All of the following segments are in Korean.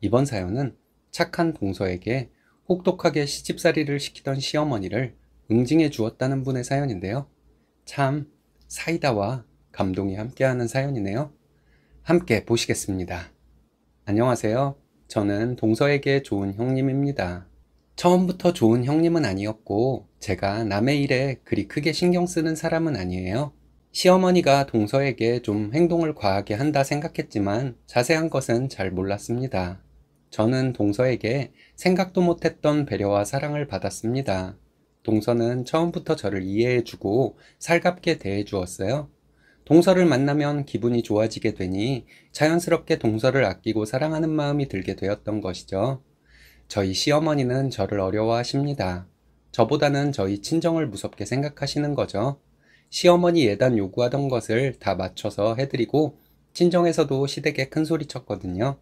이번 사연은 착한 동서에게 혹독하게 시집살이를 시키던 시어머니를 응징해 주었다는 분의 사연인데요. 참 사이다와 감동이 함께하는 사연이네요. 함께 보시겠습니다. 안녕하세요. 저는 동서에게 좋은 형님입니다. 처음부터 좋은 형님은 아니었고 제가 남의 일에 그리 크게 신경 쓰는 사람은 아니에요. 시어머니가 동서에게 좀 행동을 과하게 한다 생각했지만 자세한 것은 잘 몰랐습니다. 저는 동서에게 생각도 못했던 배려와 사랑을 받았습니다. 동서는 처음부터 저를 이해해주고 살갑게 대해주었어요. 동서를 만나면 기분이 좋아지게 되니 자연스럽게 동서를 아끼고 사랑하는 마음이 들게 되었던 것이죠. 저희 시어머니는 저를 어려워하십니다. 저보다는 저희 친정을 무섭게 생각하시는 거죠. 시어머니 예단 요구하던 것을 다 맞춰서 해드리고 친정에서도 시댁에 큰 소리 쳤거든요.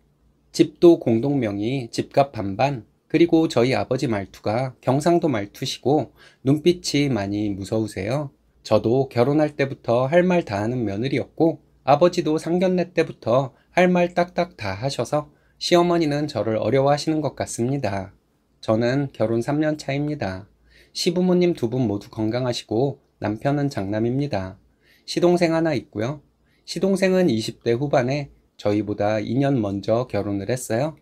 집도 공동명이 집값 반반 그리고 저희 아버지 말투가 경상도 말투시고 눈빛이 많이 무서우세요. 저도 결혼할 때부터 할 말 다 하는 며느리였고 아버지도 상견례 때부터 할 말 딱딱 다 하셔서 시어머니는 저를 어려워하시는 것 같습니다. 저는 결혼 3년 차입니다. 시부모님 두 분 모두 건강하시고 남편은 장남입니다. 시동생 하나 있고요. 시동생은 20대 후반에 저희보다 2년 먼저 결혼을 했어요.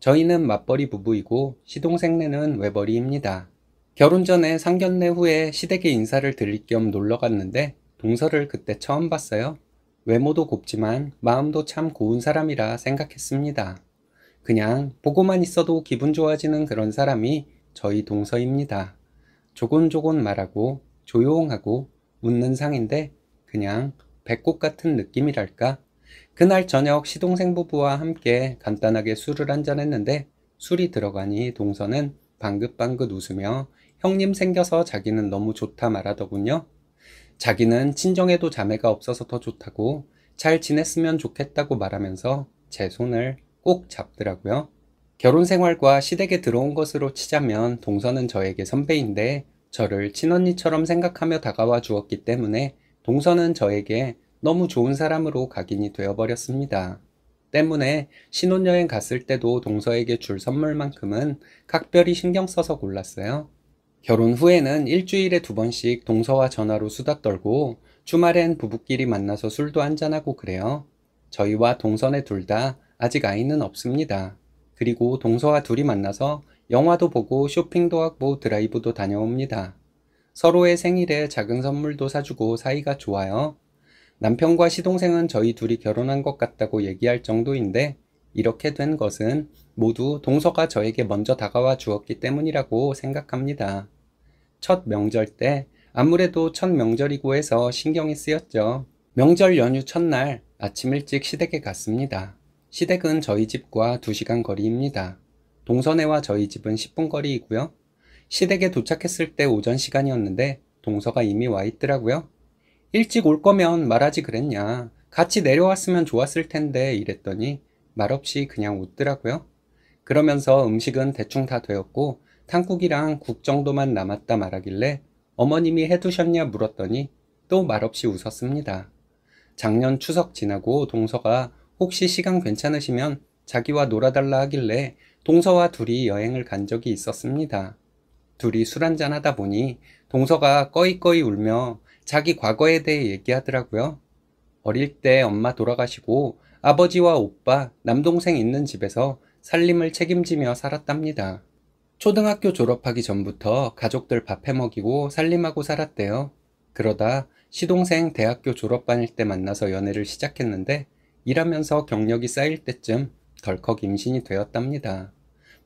저희는 맞벌이 부부이고 시동생네는 외벌이입니다. 결혼 전에 상견례 후에 시댁에 인사를 드릴 겸 놀러 갔는데 동서를 그때 처음 봤어요. 외모도 곱지만 마음도 참 고운 사람이라 생각했습니다. 그냥 보고만 있어도 기분 좋아지는 그런 사람이 저희 동서입니다. 조곤조곤 말하고 조용하고 웃는 상인데 그냥 배꼽 같은 느낌이랄까 그날 저녁 시동생 부부와 함께 간단하게 술을 한잔했는데 술이 들어가니 동서는 방긋방긋 웃으며 형님 생겨서 자기는 너무 좋다 말하더군요. 자기는 친정에도 자매가 없어서 더 좋다고 잘 지냈으면 좋겠다고 말하면서 제 손을 꼭 잡더라고요. 결혼 생활과 시댁에 들어온 것으로 치자면 동서는 저에게 선배인데 저를 친언니처럼 생각하며 다가와 주었기 때문에 동서는 저에게 너무 좋은 사람으로 각인이 되어버렸습니다. 때문에 신혼여행 갔을 때도 동서에게 줄 선물만큼은 각별히 신경 써서 골랐어요. 결혼 후에는 일주일에 두 번씩 동서와 전화로 수다 떨고 주말엔 부부끼리 만나서 술도 한잔하고 그래요. 저희와 동선에 둘 다 아직 아이는 없습니다. 그리고 동서와 둘이 만나서 영화도 보고 쇼핑도 하고 드라이브도 다녀옵니다. 서로의 생일에 작은 선물도 사주고 사이가 좋아요. 남편과 시동생은 저희 둘이 결혼한 것 같다고 얘기할 정도인데 이렇게 된 것은 모두 동서가 저에게 먼저 다가와 주었기 때문이라고 생각합니다. 첫 명절 때 아무래도 첫 명절이고 해서 신경이 쓰였죠. 명절 연휴 첫날 아침 일찍 시댁에 갔습니다. 시댁은 저희 집과 2시간 거리입니다. 동서네와 저희 집은 10분 거리이고요. 시댁에 도착했을 때 오전 시간이었는데 동서가 이미 와 있더라고요. 일찍 올 거면 말하지 그랬냐. 같이 내려왔으면 좋았을 텐데 이랬더니 말없이 그냥 웃더라고요. 그러면서 음식은 대충 다 되었고 탕국이랑 국 정도만 남았다 말하길래 어머님이 해두셨냐 물었더니 또 말없이 웃었습니다. 작년 추석 지나고 동서가 혹시 시간 괜찮으시면 자기와 놀아달라 하길래 동서와 둘이 여행을 간 적이 있었습니다. 둘이 술 한잔 하다 보니 동서가 꺼이꺼이 울며 자기 과거에 대해 얘기하더라고요. 어릴 때 엄마 돌아가시고 아버지와 오빠, 남동생 있는 집에서 살림을 책임지며 살았답니다. 초등학교 졸업하기 전부터 가족들 밥 해 먹이고 살림하고 살았대요. 그러다 시동생 대학교 졸업반일 때 만나서 연애를 시작했는데 일하면서 경력이 쌓일 때쯤 덜컥 임신이 되었답니다.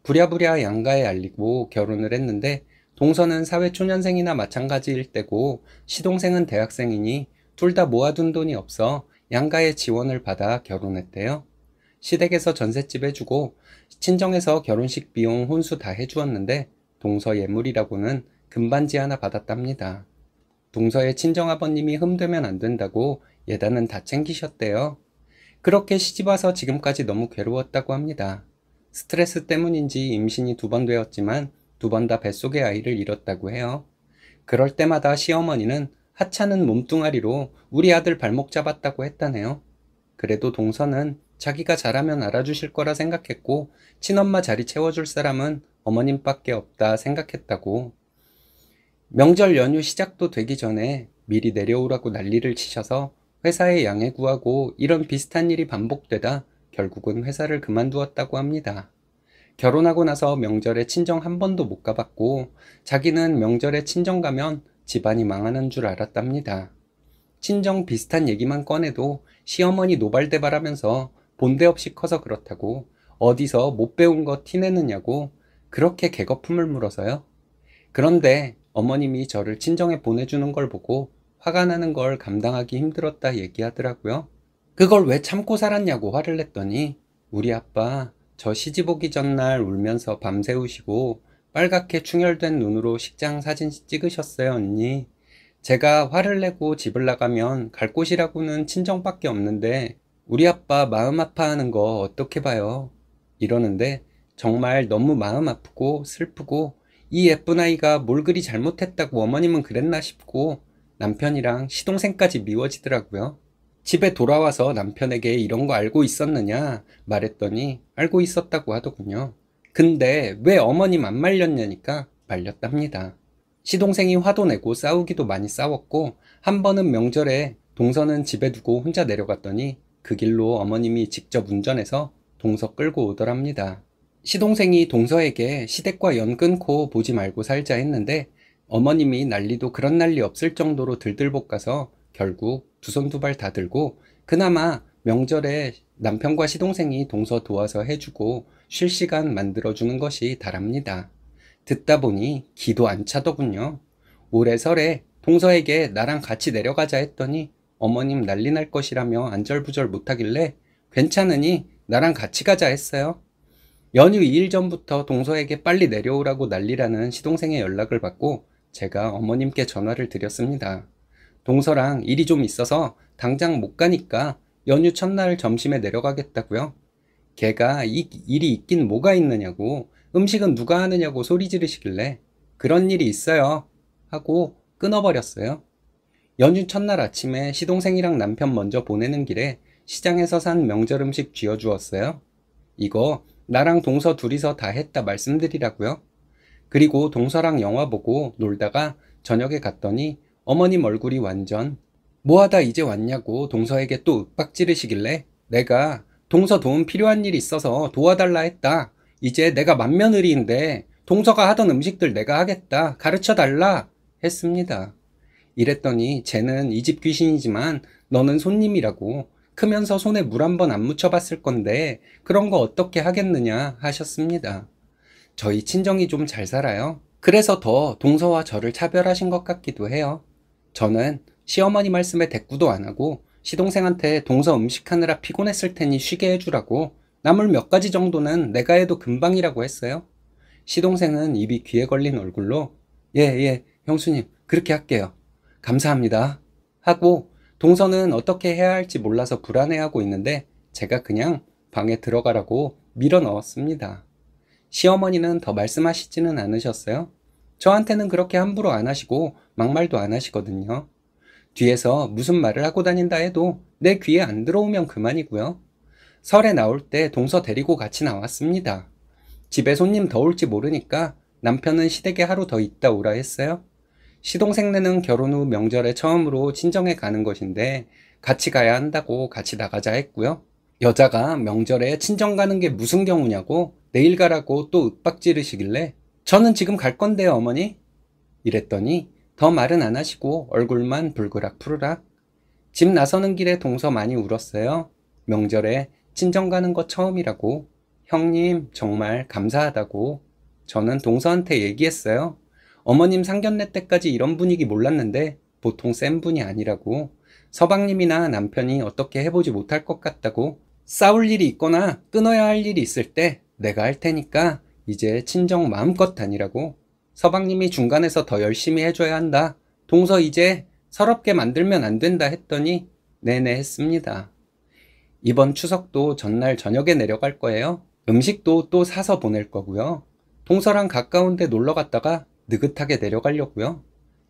부랴부랴 양가에 알리고 결혼을 했는데 동서는 사회초년생이나 마찬가지일 때고 시동생은 대학생이니 둘 다 모아둔 돈이 없어 양가의 지원을 받아 결혼했대요. 시댁에서 전셋집 해주고 친정에서 결혼식 비용 혼수 다 해주었는데 동서 예물이라고는 금반지 하나 받았답니다. 동서의 친정아버님이 흠되면 안 된다고 예단은 다 챙기셨대요. 그렇게 시집와서 지금까지 너무 괴로웠다고 합니다. 스트레스 때문인지 임신이 두 번 되었지만 두번다 뱃속의 아이를 잃었다고 해요. 그럴 때마다 시어머니는 하찮은 몸뚱아리로 우리 아들 발목 잡았다고 했다네요. 그래도 동선은 자기가 잘하면 알아주실 거라 생각했고 친엄마 자리 채워줄 사람은 어머님밖에 없다 생각했다고 명절 연휴 시작도 되기 전에 미리 내려오라고 난리를 치셔서 회사에 양해 구하고 이런 비슷한 일이 반복되다 결국은 회사를 그만두었다고 합니다. 결혼하고 나서 명절에 친정 한 번도 못 가봤고 자기는 명절에 친정 가면 집안이 망하는 줄 알았답니다. 친정 비슷한 얘기만 꺼내도 시어머니 노발대발하면서 본데 없이 커서 그렇다고 어디서 못 배운 거 티내느냐고 그렇게 개거품을 물어서요. 그런데 어머님이 저를 친정에 보내주는 걸 보고 화가 나는 걸 감당하기 힘들었다 얘기하더라고요. 그걸 왜 참고 살았냐고 화를 냈더니 우리 아빠 저 시집 오기 전날 울면서 밤새우시고 빨갛게 충혈된 눈으로 식장 사진 찍으셨어요, 언니. 제가 화를 내고 집을 나가면 갈 곳이라고는 친정밖에 없는데 우리 아빠 마음 아파하는 거 어떻게 봐요? 이러는데 정말 너무 마음 아프고 슬프고 이 예쁜 아이가 뭘 그리 잘못했다고 어머님은 그랬나 싶고 남편이랑 시동생까지 미워지더라고요. 집에 돌아와서 남편에게 이런 거 알고 있었느냐 말했더니 알고 있었다고 하더군요. 근데 왜 어머님 안 말렸냐니까 말렸답니다. 시동생이 화도 내고 싸우기도 많이 싸웠고 한 번은 명절에 동서는 집에 두고 혼자 내려갔더니 그 길로 어머님이 직접 운전해서 동서 끌고 오더랍니다. 시동생이 동서에게 시댁과 연 끊고 보지 말고 살자 했는데 어머님이 난리도 그런 난리 없을 정도로 들들볶아서 결국 두 손 두 발 다 들고 그나마 명절에 남편과 시동생이 동서 도와서 해주고 쉴 시간 만들어주는 것이 다랍니다. 듣다 보니 기도 안 차더군요. 올해 설에 동서에게 나랑 같이 내려가자 했더니 어머님 난리 날 것이라며 안절부절 못하길래 괜찮으니 나랑 같이 가자 했어요. 연휴 2일 전부터 동서에게 빨리 내려오라고 난리라는 시동생의 연락을 받고 제가 어머님께 전화를 드렸습니다. 동서랑 일이 좀 있어서 당장 못 가니까 연휴 첫날 점심에 내려가겠다고요. 걔가 이 일이 있긴 뭐가 있느냐고 음식은 누가 하느냐고 소리 지르시길래 그런 일이 있어요 하고 끊어버렸어요. 연휴 첫날 아침에 시동생이랑 남편 먼저 보내는 길에 시장에서 산 명절 음식 쥐어주었어요. 이거 나랑 동서 둘이서 다 했다 말씀드리라고요. 그리고 동서랑 영화 보고 놀다가 저녁에 갔더니 어머님 얼굴이 완전 뭐하다 이제 왔냐고 동서에게 또 윽박 지르시길래 내가 동서 도움 필요한 일이 있어서 도와달라 했다. 이제 내가 맏며느리인데 동서가 하던 음식들 내가 하겠다. 가르쳐달라 했습니다. 이랬더니 쟤는 이 집 귀신이지만 너는 손님이라고 크면서 손에 물 한 번 안 묻혀봤을 건데 그런 거 어떻게 하겠느냐 하셨습니다. 저희 친정이 좀 잘 살아요. 그래서 더 동서와 저를 차별하신 것 같기도 해요. 저는 시어머니 말씀에 대꾸도 안 하고 시동생한테 동서 음식하느라 피곤했을 테니 쉬게 해주라고 나물 몇 가지 정도는 내가 해도 금방이라고 했어요. 시동생은 입이 귀에 걸린 얼굴로 예, 예, 형수님, 그렇게 할게요. 감사합니다. 하고 동서는 어떻게 해야 할지 몰라서 불안해하고 있는데 제가 그냥 방에 들어가라고 밀어 넣었습니다. 시어머니는 더 말씀하시지는 않으셨어요? 저한테는 그렇게 함부로 안 하시고 막말도 안 하시거든요. 뒤에서 무슨 말을 하고 다닌다 해도 내 귀에 안 들어오면 그만이고요. 설에 나올 때 동서 데리고 같이 나왔습니다. 집에 손님 더 올지 모르니까 남편은 시댁에 하루 더 있다 오라 했어요. 시동생네는 결혼 후 명절에 처음으로 친정에 가는 것인데 같이 가야 한다고 같이 나가자 했고요. 여자가 명절에 친정 가는 게 무슨 경우냐고 내일 가라고 또 윽박 지르시길래 저는 지금 갈 건데요, 어머니. 이랬더니 더 말은 안 하시고 얼굴만 불그락 푸르락. 집 나서는 길에 동서 많이 울었어요. 명절에 친정 가는 거 처음이라고. 형님, 정말 감사하다고. 저는 동서한테 얘기했어요. 어머님 상견례 때까지 이런 분위기 몰랐는데 보통 센 분이 아니라고. 서방님이나 남편이 어떻게 해보지 못할 것 같다고. 싸울 일이 있거나 끊어야 할 일이 있을 때 내가 할 테니까 이제 친정 마음껏 다니라고. 서방님이 중간에서 더 열심히 해줘야 한다. 동서 이제 서럽게 만들면 안 된다 했더니 네네 했습니다. 이번 추석도 전날 저녁에 내려갈 거예요. 음식도 또 사서 보낼 거고요. 동서랑 가까운데 놀러 갔다가 느긋하게 내려가려고요.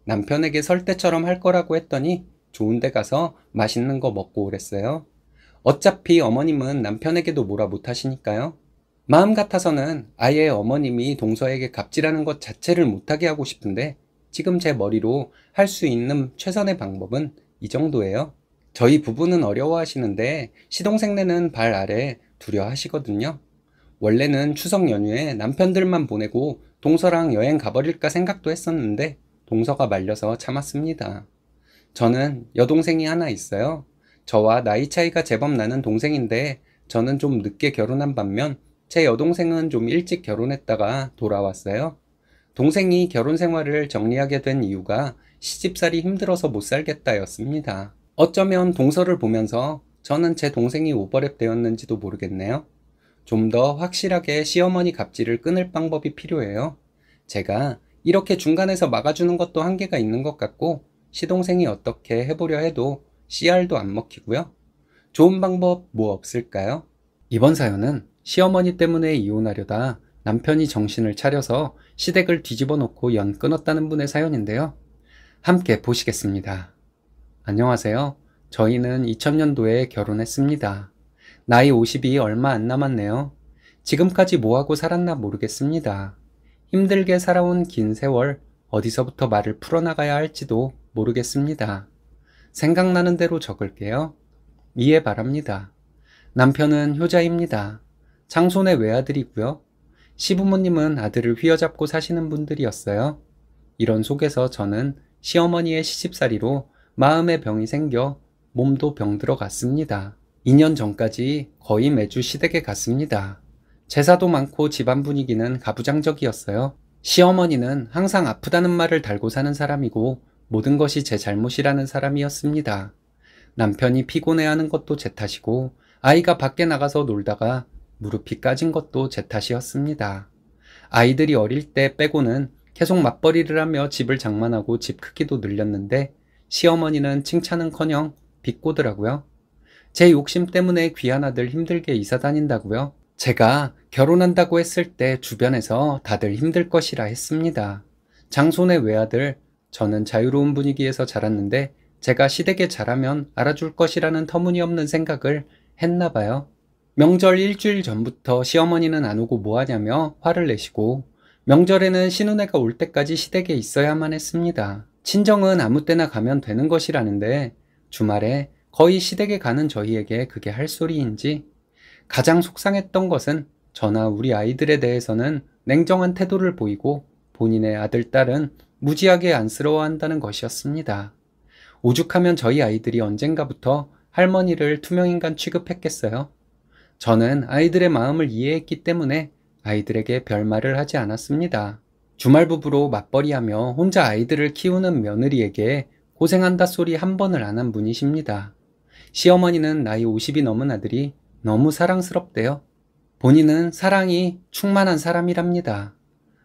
남편에게 설 때처럼 할 거라고 했더니 좋은 데 가서 맛있는 거 먹고 오랬어요. 어차피 어머님은 남편에게도 뭐라 못 하시니까요. 마음 같아서는 아예 어머님이 동서에게 갑질하는 것 자체를 못하게 하고 싶은데 지금 제 머리로 할 수 있는 최선의 방법은 이 정도예요. 저희 부부는 어려워하시는데 시동생네는 발 아래 두려워하시거든요. 원래는 추석 연휴에 남편들만 보내고 동서랑 여행 가버릴까 생각도 했었는데 동서가 말려서 참았습니다. 저는 여동생이 하나 있어요. 저와 나이 차이가 제법 나는 동생인데 저는 좀 늦게 결혼한 반면 제 여동생은 좀 일찍 결혼했다가 돌아왔어요. 동생이 결혼 생활을 정리하게 된 이유가 시집살이 힘들어서 못 살겠다였습니다. 어쩌면 동서를 보면서 저는 제 동생이 오버랩 되었는지도 모르겠네요. 좀 더 확실하게 시어머니 갑질을 끊을 방법이 필요해요. 제가 이렇게 중간에서 막아주는 것도 한계가 있는 것 같고 시동생이 어떻게 해보려 해도 c 알도안 먹히고요. 좋은 방법 뭐 없을까요? 이번 사연은 시어머니 때문에 이혼하려다 남편이 정신을 차려서 시댁을 뒤집어 놓고 연 끊었다는 분의 사연인데요. 함께 보시겠습니다. 안녕하세요. 저희는 2000년도에 결혼했습니다. 나이 50이 얼마 안 남았네요. 지금까지 뭐하고 살았나 모르겠습니다. 힘들게 살아온 긴 세월, 어디서부터 말을 풀어나가야 할지도 모르겠습니다. 생각나는 대로 적을게요. 이해 바랍니다. 남편은 효자입니다. 장손의 외아들이고요. 시부모님은 아들을 휘어잡고 사시는 분들이었어요. 이런 속에서 저는 시어머니의 시집살이로 마음의 병이 생겨 몸도 병들어 갔습니다. 2년 전까지 거의 매주 시댁에 갔습니다. 제사도 많고 집안 분위기는 가부장적이었어요. 시어머니는 항상 아프다는 말을 달고 사는 사람이고 모든 것이 제 잘못이라는 사람이었습니다. 남편이 피곤해하는 것도 제 탓이고 아이가 밖에 나가서 놀다가 무릎이 까진 것도 제 탓이었습니다. 아이들이 어릴 때 빼고는 계속 맞벌이를 하며 집을 장만하고 집 크기도 늘렸는데 시어머니는 칭찬은커녕 비꼬더라고요. 제 욕심 때문에 귀한 아들 힘들게 이사 다닌다고요. 제가 결혼한다고 했을 때 주변에서 다들 힘들 것이라 했습니다. 장손의 외아들, 저는 자유로운 분위기에서 자랐는데 제가 시댁에 자라면 알아줄 것이라는 터무니없는 생각을 했나 봐요. 명절 일주일 전부터 시어머니는 안 오고 뭐하냐며 화를 내시고 명절에는 신우네가 올 때까지 시댁에 있어야만 했습니다. 친정은 아무 때나 가면 되는 것이라는데 주말에 거의 시댁에 가는 저희에게 그게 할 소리인지 가장 속상했던 것은 저나 우리 아이들에 대해서는 냉정한 태도를 보이고 본인의 아들, 딸은 무지하게 안쓰러워한다는 것이었습니다. 오죽하면 저희 아이들이 언젠가부터 할머니를 투명인간 취급했겠어요? 저는 아이들의 마음을 이해했기 때문에 아이들에게 별말을 하지 않았습니다. 주말 부부로 맞벌이하며 혼자 아이들을 키우는 며느리에게 고생한다 소리 한 번을 안 한 분이십니다. 시어머니는 나이 50이 넘은 아들이 너무 사랑스럽대요. 본인은 사랑이 충만한 사람이랍니다.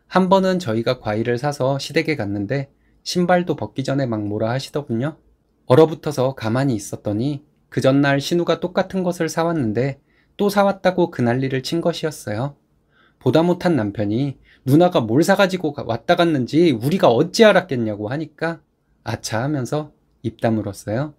한 번은 저희가 과일을 사서 시댁에 갔는데 신발도 벗기 전에 막 뭐라 하시더군요. 얼어붙어서 가만히 있었더니 그 전날 신우가 똑같은 것을 사왔는데 또 사왔다고 그 난리를 친 것이었어요. 보다 못한 남편이 누나가 뭘 사가지고 왔다 갔는지 우리가 어찌 알았겠냐고 하니까 아차 하면서 입 다물었어요.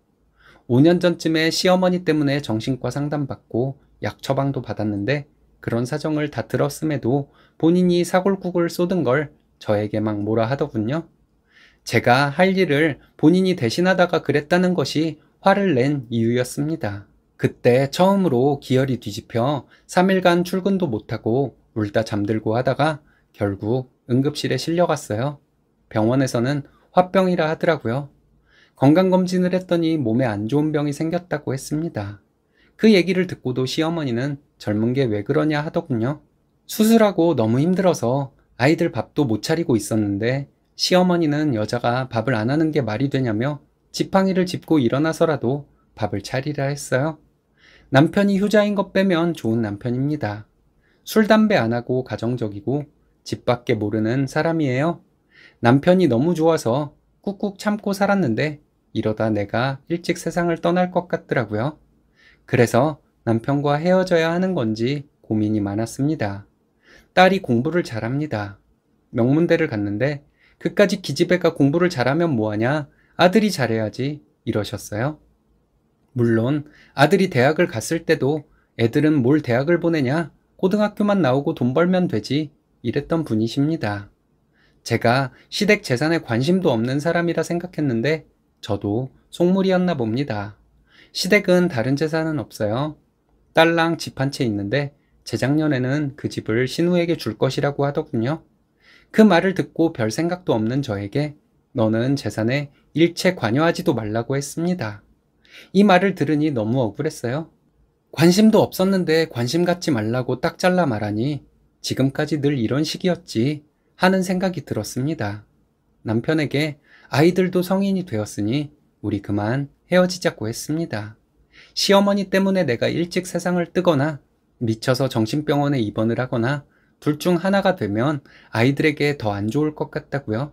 5년 전쯤에 시어머니 때문에 정신과 상담받고 약 처방도 받았는데 그런 사정을 다 들었음에도 본인이 사골국을 쏟은 걸 저에게 막 뭐라 하더군요. 제가 할 일을 본인이 대신하다가 그랬다는 것이 화를 낸 이유였습니다. 그때 처음으로 기혈이 뒤집혀 3일간 출근도 못하고 울다 잠들고 하다가 결국 응급실에 실려갔어요. 병원에서는 화병이라 하더라고요. 건강검진을 했더니 몸에 안 좋은 병이 생겼다고 했습니다. 그 얘기를 듣고도 시어머니는 젊은 게 왜 그러냐 하더군요. 수술하고 너무 힘들어서 아이들 밥도 못 차리고 있었는데 시어머니는 여자가 밥을 안 하는 게 말이 되냐며 지팡이를 짚고 일어나서라도 밥을 차리라 했어요. 남편이 효자인 것 빼면 좋은 남편입니다. 술, 담배 안 하고 가정적이고 집밖에 모르는 사람이에요. 남편이 너무 좋아서 꾹꾹 참고 살았는데 이러다 내가 일찍 세상을 떠날 것 같더라고요. 그래서 남편과 헤어져야 하는 건지 고민이 많았습니다. 딸이 공부를 잘합니다. 명문대를 갔는데 그까지 기집애가 공부를 잘하면 뭐하냐? 아들이 잘해야지 이러셨어요. 물론 아들이 대학을 갔을 때도 애들은 뭘 대학을 보내냐? 고등학교만 나오고 돈 벌면 되지. 이랬던 분이십니다. 제가 시댁 재산에 관심도 없는 사람이라 생각했는데 저도 속물이었나 봅니다. 시댁은 다른 재산은 없어요. 딸랑 집 한 채 있는데 재작년에는 그 집을 신우에게 줄 것이라고 하더군요. 그 말을 듣고 별 생각도 없는 저에게 너는 재산에 일체 관여하지도 말라고 했습니다. 이 말을 들으니 너무 억울했어요. 관심도 없었는데 관심 갖지 말라고 딱 잘라 말하니 지금까지 늘 이런 식이었지 하는 생각이 들었습니다. 남편에게 아이들도 성인이 되었으니 우리 그만 헤어지자고 했습니다. 시어머니 때문에 내가 일찍 세상을 뜨거나 미쳐서 정신병원에 입원을 하거나 둘 중 하나가 되면 아이들에게 더 안 좋을 것 같다고요.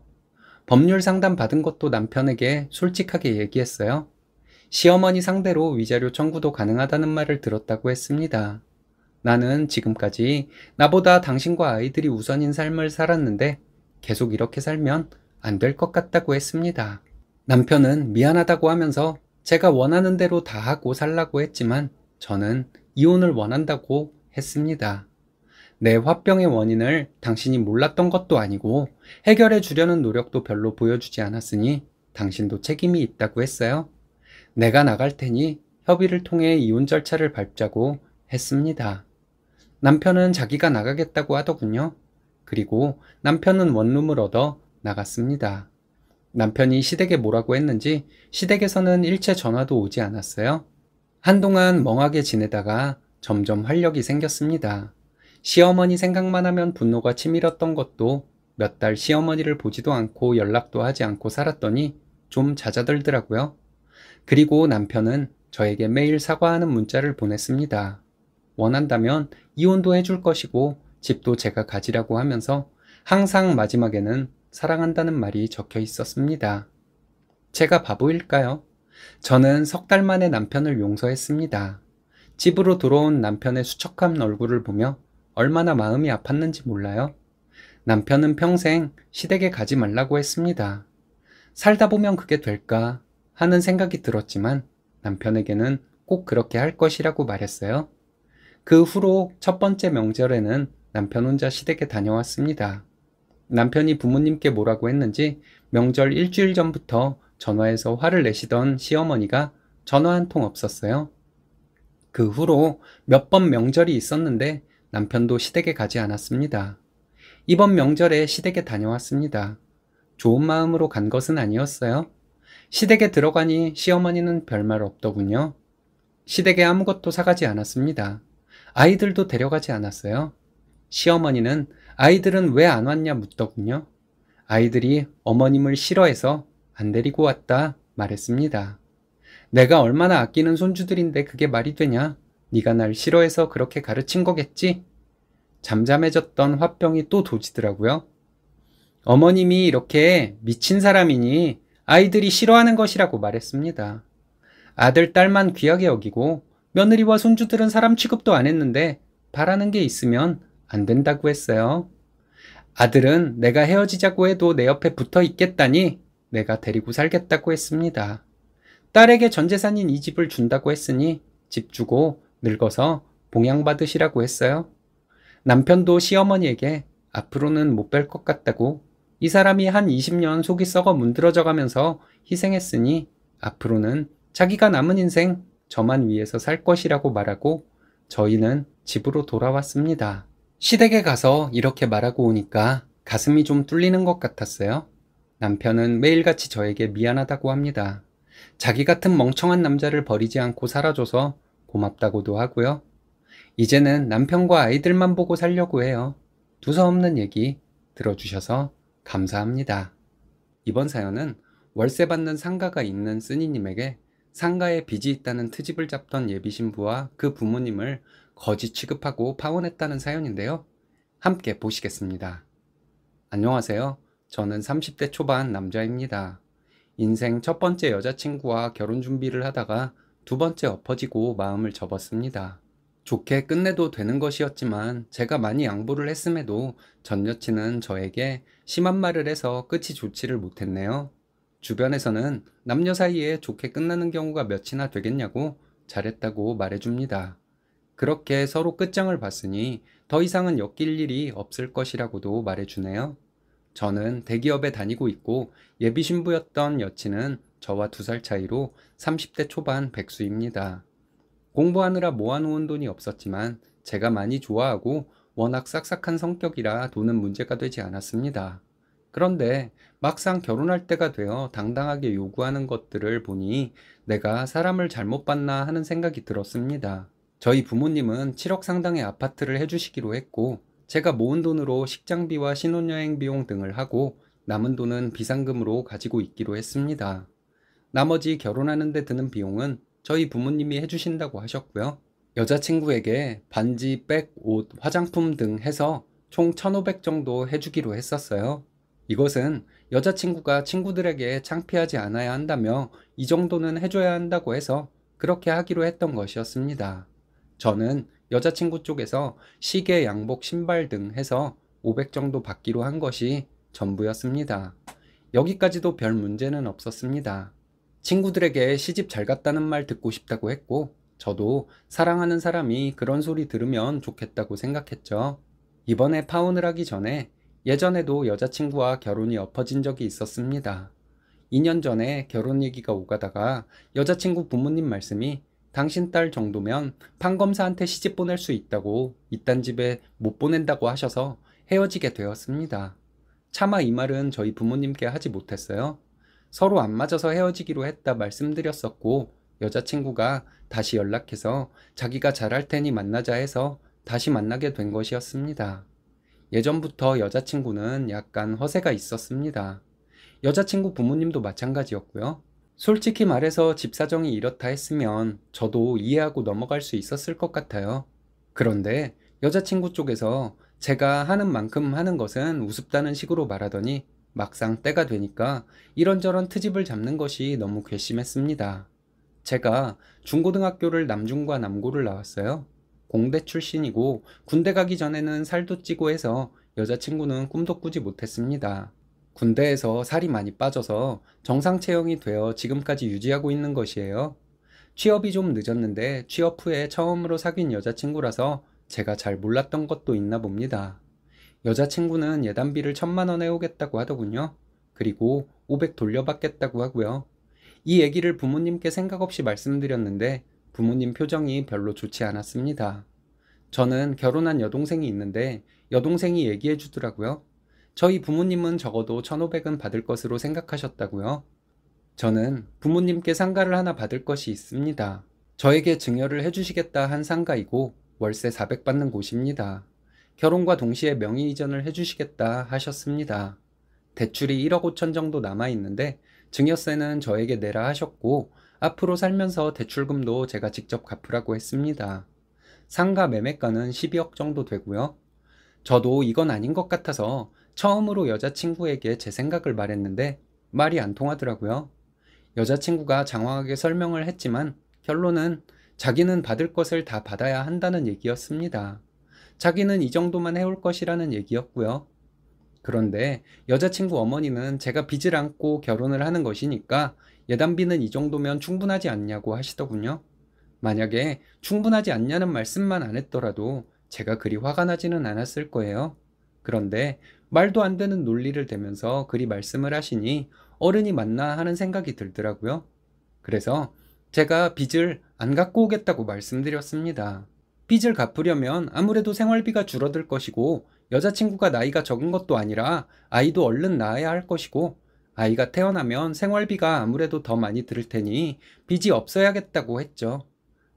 법률 상담 받은 것도 남편에게 솔직하게 얘기했어요. 시어머니 상대로 위자료 청구도 가능하다는 말을 들었다고 했습니다. 나는 지금까지 나보다 당신과 아이들이 우선인 삶을 살았는데 계속 이렇게 살면 안 될 것 같다고 했습니다. 남편은 미안하다고 하면서 제가 원하는 대로 다 하고 살라고 했지만 저는 이혼을 원한다고 했습니다. 내 화병의 원인을 당신이 몰랐던 것도 아니고 해결해 주려는 노력도 별로 보여주지 않았으니 당신도 책임이 있다고 했어요. 내가 나갈 테니 협의를 통해 이혼 절차를 밟자고 했습니다. 남편은 자기가 나가겠다고 하더군요. 그리고 남편은 원룸을 얻어 나갔습니다. 남편이 시댁에 뭐라고 했는지 시댁에서는 일체 전화도 오지 않았어요. 한동안 멍하게 지내다가 점점 활력이 생겼습니다. 시어머니 생각만 하면 분노가 치밀었던 것도 몇 달 시어머니를 보지도 않고 연락도 하지 않고 살았더니 좀 잦아들더라고요. 그리고 남편은 저에게 매일 사과하는 문자를 보냈습니다. 원한다면 이혼도 해줄 것이고 집도 제가 가지라고 하면서 항상 마지막에는 사랑한다는 말이 적혀 있었습니다. 제가 바보일까요? 저는 석 달 만에 남편을 용서했습니다. 집으로 들어온 남편의 수척한 얼굴을 보며 얼마나 마음이 아팠는지 몰라요. 남편은 평생 시댁에 가지 말라고 했습니다. 살다 보면 그게 될까 하는 생각이 들었지만 남편에게는 꼭 그렇게 할 것이라고 말했어요. 그 후로 첫 번째 명절에는 남편 혼자 시댁에 다녀왔습니다. 남편이 부모님께 뭐라고 했는지 명절 일주일 전부터 전화해서 화를 내시던 시어머니가 전화 한 통 없었어요. 그 후로 몇 번 명절이 있었는데 남편도 시댁에 가지 않았습니다. 이번 명절에 시댁에 다녀왔습니다. 좋은 마음으로 간 것은 아니었어요. 시댁에 들어가니 시어머니는 별말 없더군요. 시댁에 아무것도 사가지 않았습니다. 아이들도 데려가지 않았어요. 시어머니는 아이들은 왜 안 왔냐 묻더군요. 아이들이 어머님을 싫어해서 안 데리고 왔다 말했습니다. 내가 얼마나 아끼는 손주들인데 그게 말이 되냐? 네가 날 싫어해서 그렇게 가르친 거겠지? 잠잠해졌던 화병이 또 도지더라고요. 어머님이 이렇게 미친 사람이니 아이들이 싫어하는 것이라고 말했습니다. 아들, 딸만 귀하게 여기고 며느리와 손주들은 사람 취급도 안 했는데 바라는 게 있으면 안 된다고 했어요. 아들은 내가 헤어지자고 해도 내 옆에 붙어 있겠다니 내가 데리고 살겠다고 했습니다. 딸에게 전 재산인 이 집을 준다고 했으니 집 주고 늙어서 봉양받으시라고 했어요. 남편도 시어머니에게 앞으로는 못 뵐 것 같다고 이 사람이 한 20년 속이 썩어 문드러져 가면서 희생했으니 앞으로는 자기가 남은 인생 저만 위해서 살 것이라고 말하고 저희는 집으로 돌아왔습니다. 시댁에 가서 이렇게 말하고 오니까 가슴이 좀 뚫리는 것 같았어요. 남편은 매일같이 저에게 미안하다고 합니다. 자기 같은 멍청한 남자를 버리지 않고 살아줘서 고맙다고도 하고요. 이제는 남편과 아이들만 보고 살려고 해요. 두서없는 얘기 들어주셔서 감사합니다. 이번 사연은 월세 받는 상가가 있는 쓰니님에게 상가에 빚이 있다는 트집을 잡던 예비신부와 그 부모님을 거지 취급하고 파혼했다는 사연인데요. 함께 보시겠습니다. 안녕하세요. 저는 30대 초반 남자입니다. 인생 첫 번째 여자친구와 결혼 준비를 하다가 두 번째 엎어지고 마음을 접었습니다. 좋게 끝내도 되는 것이었지만 제가 많이 양보를 했음에도 전 여친은 저에게 심한 말을 해서 끝이 좋지를 못했네요. 주변에서는 남녀 사이에 좋게 끝나는 경우가 몇이나 되겠냐고 잘했다고 말해줍니다. 그렇게 서로 끝장을 봤으니 더 이상은 엮일 일이 없을 것이라고도 말해주네요. 저는 대기업에 다니고 있고 예비신부였던 여친은 저와 두 살 차이로 30대 초반 백수입니다. 공부하느라 모아놓은 돈이 없었지만 제가 많이 좋아하고 워낙 싹싹한 성격이라 돈은 문제가 되지 않았습니다. 그런데 막상 결혼할 때가 되어 당당하게 요구하는 것들을 보니 내가 사람을 잘못 봤나 하는 생각이 들었습니다. 저희 부모님은 7억 상당의 아파트를 해주시기로 했고 제가 모은 돈으로 식장비와 신혼여행 비용 등을 하고 남은 돈은 비상금으로 가지고 있기로 했습니다. 나머지 결혼하는데 드는 비용은 저희 부모님이 해주신다고 하셨고요. 여자친구에게 반지, 백, 옷, 화장품 등 해서 총 1,500 정도 해주기로 했었어요. 이것은 여자친구가 친구들에게 창피하지 않아야 한다며 이 정도는 해줘야 한다고 해서 그렇게 하기로 했던 것이었습니다. 저는 여자친구 쪽에서 시계, 양복, 신발 등 해서 500 정도 받기로 한 것이 전부였습니다. 여기까지도 별 문제는 없었습니다. 친구들에게 시집 잘 갔다는 말 듣고 싶다고 했고 저도 사랑하는 사람이 그런 소리 들으면 좋겠다고 생각했죠. 이번에 파혼을 하기 전에 예전에도 여자친구와 결혼이 엎어진 적이 있었습니다. 2년 전에 결혼 얘기가 오가다가 여자친구 부모님 말씀이 당신 딸 정도면 판검사한테 시집 보낼 수 있다고 이딴 집에 못 보낸다고 하셔서 헤어지게 되었습니다. 차마 이 말은 저희 부모님께 하지 못했어요. 서로 안 맞아서 헤어지기로 했다 말씀드렸었고 여자친구가 다시 연락해서 자기가 잘할 테니 만나자 해서 다시 만나게 된 것이었습니다. 예전부터 여자친구는 약간 허세가 있었습니다. 여자친구 부모님도 마찬가지였고요. 솔직히 말해서 집 사정이 이렇다 했으면 저도 이해하고 넘어갈 수 있었을 것 같아요. 그런데 여자친구 쪽에서 제가 하는 만큼 하는 것은 우습다는 식으로 말하더니 막상 때가 되니까 이런저런 트집을 잡는 것이 너무 괘씸했습니다. 제가 중고등학교를 남중과 남고를 나왔어요. 공대 출신이고 군대 가기 전에는 살도 찌고 해서 여자친구는 꿈도 꾸지 못했습니다. 군대에서 살이 많이 빠져서 정상 체형이 되어 지금까지 유지하고 있는 것이에요. 취업이 좀 늦었는데 취업 후에 처음으로 사귄 여자친구라서 제가 잘 몰랐던 것도 있나 봅니다. 여자친구는 예단비를 천만 원 해오겠다고 하더군요. 그리고 500 돌려받겠다고 하고요. 이 얘기를 부모님께 생각 없이 말씀드렸는데 부모님 표정이 별로 좋지 않았습니다. 저는 결혼한 여동생이 있는데 여동생이 얘기해 주더라고요. 저희 부모님은 적어도 1,500은 받을 것으로 생각하셨다고요. 저는 부모님께 상가를 하나 받을 것이 있습니다. 저에게 증여를 해주시겠다 한 상가이고 월세 400 받는 곳입니다. 결혼과 동시에 명의 이전을 해주시겠다 하셨습니다. 대출이 1억 5천 정도 남아있는데 증여세는 저에게 내라 하셨고 앞으로 살면서 대출금도 제가 직접 갚으라고 했습니다. 상가 매매가는 12억 정도 되고요. 저도 이건 아닌 것 같아서 처음으로 여자친구에게 제 생각을 말했는데 말이 안 통하더라고요. 여자친구가 장황하게 설명을 했지만 결론은 자기는 받을 것을 다 받아야 한다는 얘기였습니다. 자기는 이 정도만 해올 것이라는 얘기였고요. 그런데 여자친구 어머니는 제가 빚을 안고 결혼을 하는 것이니까 예단비는 이 정도면 충분하지 않냐고 하시더군요. 만약에 충분하지 않냐는 말씀만 안 했더라도 제가 그리 화가 나지는 않았을 거예요. 그런데 말도 안 되는 논리를 대면서 그리 말씀을 하시니 어른이 맞나 하는 생각이 들더라고요. 그래서 제가 빚을 안 갖고 오겠다고 말씀드렸습니다. 빚을 갚으려면 아무래도 생활비가 줄어들 것이고 여자친구가 나이가 적은 것도 아니라 아이도 얼른 낳아야 할 것이고 아이가 태어나면 생활비가 아무래도 더 많이 들을 테니 빚이 없어야겠다고 했죠.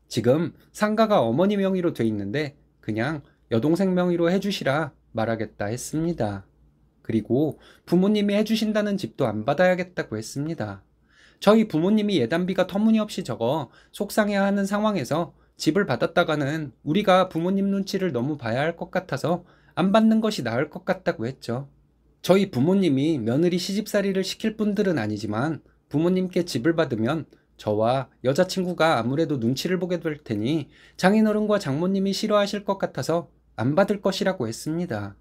지금 상가가 어머니 명의로 돼 있는데 그냥 여동생 명의로 해주시라 말하겠다 했습니다. 그리고 부모님이 해주신다는 집도 안 받아야겠다고 했습니다. 저희 부모님이 예단비가 터무니없이 적어 속상해하는 상황에서 집을 받았다가는 우리가 부모님 눈치를 너무 봐야 할 것 같아서 안 받는 것이 나을 것 같다고 했죠. 저희 부모님이 며느리 시집살이를 시킬 분들은 아니지만 부모님께 집을 받으면 저와 여자친구가 아무래도 눈치를 보게 될 테니 장인어른과 장모님이 싫어하실 것 같아서 안 받을 것이라고 했습니다.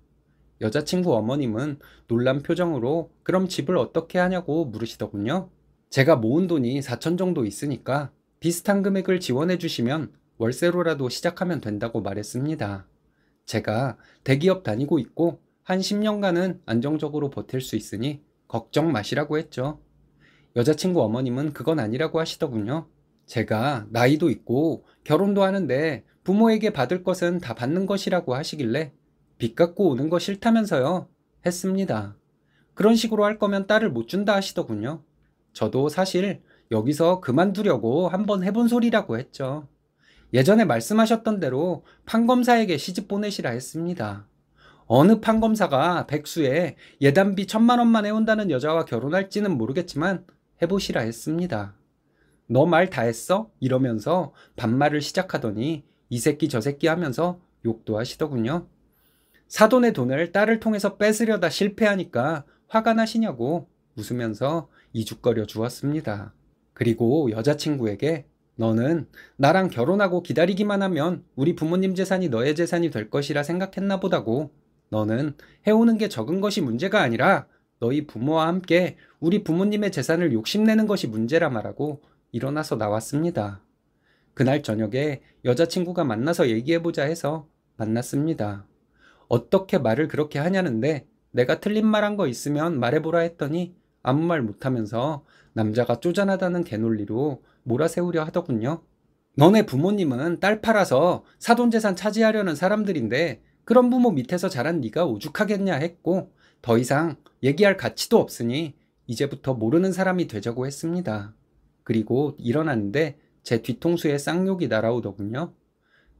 여자친구 어머님은 놀란 표정으로 그럼 집을 어떻게 하냐고 물으시더군요. 제가 모은 돈이 4천 정도 있으니까 비슷한 금액을 지원해 주시면 월세로라도 시작하면 된다고 말했습니다. 제가 대기업 다니고 있고 한 10년간은 안정적으로 버틸 수 있으니 걱정 마시라고 했죠. 여자친구 어머님은 그건 아니라고 하시더군요. 제가 나이도 있고 결혼도 하는데 부모에게 받을 것은 다 받는 것이라고 하시길래 빚 갚고 오는 거 싫다면서요. 했습니다. 그런 식으로 할 거면 딸을 못 준다 하시더군요. 저도 사실 여기서 그만두려고 한번 해본 소리라고 했죠. 예전에 말씀하셨던 대로 판검사에게 시집 보내시라 했습니다. 어느 판검사가 백수에 예단비 천만 원만 해온다는 여자와 결혼할지는 모르겠지만 해보시라 했습니다. 너 말 다 했어? 이러면서 반말을 시작하더니 이 새끼 저 새끼 하면서 욕도 하시더군요. 사돈의 돈을 딸을 통해서 뺏으려다 실패하니까 화가 나시냐고 웃으면서 이죽거려 주었습니다. 그리고 여자친구에게 너는 나랑 결혼하고 기다리기만 하면 우리 부모님 재산이 너의 재산이 될 것이라 생각했나 보다고. 너는 해오는 게 적은 것이 문제가 아니라 너희 부모와 함께 우리 부모님의 재산을 욕심내는 것이 문제라 말하고 일어나서 나왔습니다. 그날 저녁에 여자친구가 만나서 얘기해보자 해서 만났습니다. 어떻게 말을 그렇게 하냐는데 내가 틀린 말 한 거 있으면 말해보라 했더니 아무 말 못하면서 남자가 쪼잔하다는 개논리로 몰아세우려 하더군요. 너네 부모님은 딸 팔아서 사돈재산 차지하려는 사람들인데 그런 부모 밑에서 자란 네가 오죽하겠냐 했고 더 이상 얘기할 가치도 없으니 이제부터 모르는 사람이 되자고 했습니다. 그리고 일어났는데 제 뒤통수에 쌍욕이 날아오더군요.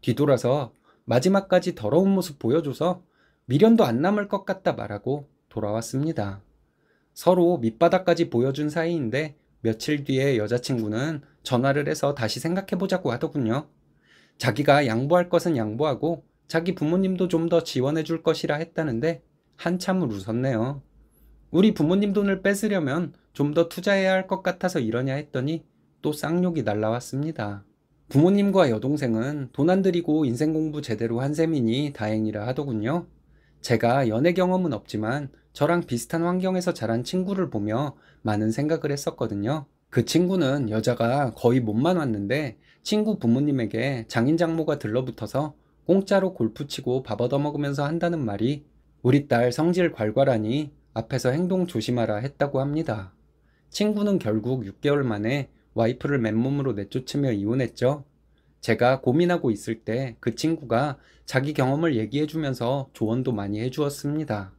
뒤돌아서 마지막까지 더러운 모습 보여줘서 미련도 안 남을 것 같다 말하고 돌아왔습니다. 서로 밑바닥까지 보여준 사이인데 며칠 뒤에 여자친구는 전화를 해서 다시 생각해 보자고 하더군요. 자기가 양보할 것은 양보하고 자기 부모님도 좀 더 지원해 줄 것이라 했다는데 한참을 웃었네요. 우리 부모님 돈을 뺏으려면 좀 더 투자해야 할 것 같아서 이러냐 했더니 또 쌍욕이 날라왔습니다. 부모님과 여동생은 돈 안 들이고 인생 공부 제대로 한 셈이니 다행이라 하더군요. 제가 연애 경험은 없지만 저랑 비슷한 환경에서 자란 친구를 보며 많은 생각을 했었거든요. 그 친구는 여자가 거의 몸만 왔는데 친구 부모님에게 장인 장모가 들러붙어서 공짜로 골프 치고 밥 얻어먹으면서 한다는 말이 우리 딸 성질 괄괄하니 앞에서 행동 조심하라 했다고 합니다. 친구는 결국 6개월 만에 와이프를 맨몸으로 내쫓으며 이혼했죠. 제가 고민하고 있을 때 그 친구가 자기 경험을 얘기해주면서 조언도 많이 해주었습니다.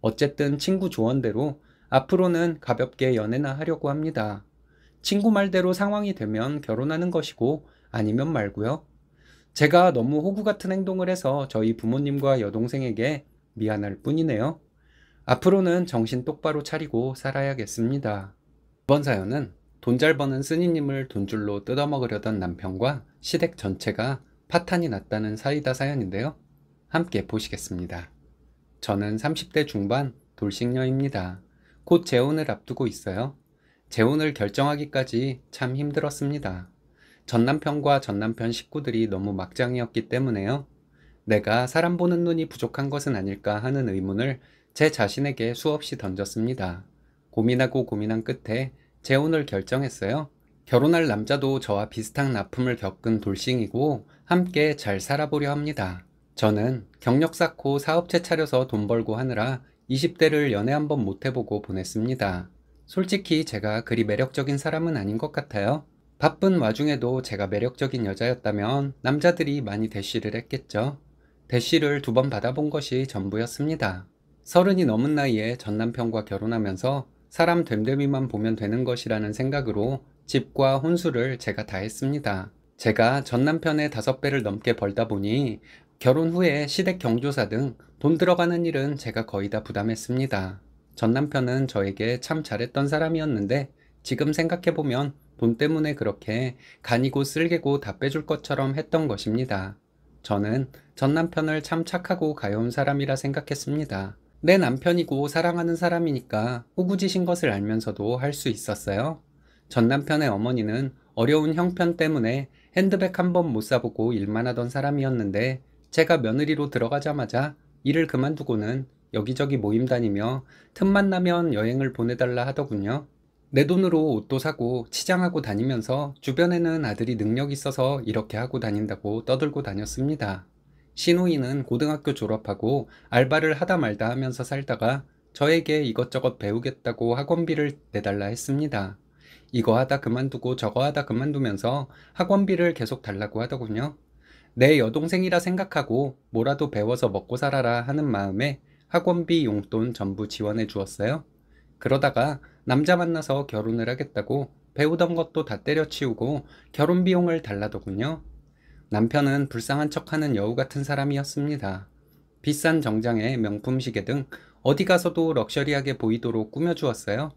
어쨌든 친구 조언대로 앞으로는 가볍게 연애나 하려고 합니다. 친구 말대로 상황이 되면 결혼하는 것이고 아니면 말고요. 제가 너무 호구 같은 행동을 해서 저희 부모님과 여동생에게 미안할 뿐이네요. 앞으로는 정신 똑바로 차리고 살아야겠습니다. 이번 사연은 돈 잘 버는 스님님을 돈줄로 뜯어먹으려던 남편과 시댁 전체가 파탄이 났다는 사이다 사연인데요. 함께 보시겠습니다. 저는 30대 중반 돌싱녀입니다. 곧 재혼을 앞두고 있어요. 재혼을 결정하기까지 참 힘들었습니다. 전 남편과 전 남편 식구들이 너무 막장이었기 때문에요. 내가 사람 보는 눈이 부족한 것은 아닐까 하는 의문을 제 자신에게 수없이 던졌습니다. 고민하고 고민한 끝에 재혼을 결정했어요. 결혼할 남자도 저와 비슷한 아픔을 겪은 돌싱이고 함께 잘 살아보려 합니다. 저는 경력 쌓고 사업체 차려서 돈 벌고 하느라 20대를 연애 한번 못 해보고 보냈습니다. 솔직히 제가 그리 매력적인 사람은 아닌 것 같아요. 바쁜 와중에도 제가 매력적인 여자였다면 남자들이 많이 대시를 했겠죠. 대시를 두 번 받아본 것이 전부였습니다. 서른이 넘은 나이에 전 남편과 결혼하면서 사람 됨됨이만 보면 되는 것이라는 생각으로 집과 혼수를 제가 다 했습니다. 제가 전 남편의 다섯 배를 넘게 벌다 보니 결혼 후에 시댁 경조사 등 돈 들어가는 일은 제가 거의 다 부담했습니다. 전 남편은 저에게 참 잘했던 사람이었는데 지금 생각해보면 돈 때문에 그렇게 간이고 쓸개고 다 빼줄 것처럼 했던 것입니다. 저는 전 남편을 참 착하고 가여운 사람이라 생각했습니다. 내 남편이고 사랑하는 사람이니까 호구지신 것을 알면서도 할 수 있었어요. 전 남편의 어머니는 어려운 형편 때문에 핸드백 한 번 못 사보고 일만 하던 사람이었는데 제가 며느리로 들어가자마자 일을 그만두고는 여기저기 모임 다니며 틈만 나면 여행을 보내달라 하더군요. 내 돈으로 옷도 사고 치장하고 다니면서 주변에는 아들이 능력 있어서 이렇게 하고 다닌다고 떠들고 다녔습니다. 신우이는 고등학교 졸업하고 알바를 하다 말다 하면서 살다가 저에게 이것저것 배우겠다고 학원비를 내달라 했습니다. 이거 하다 그만두고 저거 하다 그만두면서 학원비를 계속 달라고 하더군요. 내 여동생이라 생각하고 뭐라도 배워서 먹고 살아라 하는 마음에 학원비 용돈 전부 지원해 주었어요. 그러다가 남자 만나서 결혼을 하겠다고 배우던 것도 다 때려치우고 결혼 비용을 달라더군요. 남편은 불쌍한 척하는 여우 같은 사람이었습니다. 비싼 정장에 명품 시계 등 어디 가서도 럭셔리하게 보이도록 꾸며주었어요.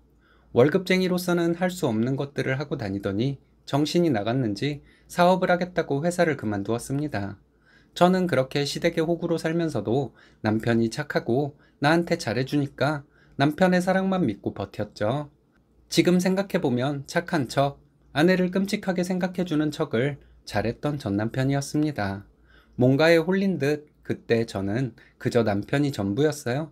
월급쟁이로서는 할 수 없는 것들을 하고 다니더니 정신이 나갔는지 사업을 하겠다고 회사를 그만두었습니다. 저는 그렇게 시댁의 호구로 살면서도 남편이 착하고 나한테 잘해주니까 남편의 사랑만 믿고 버텼죠. 지금 생각해보면 착한 척, 아내를 끔찍하게 생각해주는 척을 잘했던 전 남편이었습니다. 뭔가에 홀린 듯 그때 저는 그저 남편이 전부였어요.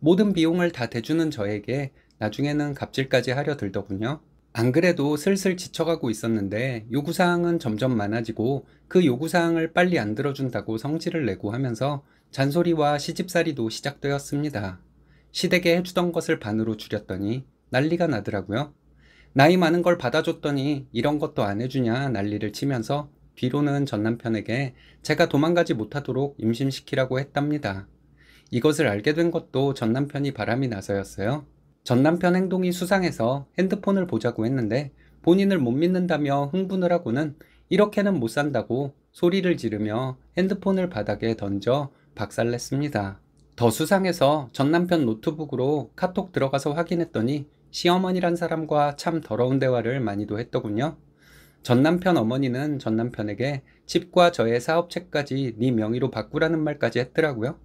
모든 비용을 다 대주는 저에게 나중에는 갑질까지 하려 들더군요. 안 그래도 슬슬 지쳐가고 있었는데 요구사항은 점점 많아지고 그 요구사항을 빨리 안 들어준다고 성질을 내고 하면서 잔소리와 시집살이도 시작되었습니다. 시댁에 해주던 것을 반으로 줄였더니 난리가 나더라고요. 나이 많은 걸 받아줬더니 이런 것도 안 해주냐 난리를 치면서 뒤로는 전 남편에게 제가 도망가지 못하도록 임신시키라고 했답니다. 이것을 알게 된 것도 전 남편이 바람이 나서였어요. 전 남편 행동이 수상해서 핸드폰을 보자고 했는데 본인을 못 믿는다며 흥분을 하고는 이렇게는 못 산다고 소리를 지르며 핸드폰을 바닥에 던져 박살냈습니다. 더 수상해서 전 남편 노트북으로 카톡 들어가서 확인했더니 시어머니란 사람과 참 더러운 대화를 많이도 했더군요. 전 남편 어머니는 전 남편에게 집과 저의 사업체까지 네 명의로 바꾸라는 말까지 했더라고요.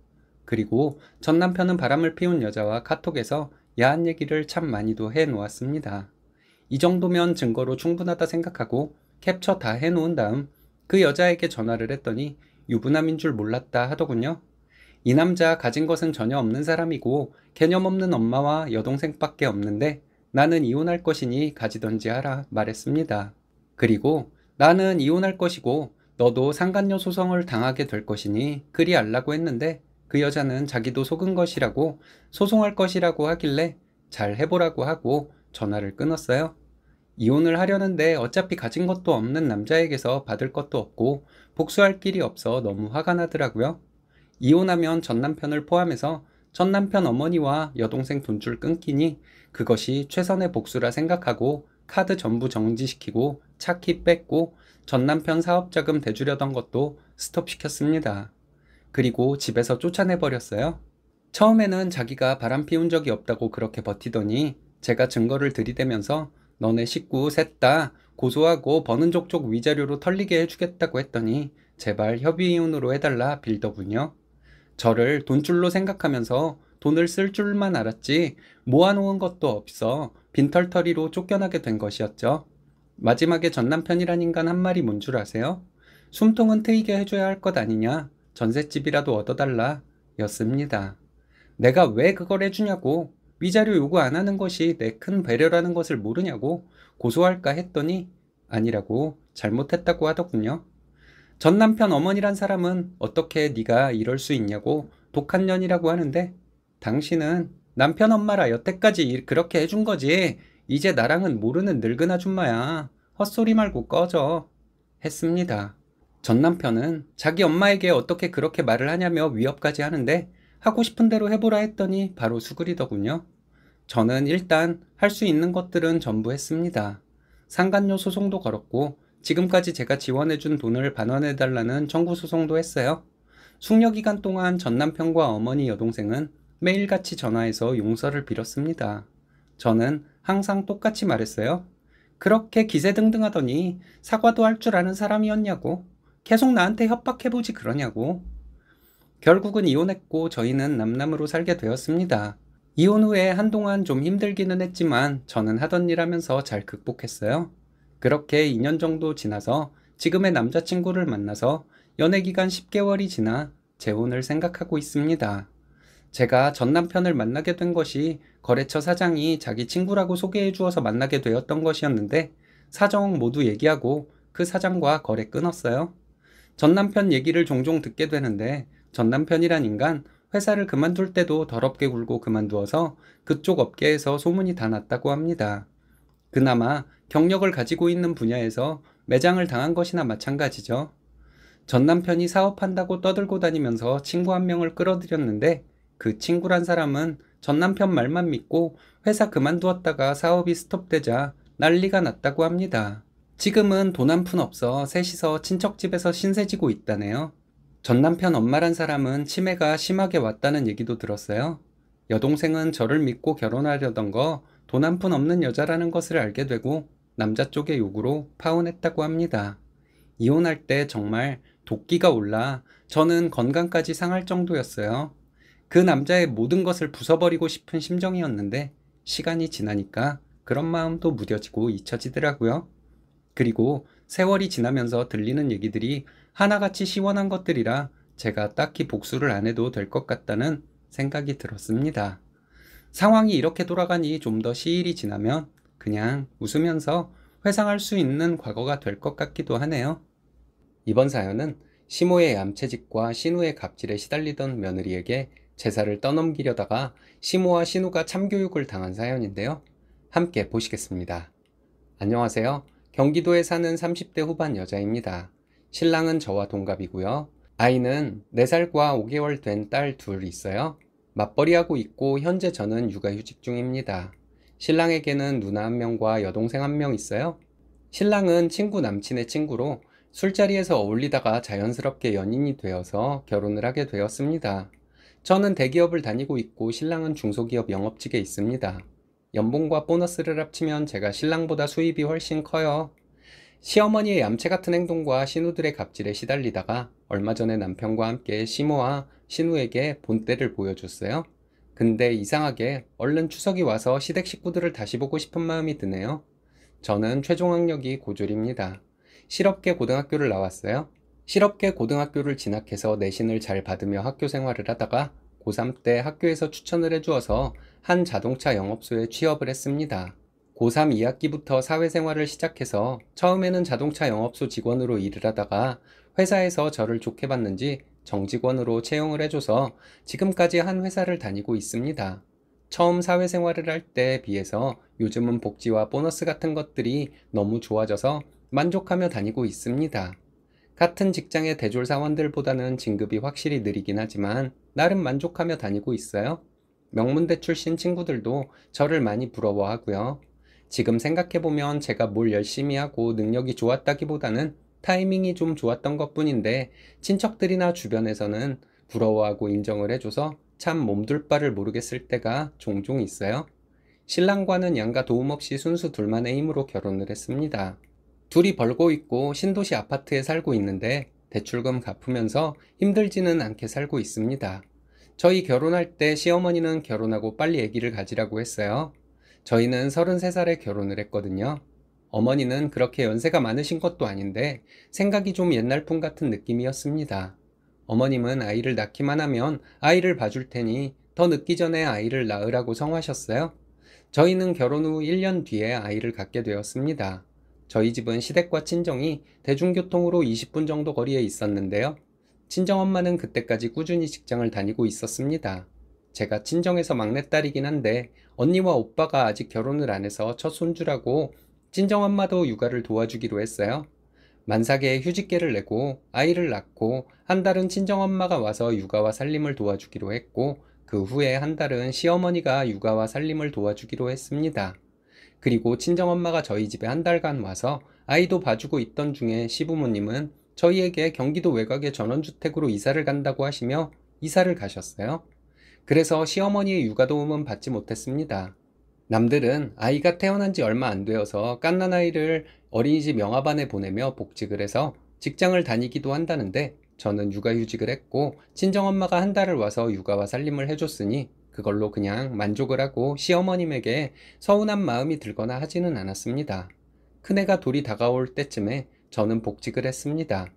그리고 전 남편은 바람을 피운 여자와 카톡에서 야한 얘기를 참 많이도 해 놓았습니다. 이 정도면 증거로 충분하다 생각하고 캡처 다 해 놓은 다음 그 여자에게 전화를 했더니 유부남인 줄 몰랐다 하더군요. 이 남자 가진 것은 전혀 없는 사람이고 개념 없는 엄마와 여동생밖에 없는데 나는 이혼할 것이니 가지던지 하라 말했습니다. 그리고 나는 이혼할 것이고 너도 상간녀 소송을 당하게 될 것이니 그리 알라고 했는데 그 여자는 자기도 속은 것이라고 소송할 것이라고 하길래 잘 해보라고 하고 전화를 끊었어요. 이혼을 하려는데 어차피 가진 것도 없는 남자에게서 받을 것도 없고 복수할 길이 없어 너무 화가 나더라고요. 이혼하면 전 남편을 포함해서 전 남편 어머니와 여동생 돈줄 끊기니 그것이 최선의 복수라 생각하고 카드 전부 정지시키고 차키 뺐고 전 남편 사업자금 대주려던 것도 스톱시켰습니다. 그리고 집에서 쫓아내버렸어요. 처음에는 자기가 바람 피운 적이 없다고 그렇게 버티더니 제가 증거를 들이대면서 너네 식구 셋 다 고소하고 버는 족족 위자료로 털리게 해주겠다고 했더니 제발 협의이혼으로 해달라 빌더군요. 저를 돈줄로 생각하면서 돈을 쓸 줄만 알았지 모아놓은 것도 없어 빈털터리로 쫓겨나게 된 것이었죠. 마지막에 전 남편이란 인간 한 말이 뭔 줄 아세요? 숨통은 트이게 해줘야 할 것 아니냐? 전셋집이라도 얻어달라 였습니다. 내가 왜 그걸 해주냐고 위자료 요구 안 하는 것이 내 큰 배려라는 것을 모르냐고 고소할까 했더니 아니라고 잘못했다고 하더군요. 전 남편 어머니란 사람은 어떻게 네가 이럴 수 있냐고 독한 년이라고 하는데 당신은 남편 엄마라 여태까지 그렇게 해준 거지 이제 나랑은 모르는 늙은 아줌마야 헛소리 말고 꺼져 했습니다. 전 남편은 자기 엄마에게 어떻게 그렇게 말을 하냐며 위협까지 하는데 하고 싶은 대로 해보라 했더니 바로 수그리더군요. 저는 일단 할 수 있는 것들은 전부 했습니다. 상간료 소송도 걸었고 지금까지 제가 지원해준 돈을 반환해달라는 청구 소송도 했어요. 숙려 기간 동안 전 남편과 어머니 여동생은 매일같이 전화해서 용서를 빌었습니다. 저는 항상 똑같이 말했어요. 그렇게 기세등등하더니 사과도 할 줄 아는 사람이었냐고. 계속 나한테 협박해보지 그러냐고. 결국은 이혼했고 저희는 남남으로 살게 되었습니다. 이혼 후에 한동안 좀 힘들기는 했지만 저는 하던 일 하면서 잘 극복했어요. 그렇게 2년 정도 지나서 지금의 남자친구를 만나서 연애 기간 10개월이 지나 재혼을 생각하고 있습니다. 제가 전 남편을 만나게 된 것이 거래처 사장이 자기 친구라고 소개해 주어서 만나게 되었던 것이었는데 사정 모두 얘기하고 그 사장과 거래 끊었어요. 전 남편 얘기를 종종 듣게 되는데 전 남편이란 인간 회사를 그만둘 때도 더럽게 굴고 그만두어서 그쪽 업계에서 소문이 다 났다고 합니다. 그나마 경력을 가지고 있는 분야에서 매장을 당한 것이나 마찬가지죠. 전 남편이 사업한다고 떠들고 다니면서 친구 한 명을 끌어들였는데 그 친구란 사람은 전 남편 말만 믿고 회사 그만두었다가 사업이 스톱되자 난리가 났다고 합니다. 지금은 돈 한 푼 없어 셋이서 친척집에서 신세지고 있다네요. 전 남편 엄마란 사람은 치매가 심하게 왔다는 얘기도 들었어요. 여동생은 저를 믿고 결혼하려던 거 돈 한 푼 없는 여자라는 것을 알게 되고 남자 쪽의 요구로 파혼했다고 합니다. 이혼할 때 정말 도끼가 올라 저는 건강까지 상할 정도였어요. 그 남자의 모든 것을 부숴버리고 싶은 심정이었는데 시간이 지나니까 그런 마음도 무뎌지고 잊혀지더라고요. 그리고 세월이 지나면서 들리는 얘기들이 하나같이 시원한 것들이라 제가 딱히 복수를 안 해도 될 것 같다는 생각이 들었습니다. 상황이 이렇게 돌아가니 좀 더 시일이 지나면 그냥 웃으면서 회상할 수 있는 과거가 될 것 같기도 하네요. 이번 사연은 시모의 얌체집과 신우의 갑질에 시달리던 며느리에게 제사를 떠넘기려다가 시모와 신우가 참교육을 당한 사연인데요. 함께 보시겠습니다. 안녕하세요. 경기도에 사는 30대 후반 여자입니다. 신랑은 저와 동갑이고요. 아이는 4살과 5개월 된 딸 둘 있어요. 맞벌이하고 있고 현재 저는 육아휴직 중입니다. 신랑에게는 누나 한 명과 여동생 한 명 있어요. 신랑은 친구 남친의 친구로 술자리에서 어울리다가 자연스럽게 연인이 되어서 결혼을 하게 되었습니다. 저는 대기업을 다니고 있고 신랑은 중소기업 영업직에 있습니다. 연봉과 보너스를 합치면 제가 신랑보다 수입이 훨씬 커요. 시어머니의 얌체 같은 행동과 신우들의 갑질에 시달리다가 얼마 전에 남편과 함께 시모와 신우에게 본때를 보여줬어요. 근데 이상하게 얼른 추석이 와서 시댁 식구들을 다시 보고 싶은 마음이 드네요. 저는 최종 학력이 고졸입니다. 실업계 고등학교를 나왔어요. 실업계 고등학교를 진학해서 내신을 잘 받으며 학교 생활을 하다가 고3 때 학교에서 추천을 해주어서 한 자동차 영업소에 취업을 했습니다. 고3 2학기부터 사회생활을 시작해서 처음에는 자동차 영업소 직원으로 일을 하다가 회사에서 저를 좋게 봤는지 정직원으로 채용을 해줘서 지금까지 한 회사를 다니고 있습니다. 처음 사회생활을 할 때에 비해서 요즘은 복지와 보너스 같은 것들이 너무 좋아져서 만족하며 다니고 있습니다. 같은 직장의 대졸 사원들보다는 진급이 확실히 느리긴 하지만 나름 만족하며 다니고 있어요. 명문대 출신 친구들도 저를 많이 부러워하고요. 지금 생각해보면 제가 뭘 열심히 하고 능력이 좋았다기보다는 타이밍이 좀 좋았던 것 뿐인데 친척들이나 주변에서는 부러워하고 인정을 해줘서 참 몸둘 바를 모르겠을 때가 종종 있어요. 신랑과는 양가 도움 없이 순수 둘만의 힘으로 결혼을 했습니다. 둘이 벌고 있고 신도시 아파트에 살고 있는데 대출금 갚으면서 힘들지는 않게 살고 있습니다. 저희 결혼할 때 시어머니는 결혼하고 빨리 아기를 가지라고 했어요. 저희는 33살에 결혼을 했거든요. 어머니는 그렇게 연세가 많으신 것도 아닌데 생각이 좀 옛날품 같은 느낌이었습니다. 어머님은 아이를 낳기만 하면 아이를 봐줄 테니 더 늦기 전에 아이를 낳으라고 성하셨어요. 저희는 결혼 후 1년 뒤에 아이를 갖게 되었습니다. 저희 집은 시댁과 친정이 대중교통으로 20분 정도 거리에 있었는데요. 친정엄마는 그때까지 꾸준히 직장을 다니고 있었습니다. 제가 친정에서 막내딸이긴 한데 언니와 오빠가 아직 결혼을 안 해서 첫 손주라고 친정엄마도 육아를 도와주기로 했어요. 만삭에 휴직계를 내고 아이를 낳고 한 달은 친정엄마가 와서 육아와 살림을 도와주기로 했고 그 후에 한 달은 시어머니가 육아와 살림을 도와주기로 했습니다. 그리고 친정엄마가 저희 집에 한 달간 와서 아이도 봐주고 있던 중에 시부모님은 저희에게 경기도 외곽의 전원주택으로 이사를 간다고 하시며 이사를 가셨어요. 그래서 시어머니의 육아 도움은 받지 못했습니다. 남들은 아이가 태어난 지 얼마 안 되어서 깐난 아이를 어린이집 영아반에 보내며 복직을 해서 직장을 다니기도 한다는데 저는 육아휴직을 했고 친정엄마가 한 달을 와서 육아와 살림을 해줬으니 그걸로 그냥 만족을 하고 시어머님에게 서운한 마음이 들거나 하지는 않았습니다. 큰애가 돌이 다가올 때쯤에 저는 복직을 했습니다.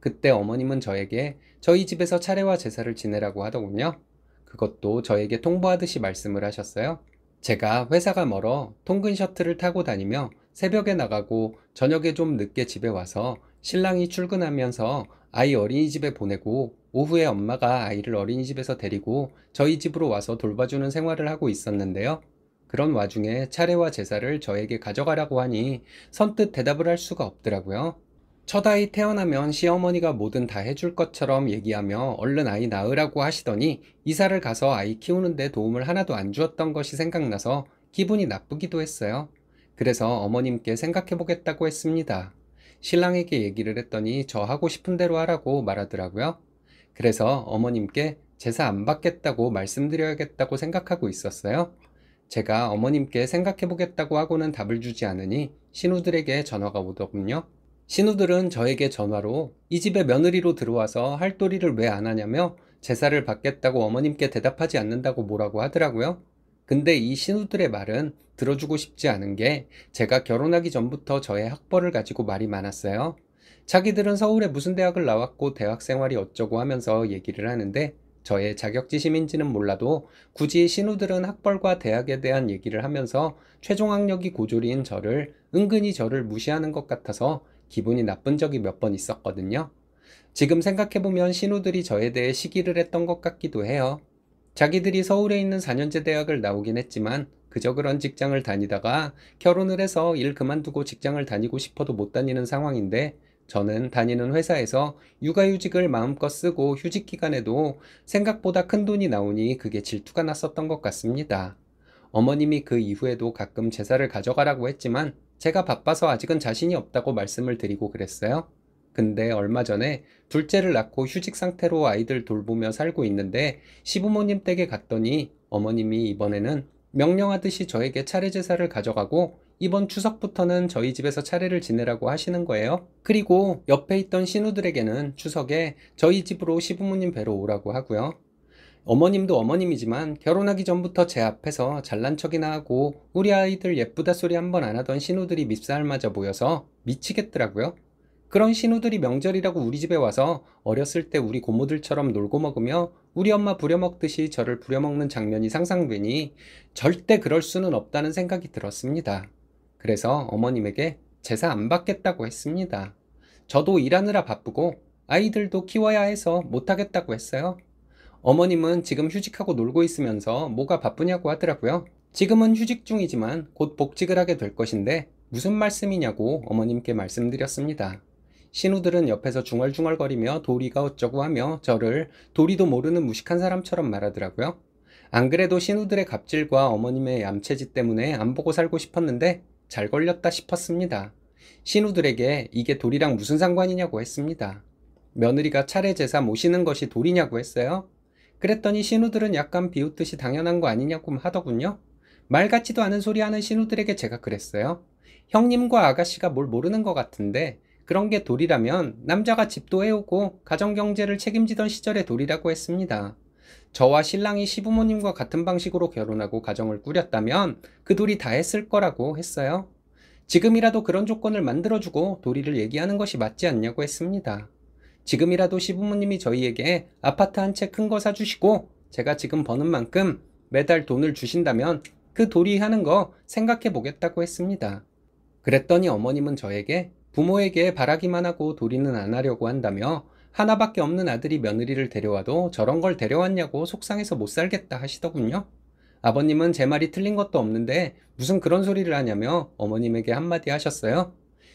그때 어머님은 저에게 저희 집에서 차례와 제사를 지내라고 하더군요. 그것도 저에게 통보하듯이 말씀을 하셨어요. 제가 회사가 멀어 통근 셔틀을 타고 다니며 새벽에 나가고 저녁에 좀 늦게 집에 와서 신랑이 출근하면서 아이 어린이집에 보내고 오후에 엄마가 아이를 어린이집에서 데리고 저희 집으로 와서 돌봐주는 생활을 하고 있었는데요. 그런 와중에 차례와 제사를 저에게 가져가라고 하니 선뜻 대답을 할 수가 없더라고요. 첫 아이 태어나면 시어머니가 뭐든 다 해줄 것처럼 얘기하며 얼른 아이 낳으라고 하시더니 이사를 가서 아이 키우는데 도움을 하나도 안 주었던 것이 생각나서 기분이 나쁘기도 했어요. 그래서 어머님께 생각해 보겠다고 했습니다. 신랑에게 얘기를 했더니 저 하고 싶은 대로 하라고 말하더라고요. 그래서 어머님께 제사 안 받겠다고 말씀드려야겠다고 생각하고 있었어요. 제가 어머님께 생각해 보겠다고 하고는 답을 주지 않으니 신우들에게 전화가 오더군요. 신우들은 저에게 전화로 이 집에 며느리로 들어와서 할도리를 왜 안 하냐며 제사를 받겠다고 어머님께 대답하지 않는다고 뭐라고 하더라고요. 근데 이 신우들의 말은 들어주고 싶지 않은 게 제가 결혼하기 전부터 저의 학벌을 가지고 말이 많았어요. 자기들은 서울에 무슨 대학을 나왔고 대학 생활이 어쩌고 하면서 얘기를 하는데 저의 자격지심인지는 몰라도 굳이 신우들은 학벌과 대학에 대한 얘기를 하면서 최종학력이 고졸인 저를 은근히 저를 무시하는 것 같아서 기분이 나쁜 적이 몇 번 있었거든요. 지금 생각해보면 신우들이 저에 대해 시기를 했던 것 같기도 해요. 자기들이 서울에 있는 4년제 대학을 나오긴 했지만 그저 그런 직장을 다니다가 결혼을 해서 일 그만두고 직장을 다니고 싶어도 못 다니는 상황인데 저는 다니는 회사에서 육아휴직을 마음껏 쓰고 휴직 기간에도 생각보다 큰 돈이 나오니 그게 질투가 났었던 것 같습니다. 어머님이 그 이후에도 가끔 제사를 가져가라고 했지만 제가 바빠서 아직은 자신이 없다고 말씀을 드리고 그랬어요. 근데 얼마 전에 둘째를 낳고 휴직 상태로 아이들 돌보며 살고 있는데 시부모님 댁에 갔더니 어머님이 이번에는 명령하듯이 저에게 차례 제사를 가져가고 이번 추석부터는 저희 집에서 차례를 지내라고 하시는 거예요. 그리고 옆에 있던 신우들에게는 추석에 저희 집으로 시부모님 뵈러 오라고 하고요. 어머님도 어머님이지만 결혼하기 전부터 제 앞에서 잘난 척이나 하고 우리 아이들 예쁘다 소리 한 번 안 하던 신우들이 밉살맞아 모여서 미치겠더라고요. 그런 신우들이 명절이라고 우리 집에 와서 어렸을 때 우리 고모들처럼 놀고 먹으며 우리 엄마 부려먹듯이 저를 부려먹는 장면이 상상되니 절대 그럴 수는 없다는 생각이 들었습니다. 그래서 어머님에게 제사 안 받겠다고 했습니다. 저도 일하느라 바쁘고 아이들도 키워야 해서 못하겠다고 했어요. 어머님은 지금 휴직하고 놀고 있으면서 뭐가 바쁘냐고 하더라고요. 지금은 휴직 중이지만 곧 복직을 하게 될 것인데 무슨 말씀이냐고 어머님께 말씀드렸습니다. 신우들은 옆에서 중얼중얼거리며 도리가 어쩌고 하며 저를 도리도 모르는 무식한 사람처럼 말하더라고요. 안 그래도 신우들의 갑질과 어머님의 얌체짓 때문에 안 보고 살고 싶었는데 잘 걸렸다 싶었습니다. 신우들에게 이게 돌이랑 무슨 상관이냐고 했습니다. 며느리가 차례 제사 모시는 것이 돌이냐고 했어요. 그랬더니 신우들은 약간 비웃듯이 당연한 거 아니냐고 하더군요. 말 같지도 않은 소리 하는 신우들에게 제가 그랬어요. 형님과 아가씨가 뭘 모르는 것 같은데 그런 게 돌이라면 남자가 집도 해오고 가정경제를 책임지던 시절의 돌이라고 했습니다. 저와 신랑이 시부모님과 같은 방식으로 결혼하고 가정을 꾸렸다면 그 둘이 다 했을 거라고 했어요. 지금이라도 그런 조건을 만들어주고 도리를 얘기하는 것이 맞지 않냐고 했습니다. 지금이라도 시부모님이 저희에게 아파트 한 채 큰 거 사주시고 제가 지금 버는 만큼 매달 돈을 주신다면 그 도리 하는 거 생각해 보겠다고 했습니다. 그랬더니 어머님은 저에게 부모에게 바라기만 하고 도리는 안 하려고 한다며 하나밖에 없는 아들이 며느리를 데려와도 저런 걸 데려왔냐고 속상해서 못 살겠다 하시더군요. 아버님은 제 말이 틀린 것도 없는데 무슨 그런 소리를 하냐며 어머님에게 한마디 하셨어요.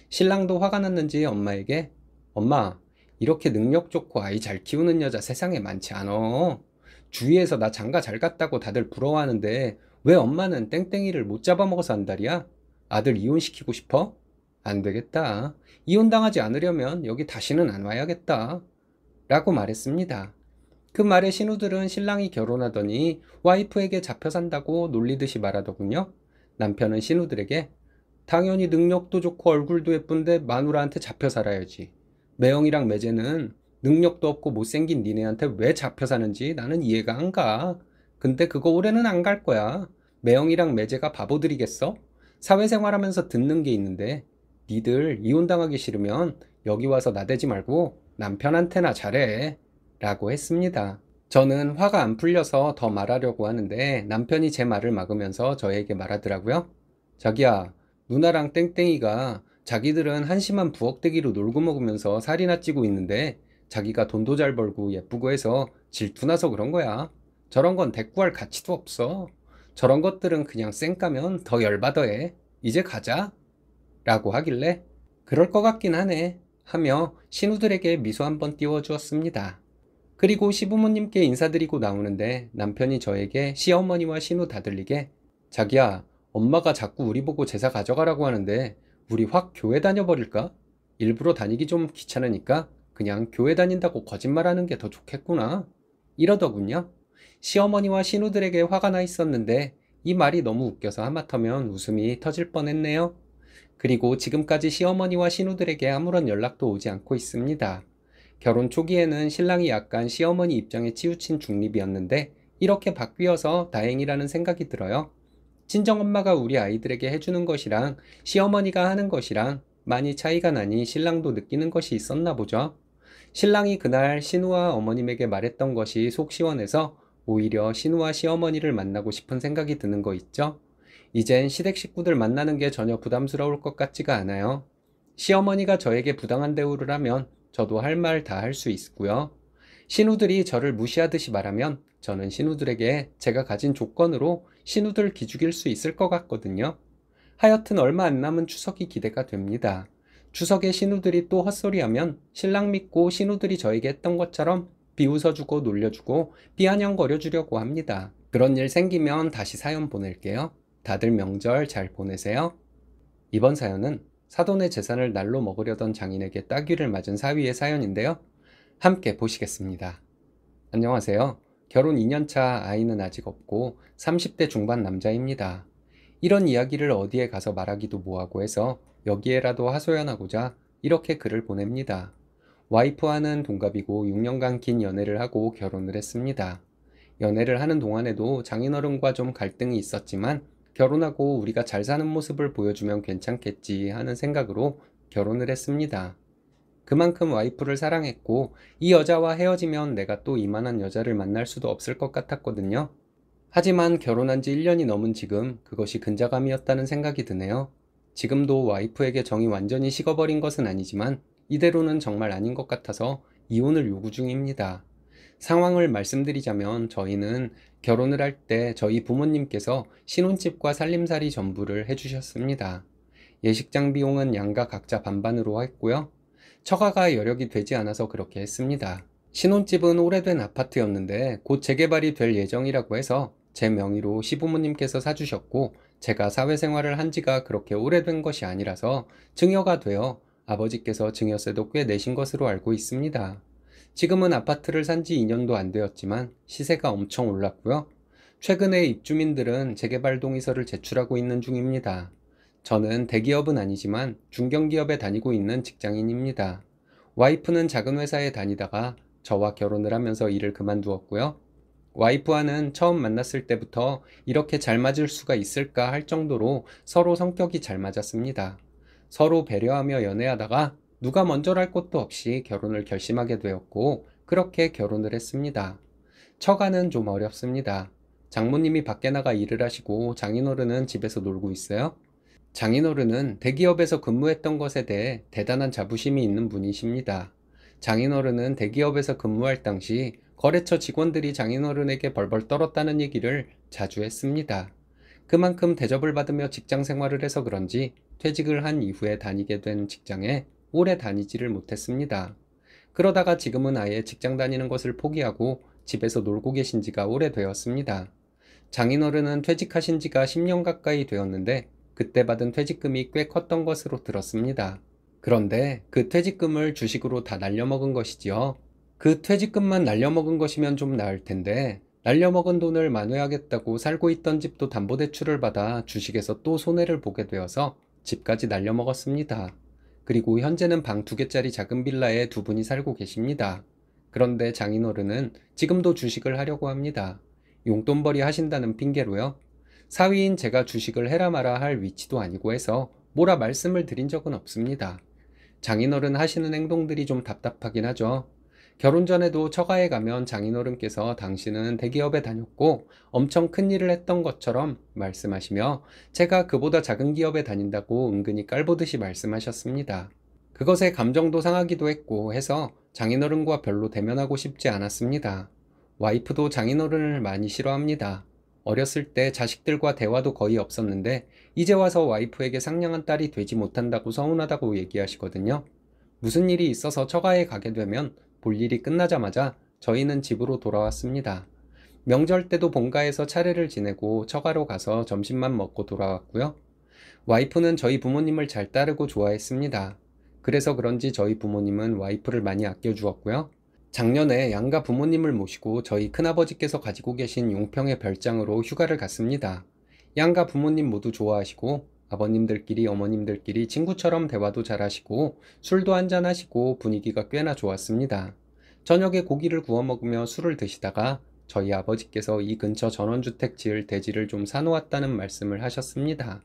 신랑도 화가 났는지 엄마에게 엄마 이렇게 능력 좋고 아이 잘 키우는 여자 세상에 많지 않어. 주위에서 나 장가 잘 갔다고 다들 부러워하는데 왜 엄마는 땡땡이를 못 잡아먹어서 한다리야 아들 이혼시키고 싶어? 안 되겠다. 이혼당하지 않으려면 여기 다시는 안 와야겠다. 라고 말했습니다. 그 말에 신우들은 신랑이 결혼하더니 와이프에게 잡혀 산다고 놀리듯이 말하더군요. 남편은 신우들에게 당연히 능력도 좋고 얼굴도 예쁜데 마누라한테 잡혀 살아야지. 매형이랑 매제는 능력도 없고 못생긴 니네한테 왜 잡혀 사는지 나는 이해가 안 가. 근데 그거 올해는 안 갈 거야. 매형이랑 매제가 바보들이겠어? 사회생활하면서 듣는 게 있는데 니들 이혼당하기 싫으면 여기 와서 나대지 말고 남편한테나 잘해. 라고 했습니다. 저는 화가 안 풀려서 더 말하려고 하는데 남편이 제 말을 막으면서 저에게 말하더라고요. 자기야, 누나랑 땡땡이가 자기들은 한심한 부엌대기로 놀고 먹으면서 살이나 찌고 있는데 자기가 돈도 잘 벌고 예쁘고 해서 질투나서 그런 거야. 저런 건 대꾸할 가치도 없어. 저런 것들은 그냥 쌩까면 더 열받아 해. 이제 가자. 라고 하길래 그럴 것 같긴 하네 하며 신우들에게 미소 한 번 띄워주었습니다. 그리고 시부모님께 인사드리고 나오는데 남편이 저에게 시어머니와 신우 다 들리게 자기야 엄마가 자꾸 우리 보고 제사 가져가라고 하는데 우리 확 교회 다녀버릴까? 일부러 다니기 좀 귀찮으니까 그냥 교회 다닌다고 거짓말하는 게 더 좋겠구나 이러더군요. 시어머니와 신우들에게 화가 나 있었는데 이 말이 너무 웃겨서 하마터면 웃음이 터질 뻔했네요. 그리고 지금까지 시어머니와 신우들에게 아무런 연락도 오지 않고 있습니다. 결혼 초기에는 신랑이 약간 시어머니 입장에 치우친 중립이었는데 이렇게 바뀌어서 다행이라는 생각이 들어요. 친정엄마가 우리 아이들에게 해주는 것이랑 시어머니가 하는 것이랑 많이 차이가 나니 신랑도 느끼는 것이 있었나 보죠. 신랑이 그날 신우와 어머님에게 말했던 것이 속 시원해서 오히려 신우와 시어머니를 만나고 싶은 생각이 드는 거 있죠. 이젠 시댁 식구들 만나는 게 전혀 부담스러울 것 같지가 않아요. 시어머니가 저에게 부당한 대우를 하면 저도 할 말 다 할 수 있고요. 신우들이 저를 무시하듯이 말하면 저는 신우들에게 제가 가진 조건으로 신우들 기죽일 수 있을 것 같거든요. 하여튼 얼마 안 남은 추석이 기대가 됩니다. 추석에 신우들이 또 헛소리하면 신랑 믿고 신우들이 저에게 했던 것처럼 비웃어주고 놀려주고 비아냥거려주려고 합니다. 그런 일 생기면 다시 사연 보낼게요. 다들 명절 잘 보내세요. 이번 사연은 사돈의 재산을 날로 먹으려던 장인에게 따귀를 맞은 사위의 사연인데요. 함께 보시겠습니다. 안녕하세요. 결혼 2년차 아이는 아직 없고 30대 중반 남자입니다. 이런 이야기를 어디에 가서 말하기도 뭐하고 해서 여기에라도 하소연하고자 이렇게 글을 보냅니다. 와이프와는 동갑이고 6년간 긴 연애를 하고 결혼을 했습니다. 연애를 하는 동안에도 장인어른과 좀 갈등이 있었지만 결혼하고 우리가 잘 사는 모습을 보여주면 괜찮겠지 하는 생각으로 결혼을 했습니다. 그만큼 와이프를 사랑했고 이 여자와 헤어지면 내가 또 이만한 여자를 만날 수도 없을 것 같았거든요. 하지만 결혼한 지 1년이 넘은 지금 그것이 근자감이었다는 생각이 드네요. 지금도 와이프에게 정이 완전히 식어버린 것은 아니지만 이대로는 정말 아닌 것 같아서 이혼을 요구 중입니다. 상황을 말씀드리자면 저희는 결혼을 할 때 저희 부모님께서 신혼집과 살림살이 전부를 해주셨습니다. 예식장 비용은 양가 각자 반반으로 했고요. 처가가 여력이 되지 않아서 그렇게 했습니다. 신혼집은 오래된 아파트였는데 곧 재개발이 될 예정이라고 해서 제 명의로 시부모님께서 사주셨고 제가 사회생활을 한 지가 그렇게 오래된 것이 아니라서 증여가 되어 아버지께서 증여세도 꽤 내신 것으로 알고 있습니다. 지금은 아파트를 산 지 2년도 안 되었지만 시세가 엄청 올랐고요. 최근에 입주민들은 재개발 동의서를 제출하고 있는 중입니다. 저는 대기업은 아니지만 중견기업에 다니고 있는 직장인입니다. 와이프는 작은 회사에 다니다가 저와 결혼을 하면서 일을 그만두었고요. 와이프와는 처음 만났을 때부터 이렇게 잘 맞을 수가 있을까 할 정도로 서로 성격이 잘 맞았습니다. 서로 배려하며 연애하다가 누가 먼저랄 것도 없이 결혼을 결심하게 되었고 그렇게 결혼을 했습니다. 처가는 좀 어렵습니다. 장모님이 밖에 나가 일을 하시고 장인어른은 집에서 놀고 있어요. 장인어른은 대기업에서 근무했던 것에 대해 대단한 자부심이 있는 분이십니다. 장인어른은 대기업에서 근무할 당시 거래처 직원들이 장인어른에게 벌벌 떨었다는 얘기를 자주 했습니다. 그만큼 대접을 받으며 직장 생활을 해서 그런지 퇴직을 한 이후에 다니게 된 직장에 오래 다니지를 못했습니다. 그러다가 지금은 아예 직장 다니는 것을 포기하고 집에서 놀고 계신 지가 오래되었습니다. 장인어른은 퇴직하신 지가 10년 가까이 되었는데 그때 받은 퇴직금이 꽤 컸던 것으로 들었습니다. 그런데 그 퇴직금을 주식으로 다 날려먹은 것이지요. 그 퇴직금만 날려먹은 것이면 좀 나을 텐데 날려먹은 돈을 만회하겠다고 살고 있던 집도 담보대출을 받아 주식에서 또 손해를 보게 되어서 집까지 날려먹었습니다. 그리고 현재는 방 두 개짜리 작은 빌라에 두 분이 살고 계십니다. 그런데 장인어른은 지금도 주식을 하려고 합니다. 용돈벌이 하신다는 핑계로요. 사위인 제가 주식을 해라 마라 할 위치도 아니고 해서 뭐라 말씀을 드린 적은 없습니다. 장인어른 하시는 행동들이 좀 답답하긴 하죠. 결혼 전에도 처가에 가면 장인어른께서 당신은 대기업에 다녔고 엄청 큰 일을 했던 것처럼 말씀하시며 제가 그보다 작은 기업에 다닌다고 은근히 깔보듯이 말씀하셨습니다. 그것에 감정도 상하기도 했고 해서 장인어른과 별로 대면하고 싶지 않았습니다. 와이프도 장인어른을 많이 싫어합니다. 어렸을 때 자식들과 대화도 거의 없었는데 이제 와서 와이프에게 상냥한 딸이 되지 못한다고 서운하다고 얘기하시거든요. 무슨 일이 있어서 처가에 가게 되면 볼 일이 끝나자마자 저희는 집으로 돌아왔습니다. 명절 때도 본가에서 차례를 지내고 처가로 가서 점심만 먹고 돌아왔고요. 와이프는 저희 부모님을 잘 따르고 좋아했습니다. 그래서 그런지 저희 부모님은 와이프를 많이 아껴주었고요. 작년에 양가 부모님을 모시고 저희 큰아버지께서 가지고 계신 용평의 별장으로 휴가를 갔습니다. 양가 부모님 모두 좋아하시고 아버님들끼리 어머님들끼리 친구처럼 대화도 잘하시고 술도 한잔하시고 분위기가 꽤나 좋았습니다. 저녁에 고기를 구워 먹으며 술을 드시다가 저희 아버지께서 이 근처 전원주택 지을 대지를 좀 사놓았다는 말씀을 하셨습니다.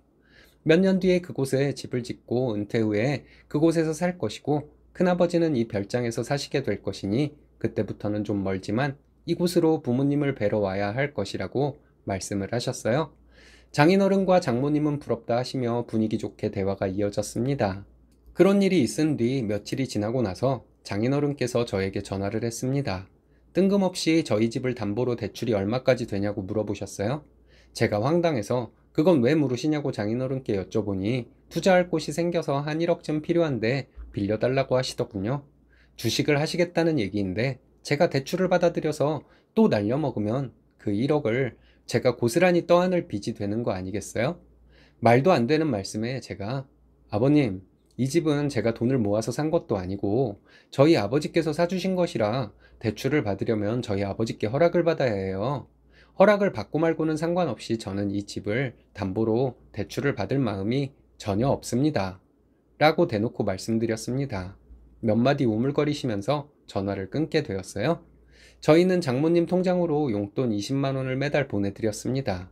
몇 년 뒤에 그곳에 집을 짓고 은퇴 후에 그곳에서 살 것이고 큰아버지는 이 별장에서 사시게 될 것이니 그때부터는 좀 멀지만 이곳으로 부모님을 뵈러 와야 할 것이라고 말씀을 하셨어요. 장인어른과 장모님은 부럽다 하시며 분위기 좋게 대화가 이어졌습니다. 그런 일이 있은 뒤 며칠이 지나고 나서 장인어른께서 저에게 전화를 했습니다. 뜬금없이 저희 집을 담보로 대출이 얼마까지 되냐고 물어보셨어요? 제가 황당해서 그건 왜 물으시냐고 장인어른께 여쭤보니 투자할 곳이 생겨서 한 1억쯤 필요한데 빌려달라고 하시더군요. 주식을 하시겠다는 얘기인데 제가 대출을 받아들여서 또 날려먹으면 그 1억을 제가 고스란히 떠안을 빚이 되는 거 아니겠어요? 말도 안 되는 말씀에 제가 아버님, 이 집은 제가 돈을 모아서 산 것도 아니고 저희 아버지께서 사주신 것이라 대출을 받으려면 저희 아버지께 허락을 받아야 해요. 허락을 받고 말고는 상관없이 저는 이 집을 담보로 대출을 받을 마음이 전혀 없습니다. 라고 대놓고 말씀드렸습니다. 몇 마디 우물거리시면서 전화를 끊게 되었어요. 저희는 장모님 통장으로 용돈 20만 원을 매달 보내드렸습니다.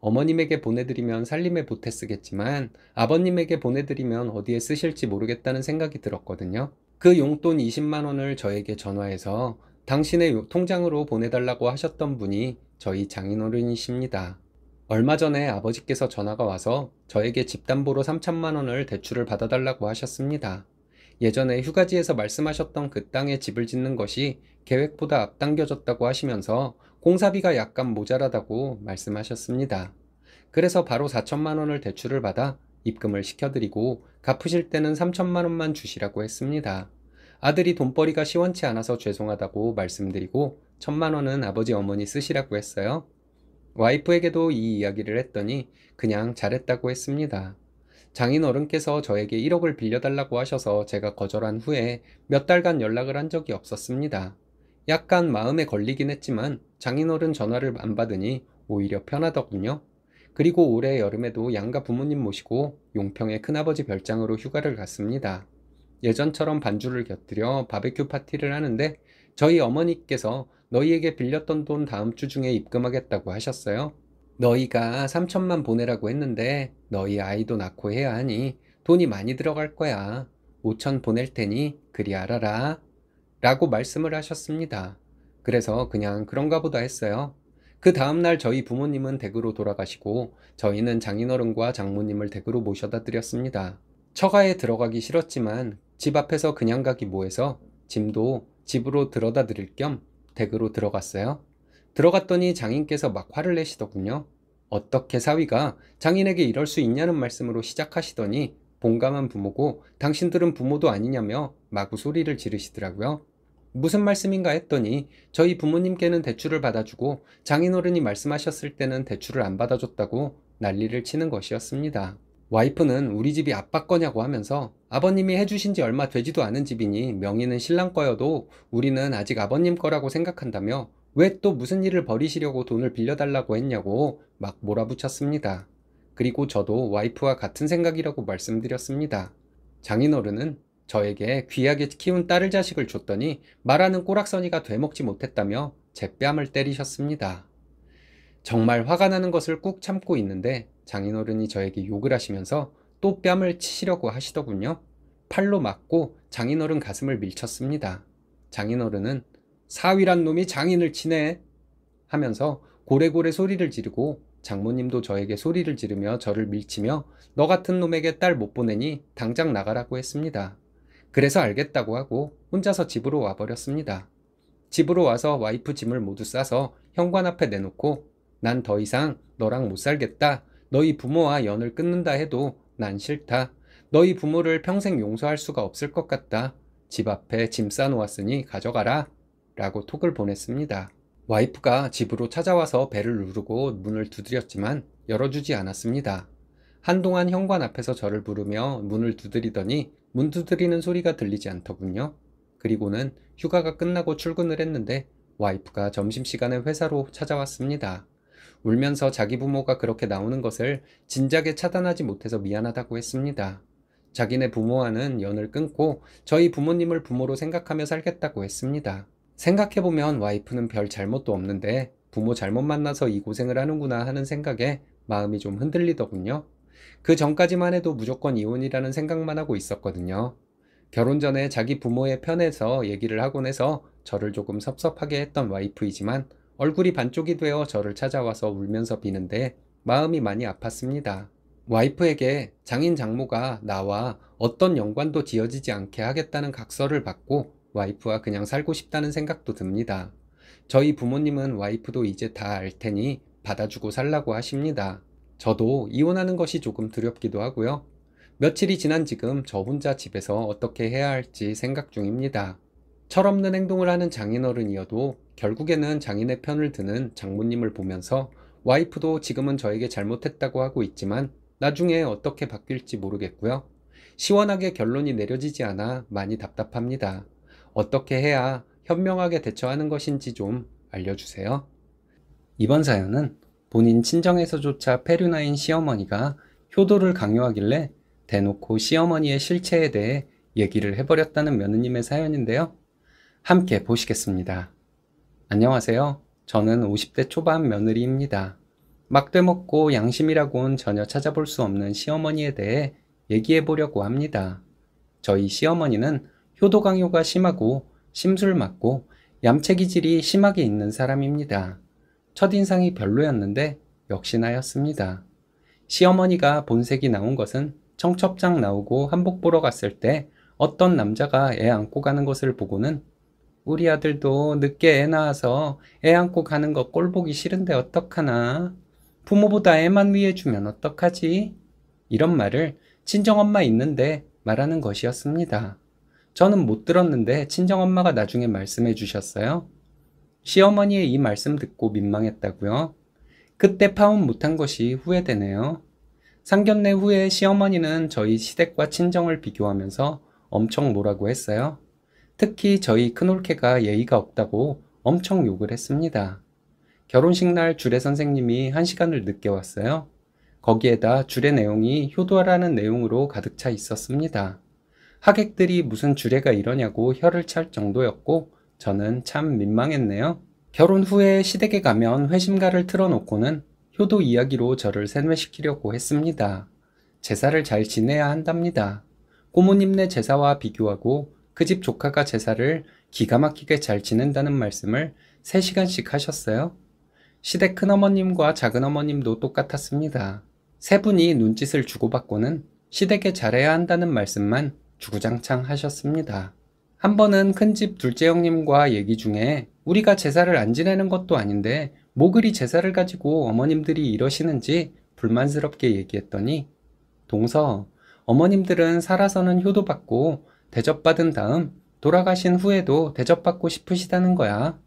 어머님에게 보내드리면 살림에 보태 쓰겠지만 아버님에게 보내드리면 어디에 쓰실지 모르겠다는 생각이 들었거든요. 그 용돈 20만 원을 저에게 전화해서 당신의 통장으로 보내달라고 하셨던 분이 저희 장인어른이십니다. 얼마 전에 아버지께서 전화가 와서 저에게 집담보로 3천만 원을 대출을 받아달라고 하셨습니다. 예전에 휴가지에서 말씀하셨던 그 땅에 집을 짓는 것이 계획보다 앞당겨졌다고 하시면서 공사비가 약간 모자라다고 말씀하셨습니다. 그래서 바로 4천만 원을 대출을 받아 입금을 시켜드리고 갚으실 때는 3천만 원만 주시라고 했습니다. 아들이 돈벌이가 시원치 않아서 죄송하다고 말씀드리고 천만 원은 아버지 어머니 쓰시라고 했어요. 와이프에게도 이 이야기를 했더니 그냥 잘했다고 했습니다. 장인어른께서 저에게 1억을 빌려달라고 하셔서 제가 거절한 후에 몇 달간 연락을 한 적이 없었습니다. 약간 마음에 걸리긴 했지만 장인어른 전화를 안 받으니 오히려 편하더군요. 그리고 올해 여름에도 양가 부모님 모시고 용평의 큰아버지 별장으로 휴가를 갔습니다. 예전처럼 반주를 곁들여 바베큐 파티를 하는데 저희 어머니께서 너희에게 빌렸던 돈 다음 주 중에 입금하겠다고 하셨어요. 너희가 3천만 보내라고 했는데 너희 아이도 낳고 해야 하니 돈이 많이 들어갈 거야. 5천 보낼 테니 그리 알아라. 라고 말씀을 하셨습니다. 그래서 그냥 그런가 보다 했어요. 그 다음날 저희 부모님은 댁으로 돌아가시고 저희는 장인어른과 장모님을 댁으로 모셔다 드렸습니다. 처가에 들어가기 싫었지만 집 앞에서 그냥 가기 뭐해서 짐도 집으로 들어다 드릴 겸 댁으로 들어갔어요. 들어갔더니 장인께서 막 화를 내시더군요. 어떻게 사위가 장인에게 이럴 수 있냐는 말씀으로 시작하시더니 본감한 부모고 당신들은 부모도 아니냐며 마구 소리를 지르시더라고요. 무슨 말씀인가 했더니 저희 부모님께는 대출을 받아주고 장인어른이 말씀하셨을 때는 대출을 안 받아줬다고 난리를 치는 것이었습니다. 와이프는 우리 집이 아빠 거냐고 하면서 아버님이 해주신 지 얼마 되지도 않은 집이니 명의는 신랑 거여도 우리는 아직 아버님 거라고 생각한다며 왜또 무슨 일을 벌이시려고 돈을 빌려달라고 했냐고 막 몰아붙였습니다. 그리고 저도 와이프와 같은 생각이라고 말씀드렸습니다. 장인어른은 저에게 귀하게 키운 딸을 자식을 줬더니 말하는 꼬락서니가 되먹지 못했다며 제 뺨을 때리셨습니다. 정말 화가 나는 것을 꾹 참고 있는데 장인어른이 저에게 욕을 하시면서 또 뺨을 치시려고 하시더군요. 팔로 맞고 장인어른 가슴을 밀쳤습니다. 장인어른은 사위란 놈이 장인을 치네 하면서 고래고래 소리를 지르고 장모님도 저에게 소리를 지르며 저를 밀치며 너 같은 놈에게 딸 못 보내니 당장 나가라고 했습니다. 그래서 알겠다고 하고 혼자서 집으로 와버렸습니다. 집으로 와서 와이프 짐을 모두 싸서 현관 앞에 내놓고 난 더 이상 너랑 못 살겠다. 너희 부모와 연을 끊는다 해도 난 싫다. 너희 부모를 평생 용서할 수가 없을 것 같다. 집 앞에 짐 싸놓았으니 가져가라. 라고 톡을 보냈습니다. 와이프가 집으로 찾아와서 배를 누르고 문을 두드렸지만 열어주지 않았습니다. 한동안 현관 앞에서 저를 부르며 문을 두드리더니 문 두드리는 소리가 들리지 않더군요. 그리고는 휴가가 끝나고 출근을 했는데 와이프가 점심시간에 회사로 찾아왔습니다. 울면서 자기 부모가 그렇게 나오는 것을 진작에 차단하지 못해서 미안하다고 했습니다. 자기네 부모와는 연을 끊고 저희 부모님을 부모로 생각하며 살겠다고 했습니다. 생각해보면 와이프는 별 잘못도 없는데 부모 잘못 만나서 이 고생을 하는구나 하는 생각에 마음이 좀 흔들리더군요. 그 전까지만 해도 무조건 이혼이라는 생각만 하고 있었거든요. 결혼 전에 자기 부모의 편에서 얘기를 하곤 해서 저를 조금 섭섭하게 했던 와이프이지만 얼굴이 반쪽이 되어 저를 찾아와서 울면서 비는데 마음이 많이 아팠습니다. 와이프에게 장인 장모가 나와 어떤 연관도 지어지지 않게 하겠다는 각서를 받고 와이프와 그냥 살고 싶다는 생각도 듭니다. 저희 부모님은 와이프도 이제 다 알 테니 받아주고 살라고 하십니다. 저도 이혼하는 것이 조금 두렵기도 하고요. 며칠이 지난 지금 저 혼자 집에서 어떻게 해야 할지 생각 중입니다. 철없는 행동을 하는 장인어른이어도 결국에는 장인의 편을 드는 장모님을 보면서 와이프도 지금은 저에게 잘못했다고 하고 있지만 나중에 어떻게 바뀔지 모르겠고요. 시원하게 결론이 내려지지 않아 많이 답답합니다. 어떻게 해야 현명하게 대처하는 것인지 좀 알려주세요. 이번 사연은 본인 친정에서조차 페류나인 시어머니가 효도를 강요하길래 대놓고 시어머니의 실체에 대해 얘기를 해버렸다는 며느님의 사연인데요. 함께 보시겠습니다. 안녕하세요. 저는 50대 초반 며느리입니다. 막돼먹고 양심이라고는 전혀 찾아볼 수 없는 시어머니에 대해 얘기해 보려고 합니다. 저희 시어머니는 효도 강요가 심하고 심술 맞고 얌체 기질이 심하게 있는 사람입니다. 첫인상이 별로였는데 역시나였습니다. 시어머니가 본색이 나온 것은 청첩장 나오고 한복 보러 갔을 때 어떤 남자가 애 안고 가는 것을 보고는 우리 아들도 늦게 애 낳아서 애 안고 가는 거 꼴보기 싫은데 어떡하나 부모보다 애만 위해 주면 어떡하지 이런 말을 친정엄마 있는데 말하는 것이었습니다. 저는 못 들었는데 친정엄마가 나중에 말씀해 주셨어요. 시어머니의 이 말씀 듣고 민망했다고요. 그때 파혼 못한 것이 후회되네요. 상견례 후에 시어머니는 저희 시댁과 친정을 비교하면서 엄청 뭐라고 했어요. 특히 저희 큰올케가 예의가 없다고 엄청 욕을 했습니다. 결혼식 날 주례 선생님이 한 시간을 늦게 왔어요. 거기에다 주례 내용이 효도하라는 내용으로 가득 차 있었습니다. 하객들이 무슨 주례가 이러냐고 혀를 찰 정도였고 저는 참 민망했네요. 결혼 후에 시댁에 가면 회심가를 틀어놓고는 효도 이야기로 저를 세뇌시키려고 했습니다. 제사를 잘 지내야 한답니다. 고모님네 제사와 비교하고 그 집 조카가 제사를 기가 막히게 잘 지낸다는 말씀을 3시간씩 하셨어요. 시댁 큰어머님과 작은어머님도 똑같았습니다. 세 분이 눈짓을 주고받고는 시댁에 잘해야 한다는 말씀만 주구장창 하셨습니다. 한 번은 큰 집 둘째 형님과 얘기 중에 우리가 제사를 안 지내는 것도 아닌데 뭐 그리 제사를 가지고 어머님들이 이러시는지 불만스럽게 얘기했더니 동서 어머님들은 살아서는 효도받고 대접받은 다음 돌아가신 후에도 대접받고 싶으시다는 거야.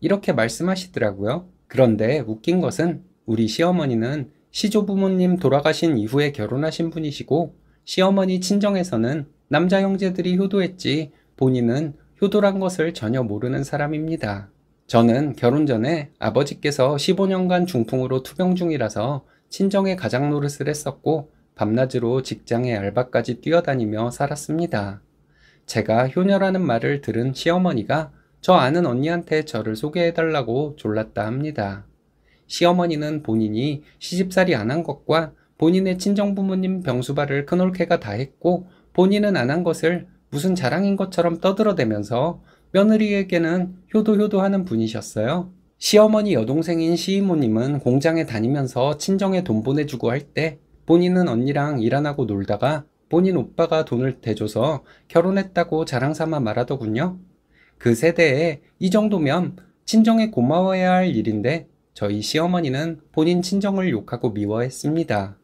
이렇게 말씀하시더라고요. 그런데 웃긴 것은 우리 시어머니는 시조부모님 돌아가신 이후에 결혼하신 분이시고 시어머니 친정에서는 남자 형제들이 효도했지 본인은 효도란 것을 전혀 모르는 사람입니다. 저는 결혼 전에 아버지께서 15년간 중풍으로 투병 중이라서 친정에 가장 노릇을 했었고 밤낮으로 직장에 알바까지 뛰어다니며 살았습니다. 제가 효녀라는 말을 들은 시어머니가 저 아는 언니한테 저를 소개해달라고 졸랐다 합니다. 시어머니는 본인이 시집살이 안 한 것과 본인의 친정 부모님 병수발을 큰올케가 다 했고 본인은 안 한 것을 무슨 자랑인 것처럼 떠들어대면서 며느리에게는 효도효도 하는 분이셨어요. 시어머니 여동생인 시이모님은 공장에 다니면서 친정에 돈 보내주고 할 때 본인은 언니랑 일 안 하고 놀다가 본인 오빠가 돈을 대줘서 결혼했다고 자랑삼아 말하더군요. 그 세대에 이 정도면 친정에 고마워해야 할 일인데 저희 시어머니는 본인 친정을 욕하고 미워했습니다.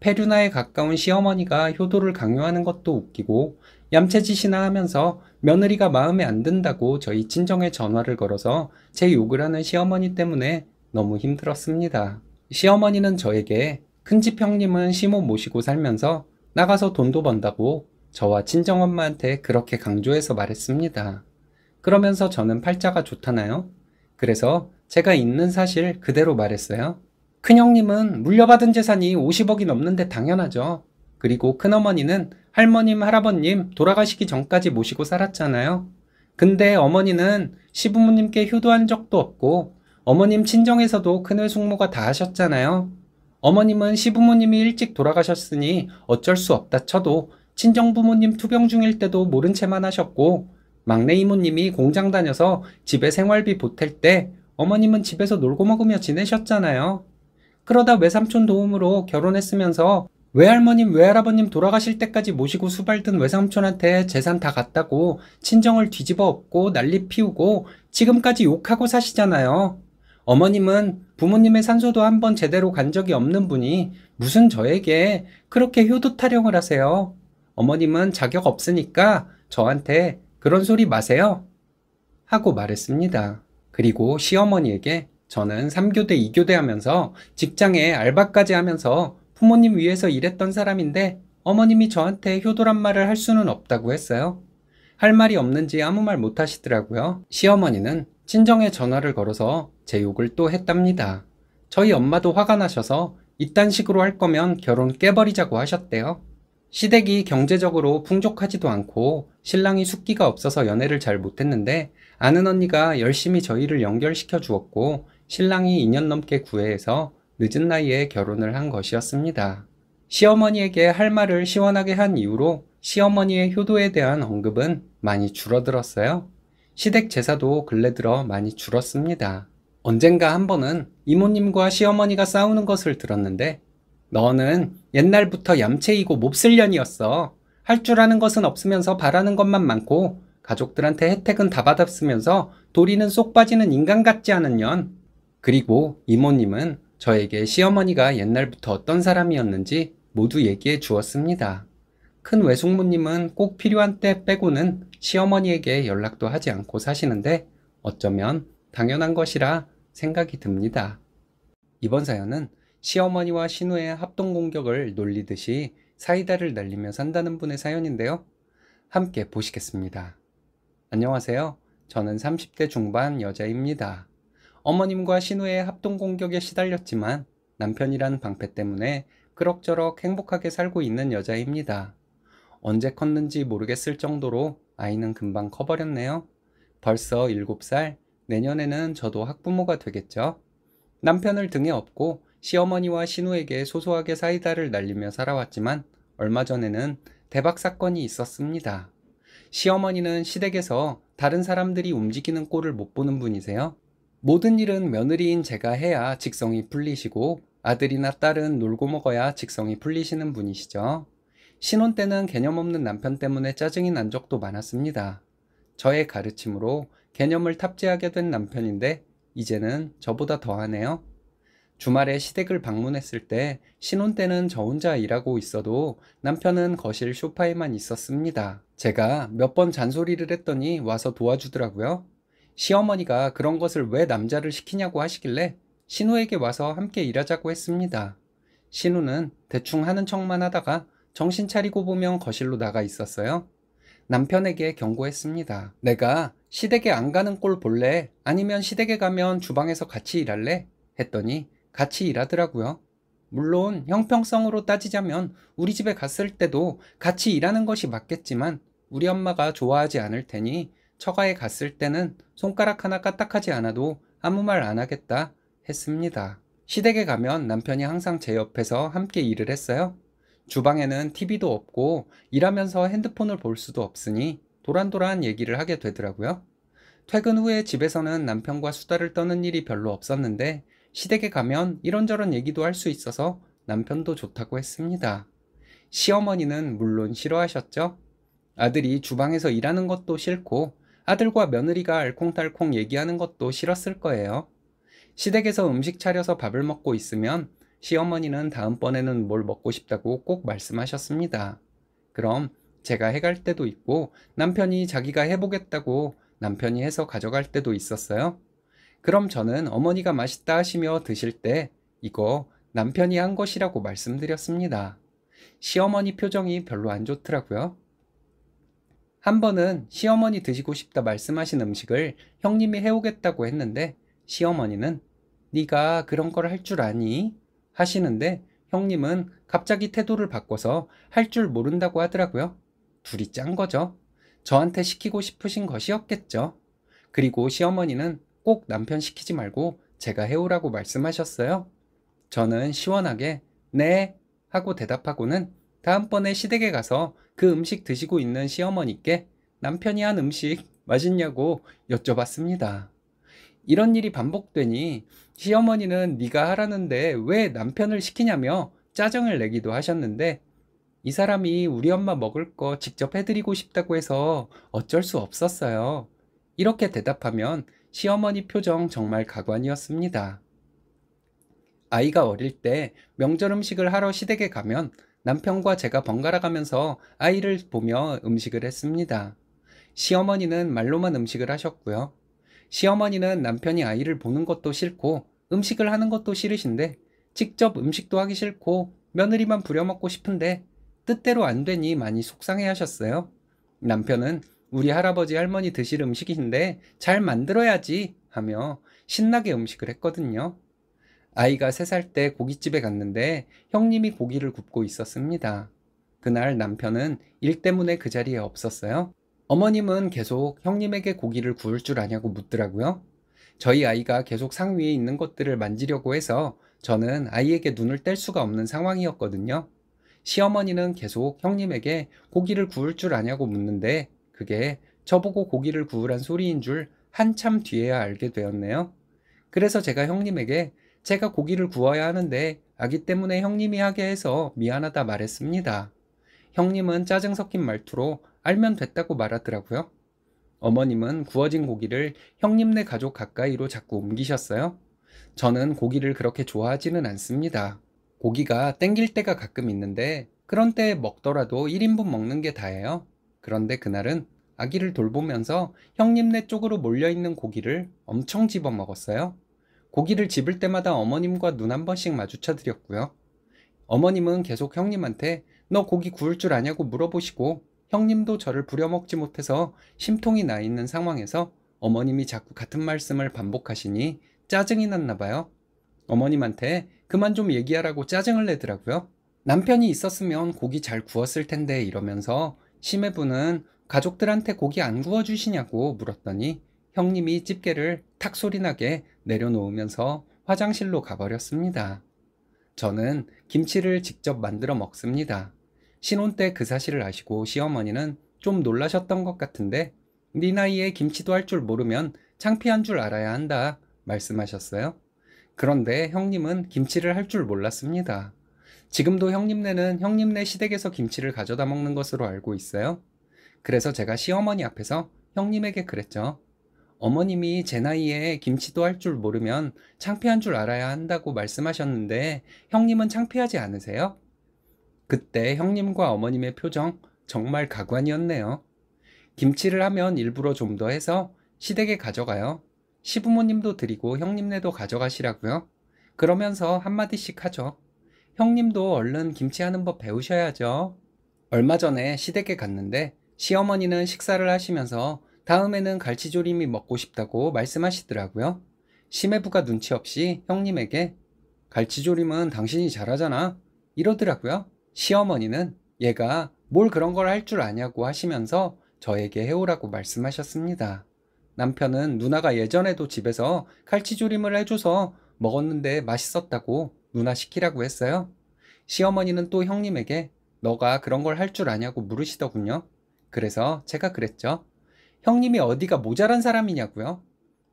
페류나에 가까운 시어머니가 효도를 강요하는 것도 웃기고 얌체짓이나 하면서 며느리가 마음에 안 든다고 저희 친정에 전화를 걸어서 제 욕을 하는 시어머니 때문에 너무 힘들었습니다. 시어머니는 저에게 큰집 형님은 시모 모시고 살면서 나가서 돈도 번다고 저와 친정엄마한테 그렇게 강조해서 말했습니다. 그러면서 저는 팔자가 좋다나요 그래서 제가 있는 사실 그대로 말했어요. 큰형님은 물려받은 재산이 50억이 넘는데 당연하죠. 그리고 큰어머니는 할머님, 할아버님 돌아가시기 전까지 모시고 살았잖아요. 근데 어머니는 시부모님께 효도한 적도 없고 어머님 친정에서도 큰을 숙모가 다 하셨잖아요. 어머님은 시부모님이 일찍 돌아가셨으니 어쩔 수 없다 쳐도 친정 부모님 투병 중일 때도 모른 채만 하셨고 막내 이모님이 공장 다녀서 집에 생활비 보탤 때 어머님은 집에서 놀고 먹으며 지내셨잖아요. 그러다 외삼촌 도움으로 결혼했으면서 외할머님, 외할아버님 돌아가실 때까지 모시고 수발든 외삼촌한테 재산 다 갔다고 친정을 뒤집어 엎고 난리 피우고 지금까지 욕하고 사시잖아요. 어머님은 부모님의 산소도 한 번 제대로 간 적이 없는 분이 무슨 저에게 그렇게 효도 타령을 하세요. 어머님은 자격 없으니까 저한테 그런 소리 마세요. 하고 말했습니다. 그리고 시어머니에게 저는 3교대, 2교대 하면서 직장에 알바까지 하면서 부모님 위해서 일했던 사람인데 어머님이 저한테 효도란 말을 할 수는 없다고 했어요. 할 말이 없는지 아무 말 못 하시더라고요. 시어머니는 친정에 전화를 걸어서 제 욕을 또 했답니다. 저희 엄마도 화가 나셔서 이딴 식으로 할 거면 결혼 깨버리자고 하셨대요. 시댁이 경제적으로 풍족하지도 않고 신랑이 숙기가 없어서 연애를 잘 못했는데 아는 언니가 열심히 저희를 연결시켜 주었고 신랑이 2년 넘게 구해서 늦은 나이에 결혼을 한 것이었습니다. 시어머니에게 할 말을 시원하게 한 이후로 시어머니의 효도에 대한 언급은 많이 줄어들었어요. 시댁 제사도 근래 들어 많이 줄었습니다. 언젠가 한 번은 이모님과 시어머니가 싸우는 것을 들었는데 너는 옛날부터 얌체이고 몹쓸년이었어. 할 줄 아는 것은 없으면서 바라는 것만 많고 가족들한테 혜택은 다 받았으면서 도리는 쏙 빠지는 인간 같지 않은 년. 그리고 이모님은 저에게 시어머니가 옛날부터 어떤 사람이었는지 모두 얘기해 주었습니다. 큰 외숙모님은 꼭 필요한 때 빼고는 시어머니에게 연락도 하지 않고 사시는데 어쩌면 당연한 것이라 생각이 듭니다. 이번 사연은 시어머니와 신우의 합동 공격을 놀리듯이 사이다를 날리며 산다는 분의 사연인데요. 함께 보시겠습니다. 안녕하세요. 저는 30대 중반 여자입니다. 어머님과 신우의 합동 공격에 시달렸지만 남편이란 방패 때문에 그럭저럭 행복하게 살고 있는 여자입니다. 언제 컸는지 모르겠을 정도로 아이는 금방 커버렸네요. 벌써 7살, 내년에는 저도 학부모가 되겠죠. 남편을 등에 업고 시어머니와 신우에게 소소하게 사이다를 날리며 살아왔지만 얼마 전에는 대박 사건이 있었습니다. 시어머니는 시댁에서 다른 사람들이 움직이는 꼴을 못 보는 분이세요. 모든 일은 며느리인 제가 해야 직성이 풀리시고 아들이나 딸은 놀고 먹어야 직성이 풀리시는 분이시죠. 신혼 때는 개념 없는 남편 때문에 짜증이 난 적도 많았습니다. 저의 가르침으로 개념을 탑재하게 된 남편인데 이제는 저보다 더하네요. 주말에 시댁을 방문했을 때 신혼 때는 저 혼자 일하고 있어도 남편은 거실 쇼파에만 있었습니다. 제가 몇 번 잔소리를 했더니 와서 도와주더라고요. 시어머니가 그런 것을 왜 남자를 시키냐고 하시길래 신우에게 와서 함께 일하자고 했습니다. 신우는 대충 하는 척만 하다가 정신 차리고 보면 거실로 나가 있었어요. 남편에게 경고했습니다. 내가 시댁에 안 가는 꼴 볼래? 아니면 시댁에 가면 주방에서 같이 일할래? 했더니 같이 일하더라고요. 물론 형평성으로 따지자면 우리 집에 갔을 때도 같이 일하는 것이 맞겠지만 우리 엄마가 좋아하지 않을 테니 처가에 갔을 때는 손가락 하나 까딱하지 않아도 아무 말 안 하겠다 했습니다. 시댁에 가면 남편이 항상 제 옆에서 함께 일을 했어요. 주방에는 TV도 없고 일하면서 핸드폰을 볼 수도 없으니 도란도란 얘기를 하게 되더라고요. 퇴근 후에 집에서는 남편과 수다를 떠는 일이 별로 없었는데 시댁에 가면 이런저런 얘기도 할 수 있어서 남편도 좋다고 했습니다. 시어머니는 물론 싫어하셨죠? 아들이 주방에서 일하는 것도 싫고 아들과 며느리가 알콩달콩 얘기하는 것도 싫었을 거예요. 시댁에서 음식 차려서 밥을 먹고 있으면 시어머니는 다음번에는 뭘 먹고 싶다고 꼭 말씀하셨습니다. 그럼 제가 해갈 때도 있고 남편이 자기가 해보겠다고 남편이 해서 가져갈 때도 있었어요. 그럼 저는 어머니가 맛있다 하시며 드실 때 이거 남편이 한 것이라고 말씀드렸습니다. 시어머니 표정이 별로 안 좋더라고요. 한 번은 시어머니 드시고 싶다 말씀하신 음식을 형님이 해오겠다고 했는데 시어머니는 네가 그런 걸 할 줄 아니? 하시는데 형님은 갑자기 태도를 바꿔서 할 줄 모른다고 하더라고요. 둘이 짠 거죠. 저한테 시키고 싶으신 것이었겠죠. 그리고 시어머니는 꼭 남편 시키지 말고 제가 해오라고 말씀하셨어요. 저는 시원하게 네 하고 대답하고는 다음번에 시댁에 가서 그 음식 드시고 있는 시어머니께 남편이 한 음식 맛있냐고 여쭤봤습니다. 이런 일이 반복되니 시어머니는 네가 하라는데 왜 남편을 시키냐며 짜증을 내기도 하셨는데 이 사람이 우리 엄마 먹을 거 직접 해드리고 싶다고 해서 어쩔 수 없었어요. 이렇게 대답하면 시어머니 표정 정말 가관이었습니다. 아이가 어릴 때 명절 음식을 하러 시댁에 가면 남편과 제가 번갈아 가면서 아이를 보며 음식을 했습니다. 시어머니는 말로만 음식을 하셨고요. 시어머니는 남편이 아이를 보는 것도 싫고 음식을 하는 것도 싫으신데 직접 음식도 하기 싫고 며느리만 부려먹고 싶은데 뜻대로 안 되니 많이 속상해 하셨어요. 남편은 우리 할아버지 할머니 드실 음식인데 잘 만들어야지 하며 신나게 음식을 했거든요. 아이가 세 살 때 고깃집에 갔는데 형님이 고기를 굽고 있었습니다. 그날 남편은 일 때문에 그 자리에 없었어요. 어머님은 계속 형님에게 고기를 구울 줄 아냐고 묻더라고요. 저희 아이가 계속 상 위에 있는 것들을 만지려고 해서 저는 아이에게 눈을 뗄 수가 없는 상황이었거든요. 시어머니는 계속 형님에게 고기를 구울 줄 아냐고 묻는데 그게 저보고 고기를 구우란 소리인 줄 한참 뒤에야 알게 되었네요. 그래서 제가 형님에게 제가 고기를 구워야 하는데 아기 때문에 형님이 하게 해서 미안하다 말했습니다. 형님은 짜증 섞인 말투로 알면 됐다고 말하더라고요. 어머님은 구워진 고기를 형님네 가족 가까이로 자꾸 옮기셨어요. 저는 고기를 그렇게 좋아하지는 않습니다. 고기가 땡길 때가 가끔 있는데 그런 때 먹더라도 1인분 먹는 게 다예요. 그런데 그날은 아기를 돌보면서 형님네 쪽으로 몰려있는 고기를 엄청 집어 먹었어요. 고기를 집을 때마다 어머님과 눈 한 번씩 마주쳐 드렸고요. 어머님은 계속 형님한테 너 고기 구울 줄 아냐고 물어보시고 형님도 저를 부려먹지 못해서 심통이 나 있는 상황에서 어머님이 자꾸 같은 말씀을 반복하시니 짜증이 났나 봐요. 어머님한테 그만 좀 얘기하라고 짜증을 내더라고요. 남편이 있었으면 고기 잘 구웠을 텐데 이러면서 심해부는 가족들한테 고기 안 구워주시냐고 물었더니 형님이 집게를 탁 소리나게 내려놓으면서 화장실로 가버렸습니다. 저는 김치를 직접 만들어 먹습니다. 신혼 때 그 사실을 아시고 시어머니는 좀 놀라셨던 것 같은데 네 나이에 김치도 할 줄 모르면 창피한 줄 알아야 한다 말씀하셨어요. 그런데 형님은 김치를 할 줄 몰랐습니다. 지금도 형님네는 형님네 시댁에서 김치를 가져다 먹는 것으로 알고 있어요. 그래서 제가 시어머니 앞에서 형님에게 그랬죠. 어머님이 제 나이에 김치도 할 줄 모르면 창피한 줄 알아야 한다고 말씀하셨는데 형님은 창피하지 않으세요? 그때 형님과 어머님의 표정 정말 가관이었네요. 김치를 하면 일부러 좀 더 해서 시댁에 가져가요. 시부모님도 드리고 형님네도 가져가시라고요. 그러면서 한마디씩 하죠. 형님도 얼른 김치하는 법 배우셔야죠. 얼마 전에 시댁에 갔는데 시어머니는 식사를 하시면서 다음에는 갈치조림이 먹고 싶다고 말씀하시더라고요. 심해부가 눈치 없이 형님에게 갈치조림은 당신이 잘하잖아 이러더라고요. 시어머니는 얘가 뭘 그런 걸 할 줄 아냐고 하시면서 저에게 해오라고 말씀하셨습니다. 남편은 누나가 예전에도 집에서 갈치조림을 해줘서 먹었는데 맛있었다고 누나 시키라고 했어요. 시어머니는 또 형님에게 너가 그런 걸 할 줄 아냐고 물으시더군요. 그래서 제가 그랬죠. 형님이 어디가 모자란 사람이냐고요?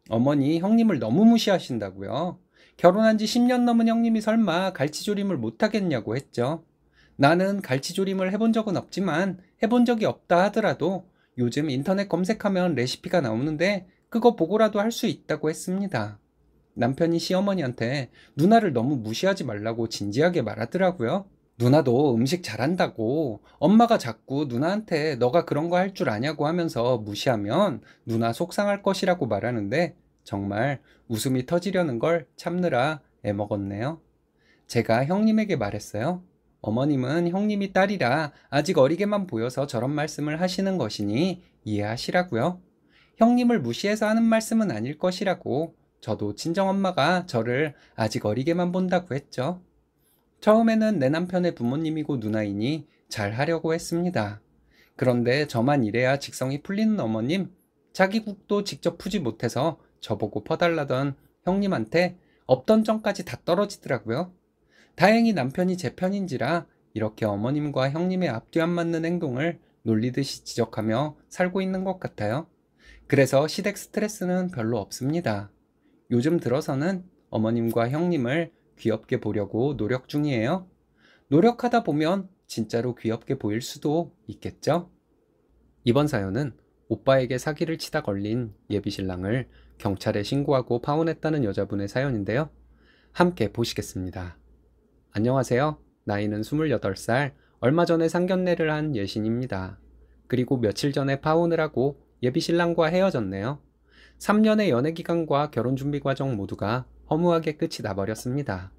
어머니 형님을 너무 무시하신다고요? 결혼한 지 10년 넘은 형님이 설마 갈치조림을 못하겠냐고 했죠. 나는 갈치조림을 해본 적은 없지만 해본 적이 없다 하더라도 요즘 인터넷 검색하면 레시피가 나오는데 그거 보고라도 할 수 있다고 했습니다. 남편이 시어머니한테 누나를 너무 무시하지 말라고 진지하게 말하더라고요. 누나도 음식 잘한다고 엄마가 자꾸 누나한테 너가 그런 거 할 줄 아냐고 하면서 무시하면 누나 속상할 것이라고 말하는데 정말 웃음이 터지려는 걸 참느라 애먹었네요. 제가 형님에게 말했어요. 어머님은 형님이 딸이라 아직 어리게만 보여서 저런 말씀을 하시는 것이니 이해하시라고요. 형님을 무시해서 하는 말씀은 아닐 것이라고 저도 친정엄마가 저를 아직 어리게만 본다고 했죠. 처음에는 내 남편의 부모님이고 누나이니 잘 하려고 했습니다. 그런데 저만 이래야 직성이 풀리는 어머님, 자기 국도 직접 푸지 못해서 저보고 퍼달라던 형님한테 없던 점까지 다 떨어지더라고요. 다행히 남편이 제 편인지라 이렇게 어머님과 형님의 앞뒤 안 맞는 행동을 놀리듯이 지적하며 살고 있는 것 같아요. 그래서 시댁 스트레스는 별로 없습니다. 요즘 들어서는 어머님과 형님을 귀엽게 보려고 노력 중이에요. 노력하다 보면 진짜로 귀엽게 보일 수도 있겠죠? 이번 사연은 오빠에게 사기를 치다 걸린 예비신랑을 경찰에 신고하고 파혼했다는 여자분의 사연인데요. 함께 보시겠습니다. 안녕하세요. 나이는 28살, 얼마 전에 상견례를 한 예신입니다. 그리고 며칠 전에 파혼을 하고 예비신랑과 헤어졌네요. 3년의 연애 기간과 결혼 준비 과정 모두가 허무하게 끝이 나버렸습니다.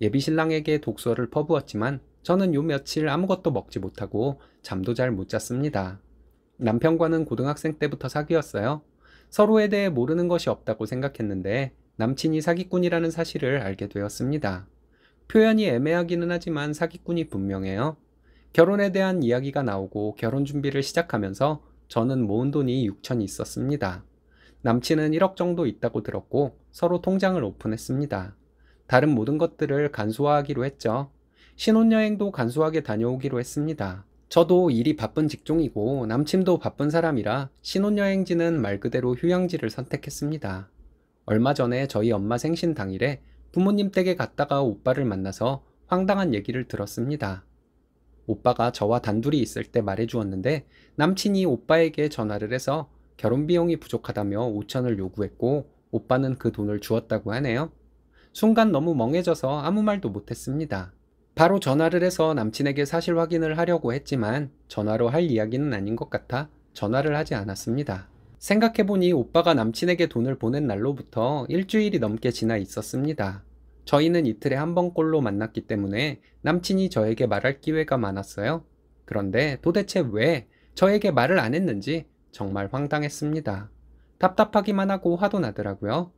예비신랑에게 독서를 퍼부었지만 저는 요 며칠 아무것도 먹지 못하고 잠도 잘 못 잤습니다. 남편과는 고등학생 때부터 사귀었어요. 서로에 대해 모르는 것이 없다고 생각했는데 남친이 사기꾼이라는 사실을 알게 되었습니다. 표현이 애매하기는 하지만 사기꾼이 분명해요. 결혼에 대한 이야기가 나오고 결혼 준비를 시작하면서 저는 모은 돈이 6천이 있었습니다. 남친은 1억 정도 있다고 들었고 서로 통장을 오픈했습니다. 다른 모든 것들을 간소화하기로 했죠. 신혼여행도 간소하게 다녀오기로 했습니다. 저도 일이 바쁜 직종이고 남친도 바쁜 사람이라 신혼여행지는 말 그대로 휴양지를 선택했습니다. 얼마 전에 저희 엄마 생신 당일에 부모님 댁에 갔다가 오빠를 만나서 황당한 얘기를 들었습니다. 오빠가 저와 단둘이 있을 때 말해주었는데 남친이 오빠에게 전화를 해서 결혼 비용이 부족하다며 5천을 요구했고 오빠는 그 돈을 주었다고 하네요. 순간 너무 멍해져서 아무 말도 못했습니다. 바로 전화를 해서 남친에게 사실 확인을 하려고 했지만 전화로 할 이야기는 아닌 것 같아 전화를 하지 않았습니다. 생각해보니 오빠가 남친에게 돈을 보낸 날로부터 일주일이 넘게 지나 있었습니다. 저희는 이틀에 한 번꼴로 만났기 때문에 남친이 저에게 말할 기회가 많았어요. 그런데 도대체 왜 저에게 말을 안 했는지 정말 황당했습니다. 답답하기만 하고 화도 나더라고요.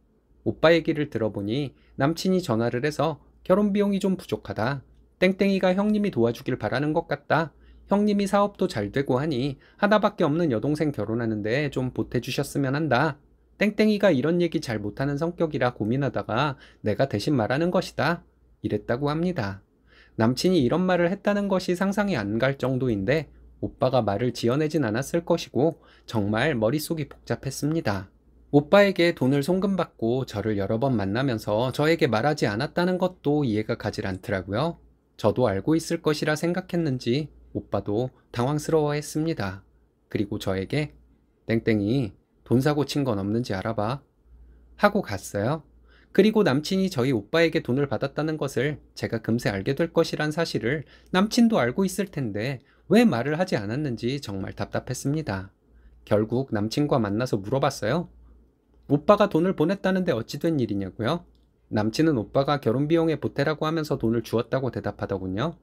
오빠 얘기를 들어보니 남친이 전화를 해서 결혼 비용이 좀 부족하다. 땡땡이가 형님이 도와주길 바라는 것 같다. 형님이 사업도 잘 되고 하니 하나밖에 없는 여동생 결혼하는데 좀 보태주셨으면 한다. 땡땡이가 이런 얘기 잘 못하는 성격이라 고민하다가 내가 대신 말하는 것이다. 이랬다고 합니다. 남친이 이런 말을 했다는 것이 상상이 안 갈 정도인데 오빠가 말을 지어내진 않았을 것이고 정말 머릿속이 복잡했습니다. 오빠에게 돈을 송금받고 저를 여러 번 만나면서 저에게 말하지 않았다는 것도 이해가 가질 않더라고요. 저도 알고 있을 것이라 생각했는지 오빠도 당황스러워 했습니다. 그리고 저에게 땡땡이 돈 사고 친 건 없는지 알아봐. 하고 갔어요. 그리고 남친이 저희 오빠에게 돈을 받았다는 것을 제가 금세 알게 될 것이란 사실을 남친도 알고 있을 텐데 왜 말을 하지 않았는지 정말 답답했습니다. 결국 남친과 만나서 물어봤어요. 오빠가 돈을 보냈다는데 어찌 된 일이냐고요? 남친은 오빠가 결혼 비용에 보태라고 하면서 돈을 주었다고 대답하더군요.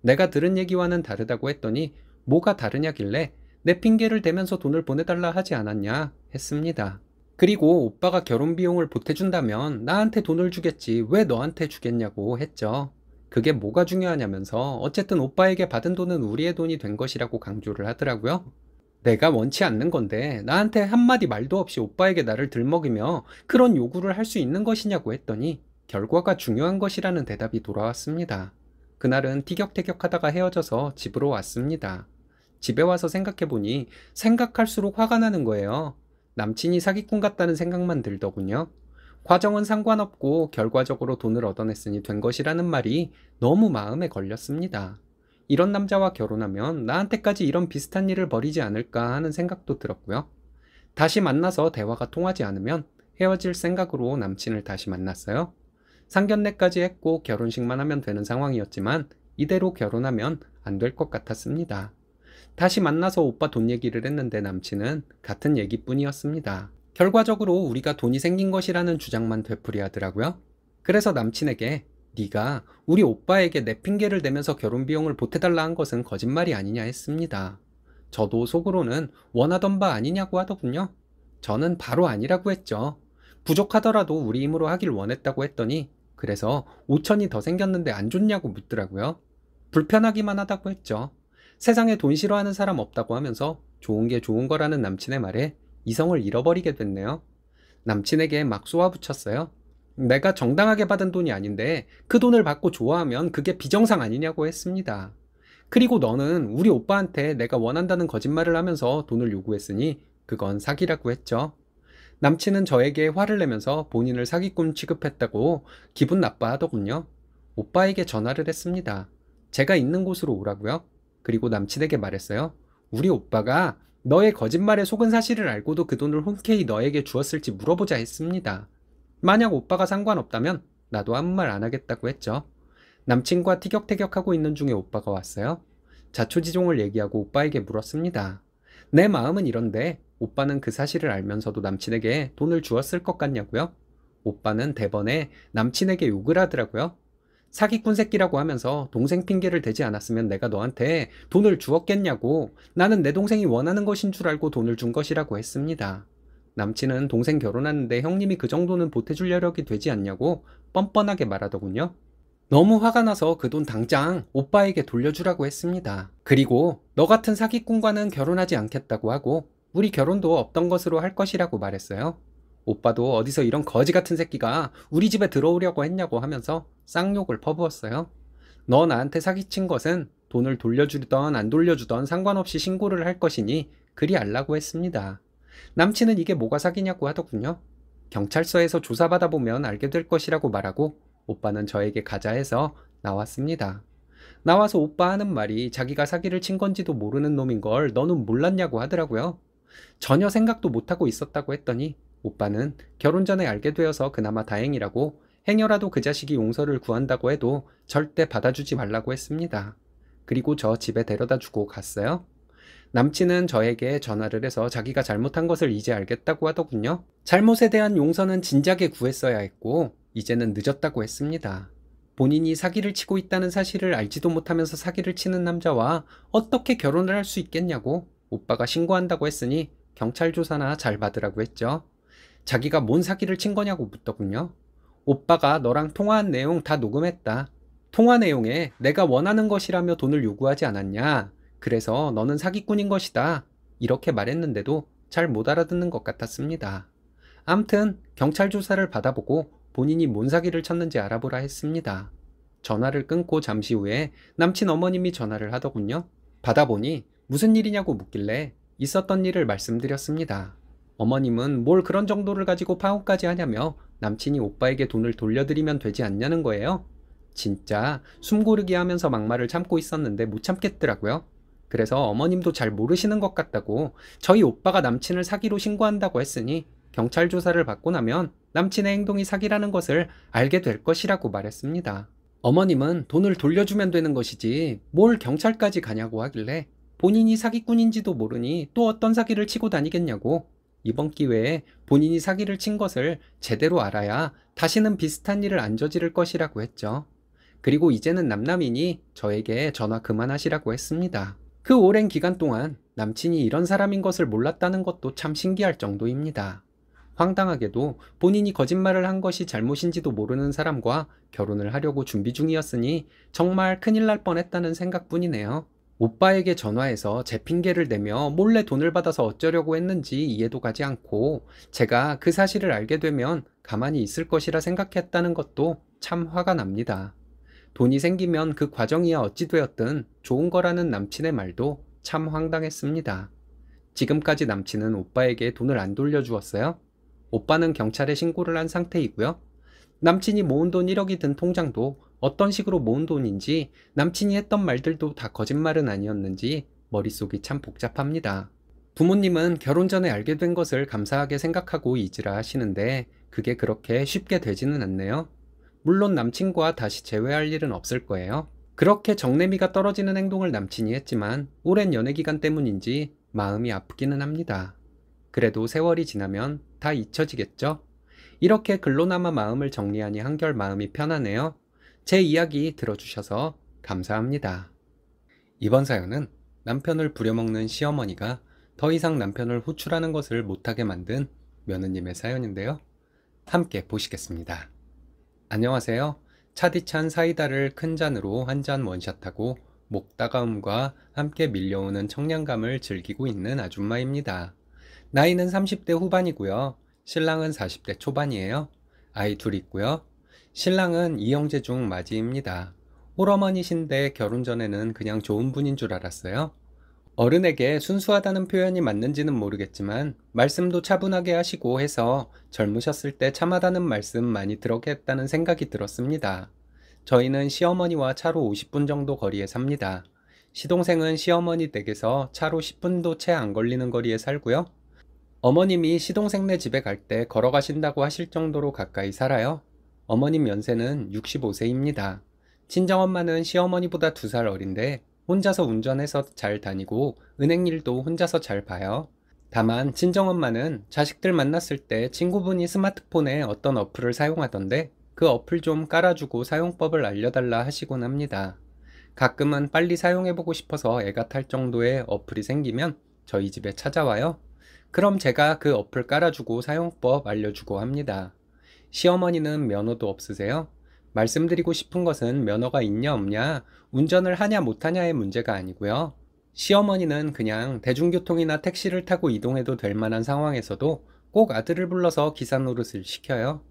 내가 들은 얘기와는 다르다고 했더니 뭐가 다르냐길래 내 핑계를 대면서 돈을 보내달라 하지 않았냐 했습니다. 그리고 오빠가 결혼 비용을 보태준다면 나한테 돈을 주겠지 왜 너한테 주겠냐고 했죠. 그게 뭐가 중요하냐면서 어쨌든 오빠에게 받은 돈은 우리의 돈이 된 것이라고 강조를 하더라고요. 내가 원치 않는 건데 나한테 한마디 말도 없이 오빠에게 나를 들먹이며 그런 요구를 할 수 있는 것이냐고 했더니 결과가 중요한 것이라는 대답이 돌아왔습니다. 그날은 티격태격 하다가 헤어져서 집으로 왔습니다. 집에 와서 생각해보니 생각할수록 화가 나는 거예요. 남친이 사기꾼 같다는 생각만 들더군요. 과정은 상관없고 결과적으로 돈을 얻어냈으니 된 것이라는 말이 너무 마음에 걸렸습니다. 이런 남자와 결혼하면 나한테까지 이런 비슷한 일을 벌이지 않을까 하는 생각도 들었고요. 다시 만나서 대화가 통하지 않으면 헤어질 생각으로 남친을 다시 만났어요. 상견례까지 했고 결혼식만 하면 되는 상황이었지만 이대로 결혼하면 안 될 것 같았습니다. 다시 만나서 오빠 돈 얘기를 했는데 남친은 같은 얘기뿐이었습니다. 결과적으로 우리가 돈이 생긴 것이라는 주장만 되풀이하더라고요. 그래서 남친에게 네가 우리 오빠에게 내 핑계를 대면서 결혼 비용을 보태달라 한 것은 거짓말이 아니냐 했습니다. 저도 속으로는 원하던 바 아니냐고 하더군요. 저는 바로 아니라고 했죠. 부족하더라도 우리 힘으로 하길 원했다고 했더니 그래서 5천이 더 생겼는데 안 좋냐고 묻더라고요. 불편하기만 하다고 했죠. 세상에 돈 싫어하는 사람 없다고 하면서 좋은 게 좋은 거라는 남친의 말에 이성을 잃어버리게 됐네요. 남친에게 막 쏘아붙였어요. 내가 정당하게 받은 돈이 아닌데 그 돈을 받고 좋아하면 그게 비정상 아니냐고 했습니다. 그리고 너는 우리 오빠한테 내가 원한다는 거짓말을 하면서 돈을 요구했으니 그건 사기라고 했죠. 남친은 저에게 화를 내면서 본인을 사기꾼 취급했다고 기분 나빠하더군요. 오빠에게 전화를 했습니다. 제가 있는 곳으로 오라고요. 그리고 남친에게 말했어요. 우리 오빠가 너의 거짓말에 속은 사실을 알고도 그 돈을 흔쾌히 너에게 주었을지 물어보자 했습니다. 만약 오빠가 상관없다면 나도 아무 말 안 하겠다고 했죠. 남친과 티격태격하고 있는 중에 오빠가 왔어요. 자초지종을 얘기하고 오빠에게 물었습니다. 내 마음은 이런데 오빠는 그 사실을 알면서도 남친에게 돈을 주었을 것 같냐고요? 오빠는 대번에 남친에게 욕을 하더라고요. 사기꾼 새끼라고 하면서 동생 핑계를 대지 않았으면 내가 너한테 돈을 주었겠냐고 나는 내 동생이 원하는 것인 줄 알고 돈을 준 것이라고 했습니다. 남친은 동생 결혼하는데 형님이 그 정도는 보태줄 여력이 되지 않냐고 뻔뻔하게 말하더군요. 너무 화가 나서 그 돈 당장 오빠에게 돌려주라고 했습니다. 그리고 너 같은 사기꾼과는 결혼하지 않겠다고 하고 우리 결혼도 없던 것으로 할 것이라고 말했어요. 오빠도 어디서 이런 거지 같은 새끼가 우리 집에 들어오려고 했냐고 하면서 쌍욕을 퍼부었어요. 너 나한테 사기친 것은 돈을 돌려주던 안 돌려주던 상관없이 신고를 할 것이니 그리 알라고 했습니다. 남친은 이게 뭐가 사기냐고 하더군요. 경찰서에서 조사받아 보면 알게 될 것이라고 말하고 오빠는 저에게 가자 해서 나왔습니다. 나와서 오빠 하는 말이 자기가 사기를 친 건지도 모르는 놈인 걸 너는 몰랐냐고 하더라고요. 전혀 생각도 못하고 있었다고 했더니 오빠는 결혼 전에 알게 되어서 그나마 다행이라고 행여라도 그 자식이 용서를 구한다고 해도 절대 받아주지 말라고 했습니다. 그리고 저 집에 데려다 주고 갔어요. 남친은 저에게 전화를 해서 자기가 잘못한 것을 이제 알겠다고 하더군요. 잘못에 대한 용서는 진작에 구했어야 했고, 이제는 늦었다고 했습니다. 본인이 사기를 치고 있다는 사실을 알지도 못하면서 사기를 치는 남자와 어떻게 결혼을 할 수 있겠냐고 오빠가 신고한다고 했으니 경찰 조사나 잘 받으라고 했죠. 자기가 뭔 사기를 친 거냐고 묻더군요. 오빠가 너랑 통화한 내용 다 녹음했다. 통화 내용에 내가 원하는 것이라며 돈을 요구하지 않았냐. 그래서 너는 사기꾼인 것이다. 이렇게 말했는데도 잘 못 알아듣는 것 같았습니다. 암튼 경찰 조사를 받아보고 본인이 뭔 사기를 쳤는지 알아보라 했습니다. 전화를 끊고 잠시 후에 남친 어머님이 전화를 하더군요. 받아보니 무슨 일이냐고 묻길래 있었던 일을 말씀드렸습니다. 어머님은 뭘 그런 정도를 가지고 파혼까지 하냐며 남친이 오빠에게 돈을 돌려드리면 되지 않냐는 거예요. 진짜 숨 고르기 하면서 막말을 참고 있었는데 못 참겠더라고요. 그래서 어머님도 잘 모르시는 것 같다고 저희 오빠가 남친을 사기로 신고한다고 했으니 경찰 조사를 받고 나면 남친의 행동이 사기라는 것을 알게 될 것이라고 말했습니다. 어머님은 돈을 돌려주면 되는 것이지 뭘 경찰까지 가냐고 하길래 본인이 사기꾼인지도 모르니 또 어떤 사기를 치고 다니겠냐고 이번 기회에 본인이 사기를 친 것을 제대로 알아야 다시는 비슷한 일을 안 저지를 것이라고 했죠. 그리고 이제는 남남이니 저에게 전화 그만하시라고 했습니다. 그 오랜 기간 동안 남친이 이런 사람인 것을 몰랐다는 것도 참 신기할 정도입니다. 황당하게도 본인이 거짓말을 한 것이 잘못인지도 모르는 사람과 결혼을 하려고 준비 중이었으니 정말 큰일 날 뻔했다는 생각뿐이네요. 오빠에게 전화해서 제 핑계를 내며 몰래 돈을 받아서 어쩌려고 했는지 이해도 가지 않고 제가 그 사실을 알게 되면 가만히 있을 것이라 생각했다는 것도 참 화가 납니다. 돈이 생기면 그 과정이야 어찌되었든 좋은 거라는 남친의 말도 참 황당했습니다. 지금까지 남친은 오빠에게 돈을 안 돌려주었어요? 오빠는 경찰에 신고를 한 상태이고요. 남친이 모은 돈 1억이 든 통장도 어떤 식으로 모은 돈인지 남친이 했던 말들도 다 거짓말은 아니었는지 머릿속이 참 복잡합니다. 부모님은 결혼 전에 알게 된 것을 감사하게 생각하고 잊으라 하시는데 그게 그렇게 쉽게 되지는 않네요. 물론 남친과 다시 재회할 일은 없을 거예요. 그렇게 정내미가 떨어지는 행동을 남친이 했지만 오랜 연애 기간 때문인지 마음이 아프기는 합니다. 그래도 세월이 지나면 다 잊혀지겠죠? 이렇게 글로 남아 마음을 정리하니 한결 마음이 편하네요. 제 이야기 들어주셔서 감사합니다. 이번 사연은 남편을 부려먹는 시어머니가 더 이상 남편을 호출하는 것을 못하게 만든 며느님의 사연인데요. 함께 보시겠습니다. 안녕하세요. 차디찬 사이다를 큰 잔으로 한 잔 원샷하고 목 따가움과 함께 밀려오는 청량감을 즐기고 있는 아줌마입니다. 나이는 30대 후반이고요. 신랑은 40대 초반이에요. 아이 둘 있고요. 신랑은 이형제 중 맞이입니다. 홀어머니신데 결혼 전에는 그냥 좋은 분인 줄 알았어요. 어른에게 순수하다는 표현이 맞는지는 모르겠지만 말씀도 차분하게 하시고 해서 젊으셨을 때 참하다는 말씀 많이 들었겠다는 생각이 들었습니다. 저희는 시어머니와 차로 50분 정도 거리에 삽니다. 시동생은 시어머니 댁에서 차로 10분도 채 안 걸리는 거리에 살고요. 어머님이 시동생네 집에 갈 때 걸어가신다고 하실 정도로 가까이 살아요. 어머님 연세는 65세입니다. 친정엄마는 시어머니보다 두 살 어린데 혼자서 운전해서 잘 다니고 은행 일도 혼자서 잘 봐요. 다만 친정엄마는 자식들 만났을 때 친구분이 스마트폰에 어떤 어플을 사용하던데 그 어플 좀 깔아주고 사용법을 알려달라 하시곤 합니다. 가끔은 빨리 사용해보고 싶어서 애가 탈 정도의 어플이 생기면 저희 집에 찾아와요. 그럼 제가 그 어플 깔아주고 사용법 알려주고 합니다. 시어머니는 면허도 없으세요? 말씀드리고 싶은 것은 면허가 있냐 없냐, 운전을 하냐 못하냐의 문제가 아니고요. 시어머니는 그냥 대중교통이나 택시를 타고 이동해도 될 만한 상황에서도 꼭 아들을 불러서 기사 노릇을 시켜요.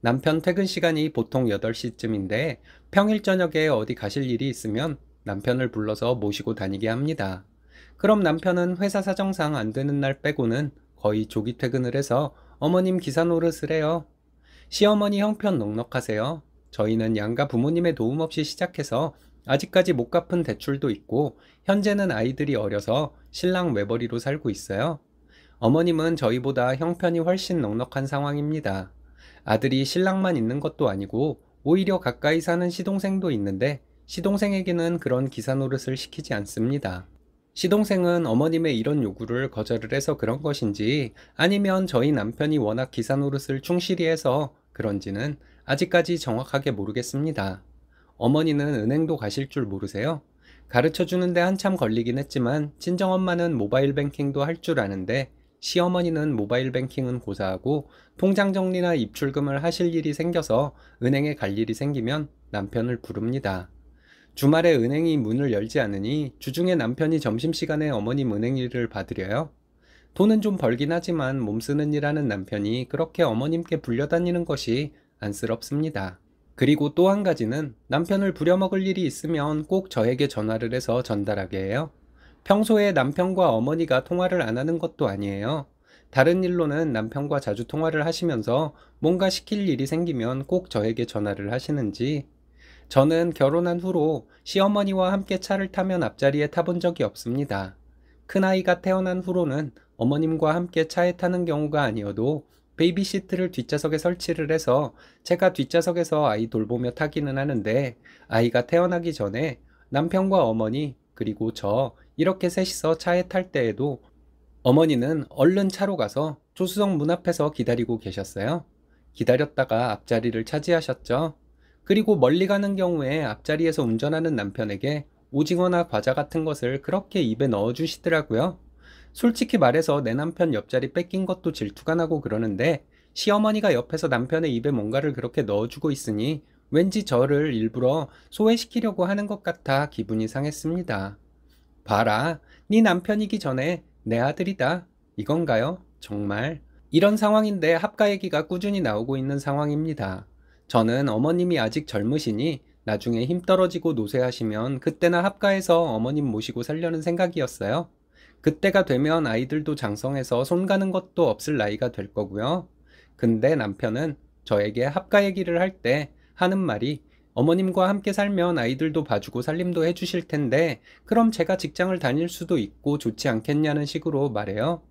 남편 퇴근 시간이 보통 8시쯤인데 평일 저녁에 어디 가실 일이 있으면 남편을 불러서 모시고 다니게 합니다. 그럼 남편은 회사 사정상 안 되는 날 빼고는 거의 조기 퇴근을 해서 어머님 기사 노릇을 해요. 시어머니 형편 넉넉하세요. 저희는 양가 부모님의 도움 없이 시작해서 아직까지 못 갚은 대출도 있고 현재는 아이들이 어려서 신랑 외벌이로 살고 있어요. 어머님은 저희보다 형편이 훨씬 넉넉한 상황입니다. 아들이 신랑만 있는 것도 아니고 오히려 가까이 사는 시동생도 있는데 시동생에게는 그런 기사 노릇을 시키지 않습니다. 시동생은 어머님의 이런 요구를 거절을 해서 그런 것인지 아니면 저희 남편이 워낙 기사 노릇을 충실히 해서 그런지는 아직까지 정확하게 모르겠습니다. 어머니는 은행도 가실 줄 모르세요? 가르쳐 주는데 한참 걸리긴 했지만 친정엄마는 모바일 뱅킹도 할 줄 아는데 시어머니는 모바일 뱅킹은 고사하고 통장 정리나 입출금을 하실 일이 생겨서 은행에 갈 일이 생기면 남편을 부릅니다. 주말에 은행이 문을 열지 않으니 주중에 남편이 점심시간에 어머님 은행 일을 받으려요 돈은 좀 벌긴 하지만 몸쓰는 일하는 남편이 그렇게 어머님께 불려다니는 것이 안쓰럽습니다. 그리고 또 한 가지는 남편을 부려먹을 일이 있으면 꼭 저에게 전화를 해서 전달하게 해요. 평소에 남편과 어머니가 통화를 안 하는 것도 아니에요. 다른 일로는 남편과 자주 통화를 하시면서 뭔가 시킬 일이 생기면 꼭 저에게 전화를 하시는지 저는 결혼한 후로 시어머니와 함께 차를 타면 앞자리에 타본 적이 없습니다. 큰아이가 태어난 후로는 어머님과 함께 차에 타는 경우가 아니어도 베이비 시트를 뒷좌석에 설치를 해서 제가 뒷좌석에서 아이 돌보며 타기는 하는데 아이가 태어나기 전에 남편과 어머니 그리고 저 이렇게 셋이서 차에 탈 때에도 어머니는 얼른 차로 가서 조수석 문 앞에서 기다리고 계셨어요. 기다렸다가 앞자리를 차지하셨죠. 그리고 멀리 가는 경우에 앞자리에서 운전하는 남편에게 오징어나 과자 같은 것을 그렇게 입에 넣어주시더라고요. 솔직히 말해서 내 남편 옆자리 뺏긴 것도 질투가 나고 그러는데 시어머니가 옆에서 남편의 입에 뭔가를 그렇게 넣어주고 있으니 왠지 저를 일부러 소외시키려고 하는 것 같아 기분이 상했습니다. 봐라, 네 남편이기 전에 내 아들이다. 이건가요? 정말. 이런 상황인데 합가 얘기가 꾸준히 나오고 있는 상황입니다. 저는 어머님이 아직 젊으시니 나중에 힘 떨어지고 노쇠하시면 그때나 합가해서 어머님 모시고 살려는 생각이었어요. 그때가 되면 아이들도 장성해서 손 가는 것도 없을 나이가 될 거고요. 근데 남편은 저에게 합가 얘기를 할 때 하는 말이 어머님과 함께 살면 아이들도 봐주고 살림도 해주실 텐데 그럼 제가 직장을 다닐 수도 있고 좋지 않겠냐는 식으로 말해요.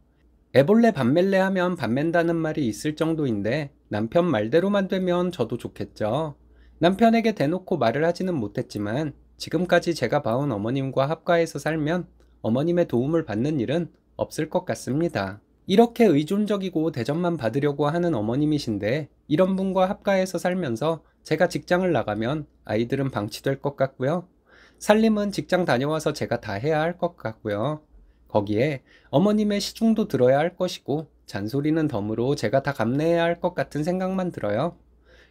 애벌레 반멜레 하면 반맨다는 말이 있을 정도인데 남편 말대로만 되면 저도 좋겠죠. 남편에게 대놓고 말을 하지는 못했지만 지금까지 제가 봐온 어머님과 합가해서 살면 어머님의 도움을 받는 일은 없을 것 같습니다. 이렇게 의존적이고 대접만 받으려고 하는 어머님이신데 이런 분과 합가해서 살면서 제가 직장을 나가면 아이들은 방치될 것 같고요. 살림은 직장 다녀와서 제가 다 해야 할 것 같고요. 거기에 어머님의 시중도 들어야 할 것이고 잔소리는 덤으로 제가 다 감내해야 할 것 같은 생각만 들어요.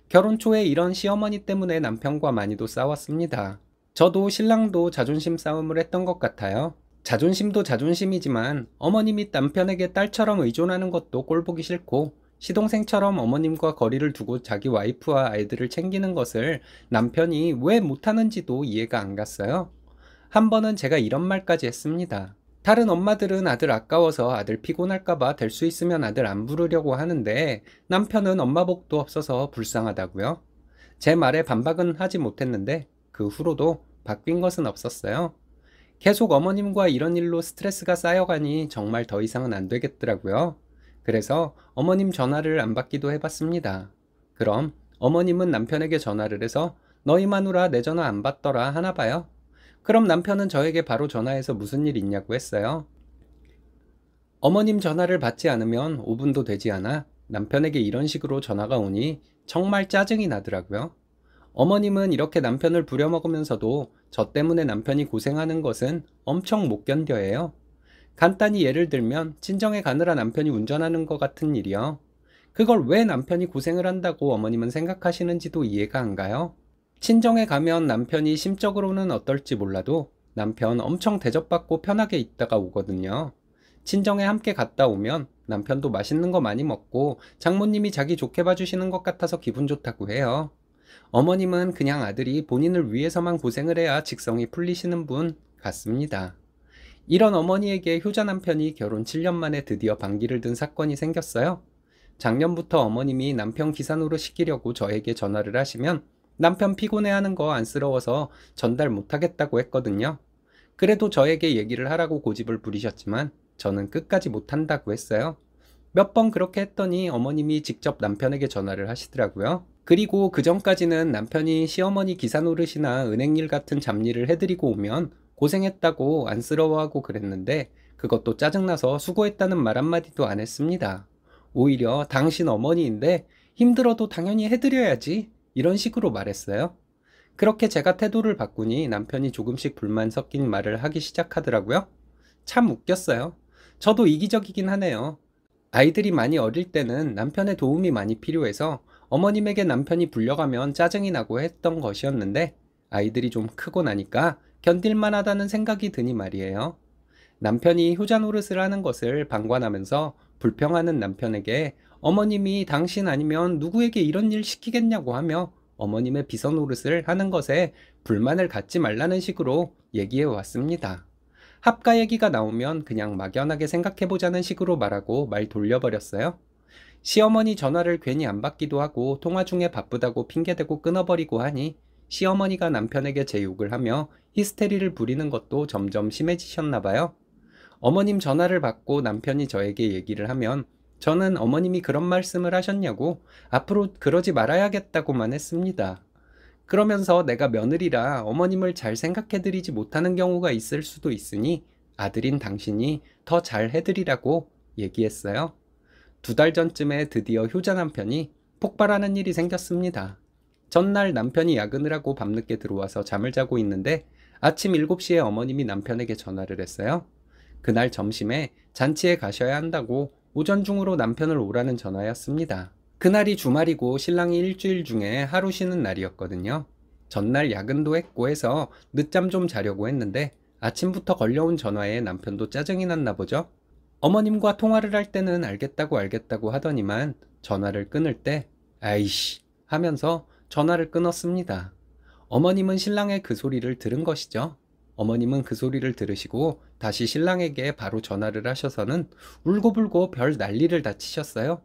결혼 초에 이런 시어머니 때문에 남편과 많이도 싸웠습니다. 저도 신랑도 자존심 싸움을 했던 것 같아요. 자존심도 자존심이지만 어머님이 남편에게 딸처럼 의존하는 것도 꼴보기 싫고 시동생처럼 어머님과 거리를 두고 자기 와이프와 아이들을 챙기는 것을 남편이 왜 못하는지도 이해가 안 갔어요. 한 번은 제가 이런 말까지 했습니다. 다른 엄마들은 아들 아까워서 아들 피곤할까봐 될 수 있으면 아들 안 부르려고 하는데 남편은 엄마 복도 없어서 불쌍하다고요? 제 말에 반박은 하지 못했는데 그 후로도 바뀐 것은 없었어요. 계속 어머님과 이런 일로 스트레스가 쌓여가니 정말 더 이상은 안 되겠더라고요. 그래서 어머님 전화를 안 받기도 해봤습니다. 그럼 어머님은 남편에게 전화를 해서 너희 마누라 내 전화 안 받더라 하나 봐요. 그럼 남편은 저에게 바로 전화해서 무슨 일 있냐고 했어요. 어머님 전화를 받지 않으면 5분도 되지 않아 남편에게 이런 식으로 전화가 오니 정말 짜증이 나더라고요. 어머님은 이렇게 남편을 부려먹으면서도 저 때문에 남편이 고생하는 것은 엄청 못 견뎌해요. 간단히 예를 들면 친정에 가느라 남편이 운전하는 것 같은 일이요. 그걸 왜 남편이 고생을 한다고 어머님은 생각하시는지도 이해가 안 가요? 친정에 가면 남편이 심적으로는 어떨지 몰라도 남편 엄청 대접받고 편하게 있다가 오거든요. 친정에 함께 갔다 오면 남편도 맛있는 거 많이 먹고 장모님이 자기 좋게 봐주시는 것 같아서 기분 좋다고 해요. 어머님은 그냥 아들이 본인을 위해서만 고생을 해야 직성이 풀리시는 분 같습니다. 이런 어머니에게 효자 남편이 결혼 7년 만에 드디어 반기를 든 사건이 생겼어요. 작년부터 어머님이 남편 기사 노릇시키려고 저에게 전화를 하시면 남편 피곤해하는 거 안쓰러워서 전달 못하겠다고 했거든요. 그래도 저에게 얘기를 하라고 고집을 부리셨지만 저는 끝까지 못한다고 했어요. 몇 번 그렇게 했더니 어머님이 직접 남편에게 전화를 하시더라고요. 그리고 그 전까지는 남편이 시어머니 기사 노릇이나 은행일 같은 잡일을 해드리고 오면 고생했다고 안쓰러워하고 그랬는데 그것도 짜증나서 수고했다는 말 한마디도 안 했습니다. 오히려 당신 어머니인데 힘들어도 당연히 해드려야지 이런 식으로 말했어요. 그렇게 제가 태도를 바꾸니 남편이 조금씩 불만 섞인 말을 하기 시작하더라고요. 참 웃겼어요. 저도 이기적이긴 하네요. 아이들이 많이 어릴 때는 남편의 도움이 많이 필요해서 어머님에게 남편이 불려가면 짜증이 나고 했던 것이었는데 아이들이 좀 크고 나니까 견딜만 하다는 생각이 드니 말이에요. 남편이 효자 노릇을 하는 것을 방관하면서 불평하는 남편에게 어머님이 당신 아니면 누구에게 이런 일 시키겠냐고 하며 어머님의 비서 노릇을 하는 것에 불만을 갖지 말라는 식으로 얘기해 왔습니다. 합가 얘기가 나오면 그냥 막연하게 생각해보자는 식으로 말하고 말 돌려버렸어요. 시어머니 전화를 괜히 안 받기도 하고 통화 중에 바쁘다고 핑계대고 끊어버리고 하니 시어머니가 남편에게 제 욕을 하며 히스테리를 부리는 것도 점점 심해지셨나봐요. 어머님 전화를 받고 남편이 저에게 얘기를 하면 저는 어머님이 그런 말씀을 하셨냐고 앞으로 그러지 말아야겠다고만 했습니다. 그러면서 내가 며느리라 어머님을 잘 생각해드리지 못하는 경우가 있을 수도 있으니 아들인 당신이 더 잘 해드리라고 얘기했어요. 두 달 전쯤에 드디어 효자 남편이 폭발하는 일이 생겼습니다. 전날 남편이 야근을 하고 밤늦게 들어와서 잠을 자고 있는데 아침 7시에 어머님이 남편에게 전화를 했어요. 그날 점심에 잔치에 가셔야 한다고 오전 중으로 남편을 오라는 전화였습니다. 그날이 주말이고 신랑이 일주일 중에 하루 쉬는 날이었거든요. 전날 야근도 했고 해서 늦잠 좀 자려고 했는데 아침부터 걸려온 전화에 남편도 짜증이 났나 보죠. 어머님과 통화를 할 때는 알겠다고 알겠다고 하더니만 전화를 끊을 때 아이씨 하면서 전화를 끊었습니다. 어머님은 신랑의 그 소리를 들은 것이죠. 어머님은 그 소리를 들으시고 다시 신랑에게 바로 전화를 하셔서는 울고불고 별 난리를 다 치셨어요.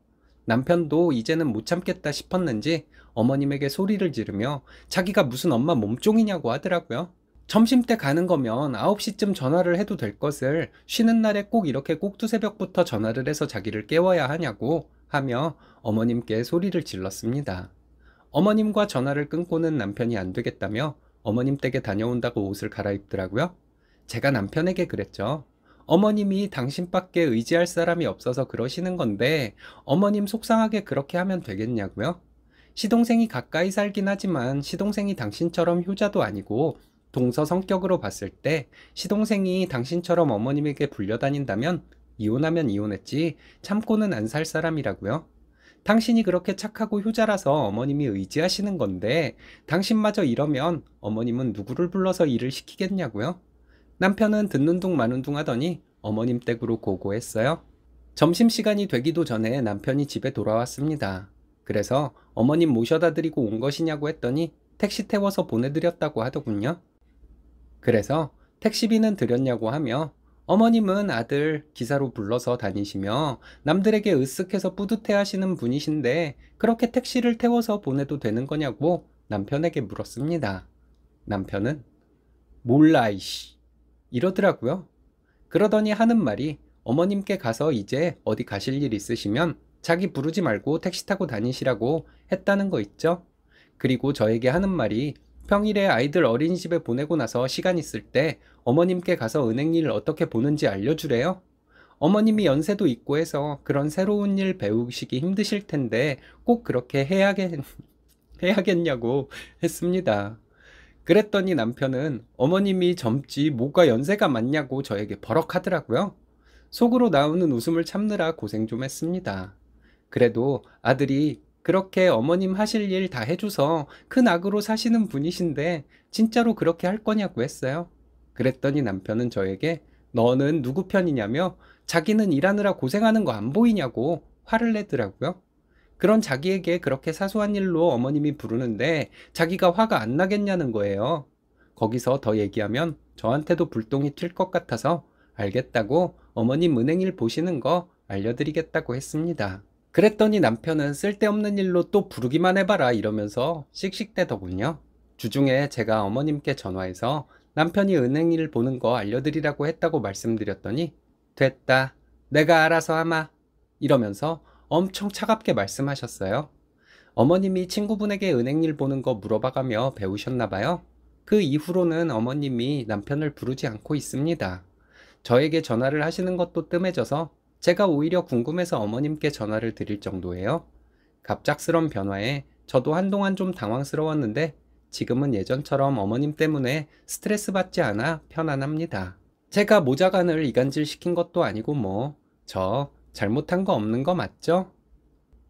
남편도 이제는 못 참겠다 싶었는지 어머님에게 소리를 지르며 자기가 무슨 엄마 몸종이냐고 하더라고요. 점심 때 가는 거면 9시쯤 전화를 해도 될 것을 쉬는 날에 꼭 이렇게 꼭두새벽부터 전화를 해서 자기를 깨워야 하냐고 하며 어머님께 소리를 질렀습니다. 어머님과 전화를 끊고는 남편이 안 되겠다며 어머님 댁에 다녀온다고 옷을 갈아입더라고요. 제가 남편에게 그랬죠. 어머님이 당신밖에 의지할 사람이 없어서 그러시는 건데 어머님 속상하게 그렇게 하면 되겠냐고요? 시동생이 가까이 살긴 하지만 시동생이 당신처럼 효자도 아니고 동서 성격으로 봤을 때 시동생이 당신처럼 어머님에게 불려다닌다면 이혼하면 이혼했지 참고는 안 살 사람이라고요. 당신이 그렇게 착하고 효자라서 어머님이 의지하시는 건데 당신마저 이러면 어머님은 누구를 불러서 일을 시키겠냐고요? 남편은 듣는 둥 마는 둥 하더니 어머님 댁으로 고고했어요. 점심시간이 되기도 전에 남편이 집에 돌아왔습니다. 그래서 어머님 모셔다 드리고 온 것이냐고 했더니 택시 태워서 보내드렸다고 하더군요. 그래서 택시비는 드렸냐고 하며 어머님은 아들 기사로 불러서 다니시며 남들에게 으쓱해서 뿌듯해 하시는 분이신데 그렇게 택시를 태워서 보내도 되는 거냐고 남편에게 물었습니다. 남편은 몰라 이씨 이러더라고요. 그러더니 하는 말이 어머님께 가서 이제 어디 가실 일 있으시면 자기 부르지 말고 택시 타고 다니시라고 했다는 거 있죠? 그리고 저에게 하는 말이 평일에 아이들 어린이집에 보내고 나서 시간 있을 때 어머님께 가서 은행 일 어떻게 보는지 알려주래요? 어머님이 연세도 있고 해서 그런 새로운 일 배우시기 힘드실 텐데 꼭 그렇게 해야겠, 해야겠냐고 했습니다. 그랬더니 남편은 어머님이 젊지 뭐가 연세가 많냐고 저에게 버럭하더라고요. 속으로 나오는 웃음을 참느라 고생 좀 했습니다. 그래도 아들이 그렇게 어머님 하실 일 다 해줘서 큰 악으로 사시는 분이신데 진짜로 그렇게 할 거냐고 했어요. 그랬더니 남편은 저에게 너는 누구 편이냐며 자기는 일하느라 고생하는 거 안 보이냐고 화를 내더라고요. 그런 자기에게 그렇게 사소한 일로 어머님이 부르는데 자기가 화가 안 나겠냐는 거예요. 거기서 더 얘기하면 저한테도 불똥이 튈 것 같아서 알겠다고 어머님 은행일 보시는 거 알려드리겠다고 했습니다. 그랬더니 남편은 쓸데없는 일로 또 부르기만 해봐라 이러면서 씩씩대더군요. 주중에 제가 어머님께 전화해서 남편이 은행일 보는 거 알려드리라고 했다고 말씀드렸더니 됐다. 내가 알아서 하마. 이러면서 엄청 차갑게 말씀하셨어요. 어머님이 친구분에게 은행일 보는 거 물어봐가며 배우셨나봐요. 그 이후로는 어머님이 남편을 부르지 않고 있습니다. 저에게 전화를 하시는 것도 뜸해져서 제가 오히려 궁금해서 어머님께 전화를 드릴 정도예요. 갑작스런 변화에 저도 한동안 좀 당황스러웠는데 지금은 예전처럼 어머님 때문에 스트레스 받지 않아 편안합니다. 제가 모자간을 이간질 시킨 것도 아니고 뭐. 저 잘못한 거 없는 거 맞죠?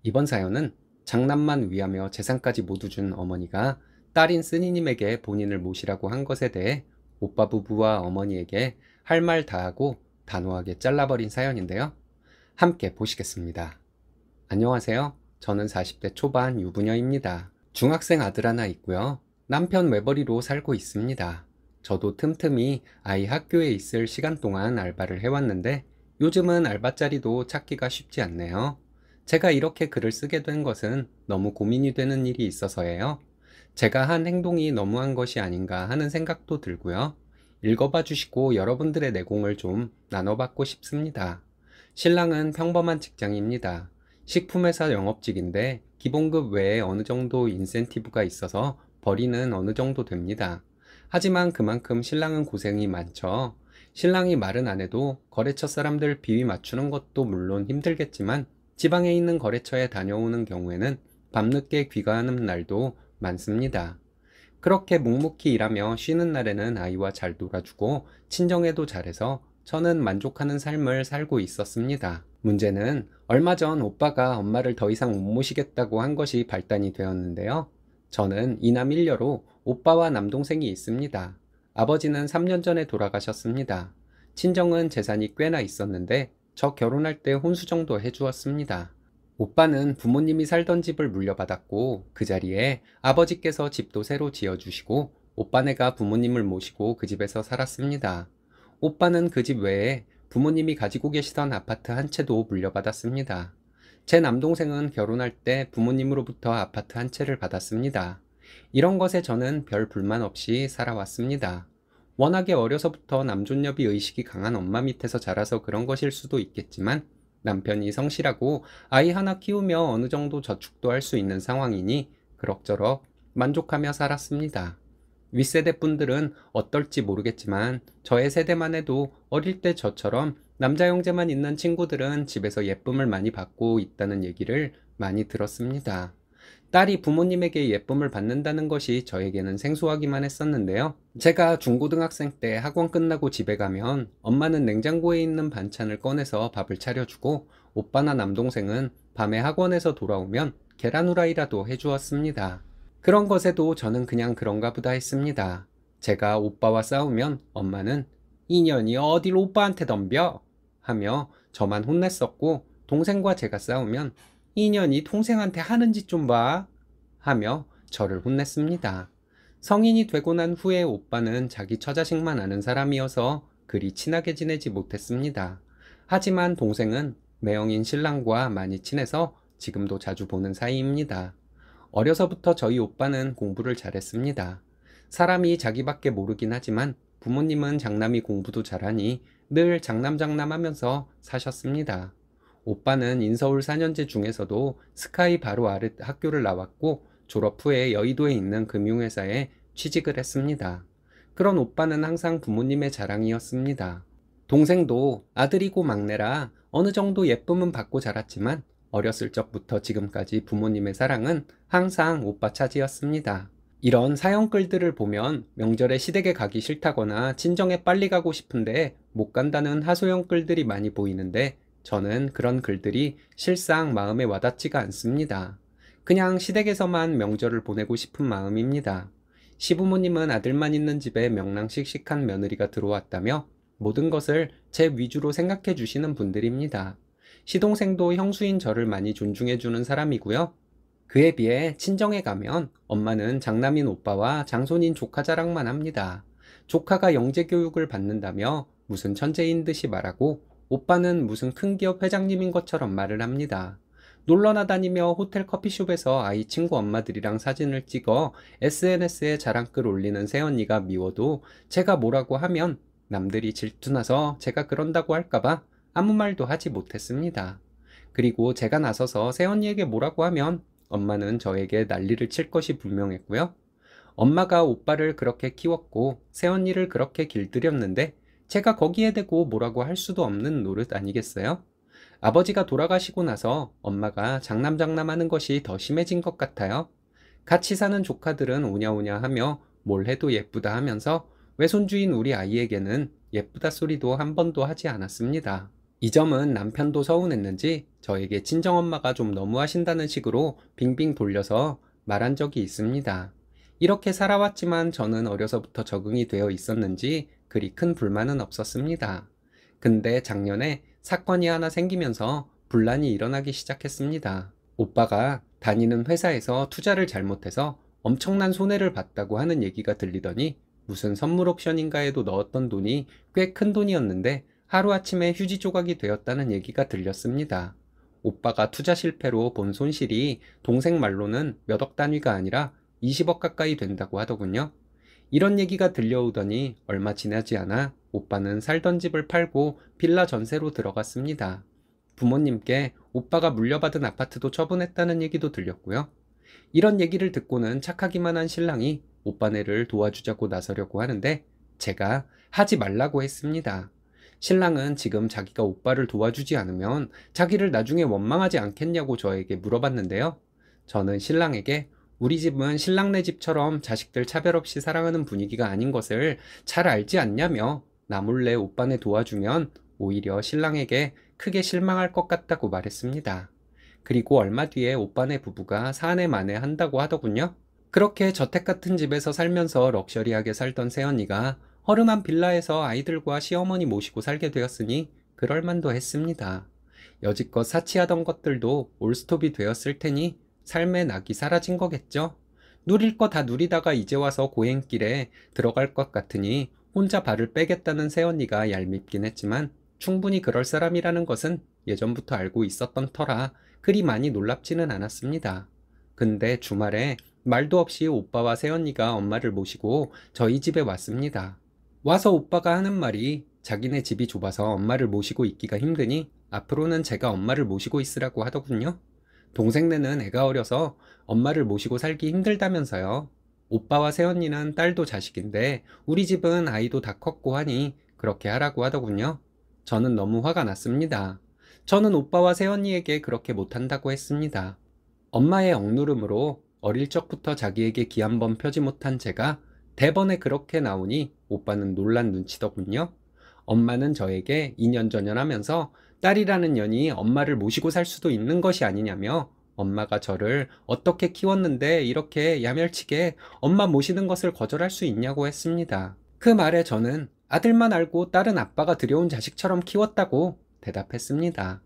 이번 사연은 장남만 위하며 재산까지 모두 준 어머니가 딸인 쓰니님에게 본인을 모시라고 한 것에 대해 오빠 부부와 어머니에게 할 말 다 하고 단호하게 잘라버린 사연인데요. 함께 보시겠습니다. 안녕하세요. 저는 40대 초반 유부녀입니다. 중학생 아들 하나 있고요. 남편 외벌이로 살고 있습니다. 저도 틈틈이 아이 학교에 있을 시간 동안 알바를 해왔는데 요즘은 알바자리도 찾기가 쉽지 않네요. 제가 이렇게 글을 쓰게 된 것은 너무 고민이 되는 일이 있어서예요. 제가 한 행동이 너무한 것이 아닌가 하는 생각도 들고요. 읽어봐 주시고 여러분들의 내공을 좀 나눠받고 싶습니다. 신랑은 평범한 직장입니다. 식품회사 영업직인데 기본급 외에 어느 정도 인센티브가 있어서 벌이는 어느 정도 됩니다. 하지만 그만큼 신랑은 고생이 많죠. 신랑이 말은 안 해도 거래처 사람들 비위 맞추는 것도 물론 힘들겠지만 지방에 있는 거래처에 다녀오는 경우에는 밤늦게 귀가하는 날도 많습니다. 그렇게 묵묵히 일하며 쉬는 날에는 아이와 잘 놀아주고 친정에도 잘해서 저는 만족하는 삶을 살고 있었습니다. 문제는 얼마 전 오빠가 엄마를 더 이상 못 모시겠다고 한 것이 발단이 되었는데요. 저는 이남 1녀로 오빠와 남동생이 있습니다. 아버지는 3년 전에 돌아가셨습니다. 친정은 재산이 꽤나 있었는데 저 결혼할 때 혼수 정도 해주었습니다. 오빠는 부모님이 살던 집을 물려받았고 그 자리에 아버지께서 집도 새로 지어주시고 오빠네가 부모님을 모시고 그 집에서 살았습니다. 오빠는 그 집 외에 부모님이 가지고 계시던 아파트 한 채도 물려받았습니다. 제 남동생은 결혼할 때 부모님으로부터 아파트 한 채를 받았습니다. 이런 것에 저는 별 불만 없이 살아왔습니다. 워낙에 어려서부터 남존여비 의식이 강한 엄마 밑에서 자라서 그런 것일 수도 있겠지만 남편이 성실하고 아이 하나 키우며 어느 정도 저축도 할 수 있는 상황이니 그럭저럭 만족하며 살았습니다. 윗세대 분들은 어떨지 모르겠지만 저의 세대만 해도 어릴 때 저처럼 남자 형제만 있는 친구들은 집에서 예쁨을 많이 받고 있다는 얘기를 많이 들었습니다. 딸이 부모님에게 예쁨을 받는다는 것이 저에게는 생소하기만 했었는데요. 제가 중고등학생 때 학원 끝나고 집에 가면 엄마는 냉장고에 있는 반찬을 꺼내서 밥을 차려주고 오빠나 남동생은 밤에 학원에서 돌아오면 계란 후라이라도 해주었습니다. 그런 것에도 저는 그냥 그런가 보다 했습니다. 제가 오빠와 싸우면 엄마는 인연이 어딜 오빠한테 덤벼 하며 저만 혼냈었고 동생과 제가 싸우면 2년이 동생한테 하는 짓 좀 봐. 하며 저를 혼냈습니다. 성인이 되고 난 후에 오빠는 자기 처자식만 아는 사람이어서 그리 친하게 지내지 못했습니다. 하지만 동생은 매형인 신랑과 많이 친해서 지금도 자주 보는 사이입니다. 어려서부터 저희 오빠는 공부를 잘했습니다. 사람이 자기밖에 모르긴 하지만 부모님은 장남이 공부도 잘하니 늘 장남장남 하면서 사셨습니다. 오빠는 인서울 4년제 중에서도 스카이 바로 아래 학교를 나왔고 졸업 후에 여의도에 있는 금융회사에 취직을 했습니다. 그런 오빠는 항상 부모님의 자랑이었습니다. 동생도 아들이고 막내라 어느 정도 예쁨은 받고 자랐지만 어렸을 적부터 지금까지 부모님의 사랑은 항상 오빠 차지였습니다. 이런 사연글들을 보면 명절에 시댁에 가기 싫다거나 친정에 빨리 가고 싶은데 못 간다는 하소연글들이 많이 보이는데 저는 그런 글들이 실상 마음에 와닿지가 않습니다. 그냥 시댁에서만 명절을 보내고 싶은 마음입니다. 시부모님은 아들만 있는 집에 명랑씩씩한 며느리가 들어왔다며 모든 것을 제 위주로 생각해 주시는 분들입니다. 시동생도 형수인 저를 많이 존중해 주는 사람이고요. 그에 비해 친정에 가면 엄마는 장남인 오빠와 장손인 조카 자랑만 합니다. 조카가 영재 교육을 받는다며 무슨 천재인 듯이 말하고 오빠는 무슨 큰 기업 회장님인 것처럼 말을 합니다. 놀러나 다니며 호텔 커피숍에서 아이 친구 엄마들이랑 사진을 찍어 SNS에 자랑글 올리는 새언니가 미워도 제가 뭐라고 하면 남들이 질투나서 제가 그런다고 할까봐 아무 말도 하지 못했습니다. 그리고 제가 나서서 새언니에게 뭐라고 하면 엄마는 저에게 난리를 칠 것이 분명했고요. 엄마가 오빠를 그렇게 키웠고 새언니를 그렇게 길들였는데 제가 거기에 대고 뭐라고 할 수도 없는 노릇 아니겠어요? 아버지가 돌아가시고 나서 엄마가 장남장남하는 것이 더 심해진 것 같아요. 같이 사는 조카들은 오냐오냐 하며 뭘 해도 예쁘다 하면서 외손주인 우리 아이에게는 예쁘다 소리도 한 번도 하지 않았습니다. 이 점은 남편도 서운했는지 저에게 친정엄마가 좀 너무하신다는 식으로 빙빙 돌려서 말한 적이 있습니다. 이렇게 살아왔지만 저는 어려서부터 적응이 되어 있었는지 그리 큰 불만은 없었습니다. 근데 작년에 사건이 하나 생기면서 분란이 일어나기 시작했습니다. 오빠가 다니는 회사에서 투자를 잘못해서 엄청난 손해를 봤다고 하는 얘기가 들리더니 무슨 선물 옵션인가에도 넣었던 돈이 꽤 큰 돈이었는데 하루아침에 휴지 조각이 되었다는 얘기가 들렸습니다. 오빠가 투자 실패로 본 손실이 동생 말로는 몇 억 단위가 아니라 20억 가까이 된다고 하더군요. 이런 얘기가 들려오더니 얼마 지나지 않아 오빠는 살던 집을 팔고 빌라 전세로 들어갔습니다. 부모님께 오빠가 물려받은 아파트도 처분했다는 얘기도 들렸고요. 이런 얘기를 듣고는 착하기만 한 신랑이 오빠네를 도와주자고 나서려고 하는데 제가 하지 말라고 했습니다. 신랑은 지금 자기가 오빠를 도와주지 않으면 자기를 나중에 원망하지 않겠냐고 저에게 물어봤는데요. 저는 신랑에게 우리 집은 신랑네 집처럼 자식들 차별 없이 사랑하는 분위기가 아닌 것을 잘 알지 않냐며 나몰래 오빠네 도와주면 오히려 신랑에게 크게 실망할 것 같다고 말했습니다. 그리고 얼마 뒤에 오빠네 부부가 사내 만에 한다고 하더군요. 그렇게 저택 같은 집에서 살면서 럭셔리하게 살던 세연이가 허름한 빌라에서 아이들과 시어머니 모시고 살게 되었으니 그럴만도 했습니다. 여지껏 사치하던 것들도 올스톱이 되었을 테니 삶의 낙이 사라진 거겠죠? 누릴 거 다 누리다가 이제 와서 고행길에 들어갈 것 같으니 혼자 발을 빼겠다는 새언니가 얄밉긴 했지만 충분히 그럴 사람이라는 것은 예전부터 알고 있었던 터라 그리 많이 놀랍지는 않았습니다. 근데 주말에 말도 없이 오빠와 새언니가 엄마를 모시고 저희 집에 왔습니다. 와서 오빠가 하는 말이 자기네 집이 좁아서 엄마를 모시고 있기가 힘드니 앞으로는 제가 엄마를 모시고 있으라고 하더군요. 동생네는 애가 어려서 엄마를 모시고 살기 힘들다면서요. 오빠와 새언니는 딸도 자식인데 우리 집은 아이도 다 컸고 하니 그렇게 하라고 하더군요. 저는 너무 화가 났습니다. 저는 오빠와 새언니에게 그렇게 못한다고 했습니다. 엄마의 억누름으로 어릴 적부터 자기에게 기한번 펴지 못한 제가 대번에 그렇게 나오니 오빠는 놀란 눈치더군요. 엄마는 저에게 2년 전연하면서 딸이라는 년이 엄마를 모시고 살 수도 있는 것이 아니냐며 엄마가 저를 어떻게 키웠는데 이렇게 야멸치게 엄마 모시는 것을 거절할 수 있냐고 했습니다. 그 말에 저는 아들만 알고 딸은 아빠가 들여온 자식처럼 키웠다고 대답했습니다.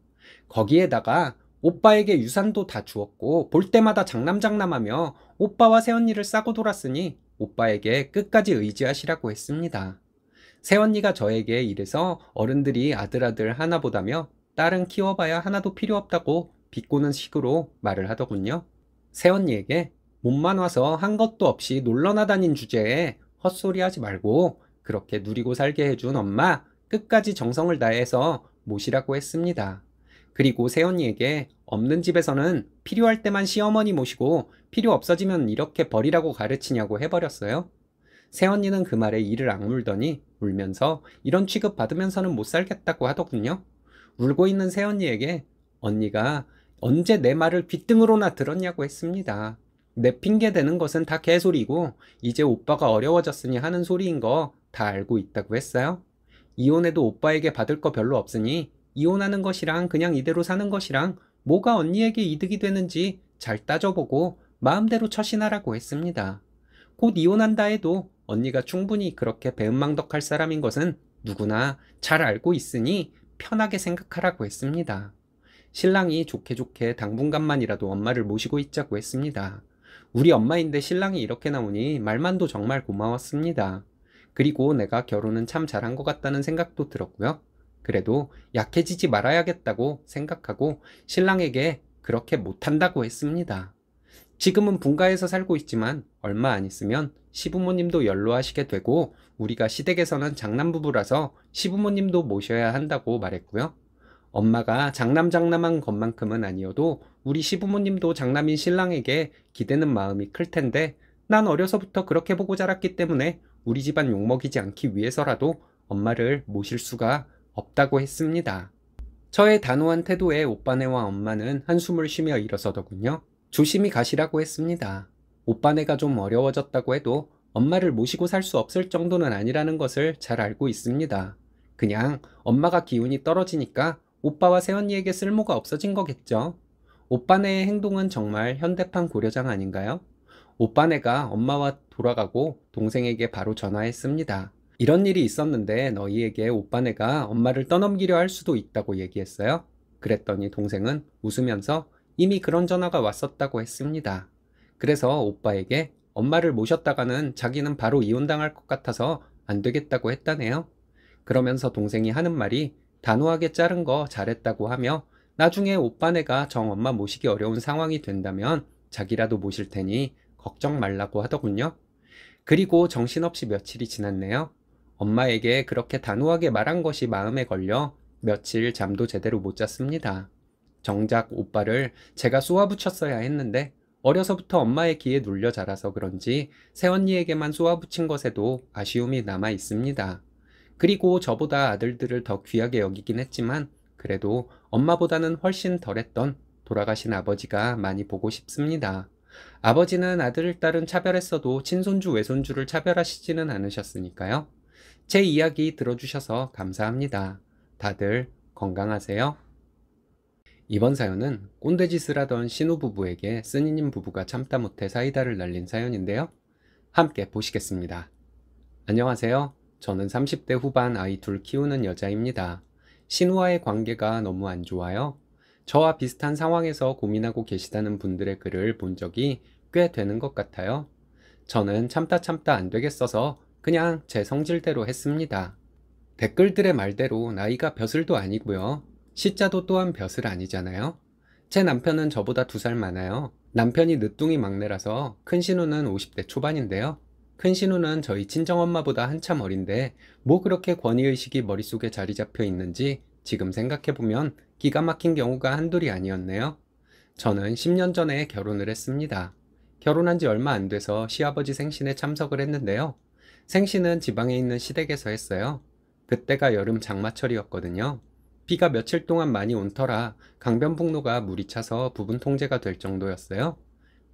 거기에다가 오빠에게 유산도 다 주었고 볼 때마다 장남장남하며 오빠와 새언니를 싸고 돌았으니 오빠에게 끝까지 의지하시라고 했습니다. 새언니가 저에게 이래서 어른들이 아들아들 하나보다며 딸은 키워봐야 하나도 필요 없다고 비꼬는 식으로 말을 하더군요. 새언니에게 몸만 와서 한 것도 없이 놀러나 다닌 주제에 헛소리하지 말고 그렇게 누리고 살게 해준 엄마 끝까지 정성을 다해서 모시라고 했습니다. 그리고 새언니에게 없는 집에서는 필요할 때만 시어머니 모시고 필요 없어지면 이렇게 버리라고 가르치냐고 해버렸어요. 새언니는 그 말에 이를 악물더니 울면서 이런 취급 받으면서는 못 살겠다고 하더군요. 울고 있는 새언니에게 언니가 언제 내 말을 귓등으로나 들었냐고 했습니다. 내 핑계 대는 것은 다 개소리고 이제 오빠가 어려워졌으니 하는 소리인 거 다 알고 있다고 했어요. 이혼해도 오빠에게 받을 거 별로 없으니 이혼하는 것이랑 그냥 이대로 사는 것이랑 뭐가 언니에게 이득이 되는지 잘 따져보고 마음대로 처신하라고 했습니다. 곧 이혼한다 해도 언니가 충분히 그렇게 배은망덕할 사람인 것은 누구나 잘 알고 있으니 편하게 생각하라고 했습니다. 신랑이 좋게 좋게 당분간만이라도 엄마를 모시고 있자고 했습니다. 우리 엄마인데 신랑이 이렇게 나오니 말만도 정말 고마웠습니다. 그리고 내가 결혼은 참 잘한 것 같다는 생각도 들었고요. 그래도 약해지지 말아야겠다고 생각하고 신랑에게 그렇게 못한다고 했습니다. 지금은 분가해서 살고 있지만 얼마 안 있으면 시부모님도 연로하시게 되고 우리가 시댁에서는 장남부부라서 시부모님도 모셔야 한다고 말했고요. 엄마가 장남장남한 것만큼은 아니어도 우리 시부모님도 장남인 신랑에게 기대는 마음이 클 텐데 난 어려서부터 그렇게 보고 자랐기 때문에 우리 집안 욕먹이지 않기 위해서라도 엄마를 모실 수가 없다고 했습니다. 저의 단호한 태도에 오빠네와 엄마는 한숨을 쉬며 일어서더군요. 조심히 가시라고 했습니다. 오빠네가 좀 어려워졌다고 해도 엄마를 모시고 살 수 없을 정도는 아니라는 것을 잘 알고 있습니다. 그냥 엄마가 기운이 떨어지니까 오빠와 새언니에게 쓸모가 없어진 거겠죠. 오빠네의 행동은 정말 현대판 고려장 아닌가요? 오빠네가 엄마와 돌아가고 동생에게 바로 전화했습니다. 이런 일이 있었는데 너희에게 오빠네가 엄마를 떠넘기려 할 수도 있다고 얘기했어요. 그랬더니 동생은 웃으면서 이미 그런 전화가 왔었다고 했습니다. 그래서 오빠에게 엄마를 모셨다가는 자기는 바로 이혼당할 것 같아서 안 되겠다고 했다네요. 그러면서 동생이 하는 말이 단호하게 자른 거 잘했다고 하며 나중에 오빠네가 정엄마 모시기 어려운 상황이 된다면 자기라도 모실 테니 걱정 말라고 하더군요. 그리고 정신없이 며칠이 지났네요. 엄마에게 그렇게 단호하게 말한 것이 마음에 걸려 며칠 잠도 제대로 못 잤습니다. 정작 오빠를 제가 쏘아붙였어야 했는데 어려서부터 엄마의 귀에 눌려 자라서 그런지 새언니에게만 쏘아붙인 것에도 아쉬움이 남아 있습니다. 그리고 저보다 아들들을 더 귀하게 여기긴 했지만 그래도 엄마보다는 훨씬 덜했던 돌아가신 아버지가 많이 보고 싶습니다. 아버지는 아들을 딸은 차별했어도 친손주 외손주를 차별하시지는 않으셨으니까요. 제 이야기 들어주셔서 감사합니다. 다들 건강하세요. 이번 사연은 꼰대짓을 하던 신우부부에게 쓰니님 부부가 참다 못해 사이다를 날린 사연인데요. 함께 보시겠습니다. 안녕하세요. 저는 30대 후반 아이 둘 키우는 여자입니다. 신우와의 관계가 너무 안 좋아요. 저와 비슷한 상황에서 고민하고 계시다는 분들의 글을 본 적이 꽤 되는 것 같아요. 저는 참다 참다 안 되겠어서 그냥 제 성질대로 했습니다. 댓글들의 말대로 나이가 벼슬도 아니고요. 시자도 또한 벼슬 아니잖아요. 제 남편은 저보다 두 살 많아요. 남편이 늦둥이 막내라서 큰 신우는 50대 초반인데요. 큰 신우는 저희 친정엄마보다 한참 어린데 뭐 그렇게 권위의식이 머릿속에 자리 잡혀 있는지 지금 생각해보면 기가 막힌 경우가 한둘이 아니었네요. 저는 10년 전에 결혼을 했습니다. 결혼한 지 얼마 안 돼서 시아버지 생신에 참석을 했는데요. 생신은 지방에 있는 시댁에서 했어요. 그때가 여름 장마철이었거든요. 비가 며칠 동안 많이 온 터라 강변북로가 물이 차서 부분 통제가 될 정도였어요.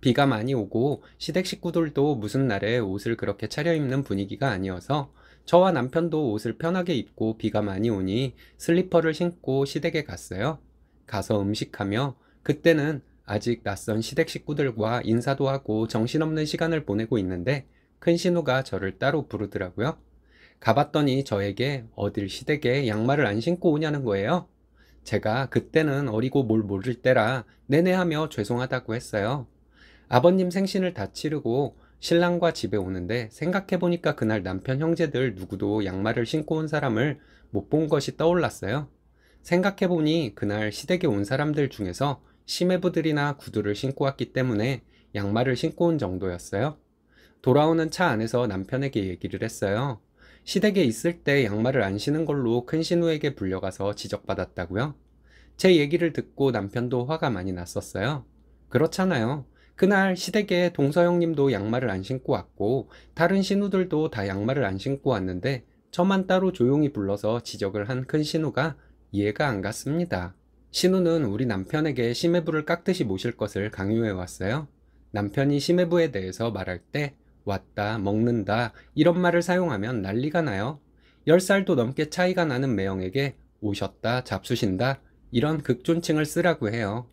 비가 많이 오고 시댁 식구들도 무슨 날에 옷을 그렇게 차려입는 분위기가 아니어서 저와 남편도 옷을 편하게 입고 비가 많이 오니 슬리퍼를 신고 시댁에 갔어요. 가서 음식하며 그때는 아직 낯선 시댁 식구들과 인사도 하고 정신없는 시간을 보내고 있는데 큰 신우가 저를 따로 부르더라고요. 가봤더니 저에게 어딜 시댁에 양말을 안 신고 오냐는 거예요. 제가 그때는 어리고 뭘 모를 때라 내내하며 죄송하다고 했어요. 아버님 생신을 다 치르고 신랑과 집에 오는데 생각해보니까 그날 남편 형제들 누구도 양말을 신고 온 사람을 못 본 것이 떠올랐어요. 생각해보니 그날 시댁에 온 사람들 중에서 시해부들이나 구두를 신고 왔기 때문에 양말을 신고 온 정도였어요. 돌아오는 차 안에서 남편에게 얘기를 했어요. 시댁에 있을 때 양말을 안 신은 걸로 큰 신우에게 불려가서 지적받았다고요? 제 얘기를 듣고 남편도 화가 많이 났었어요. 그렇잖아요. 그날 시댁에 동서 형님도 양말을 안 신고 왔고 다른 신우들도 다 양말을 안 신고 왔는데 저만 따로 조용히 불러서 지적을 한 큰 신우가 이해가 안 갔습니다. 신우는 우리 남편에게 심해부를 깍듯이 모실 것을 강요해 왔어요. 남편이 심해부에 대해서 말할 때 왔다, 먹는다 이런 말을 사용하면 난리가 나요. 10살도 넘게 차이가 나는 매형에게 오셨다, 잡수신다 이런 극존칭을 쓰라고 해요.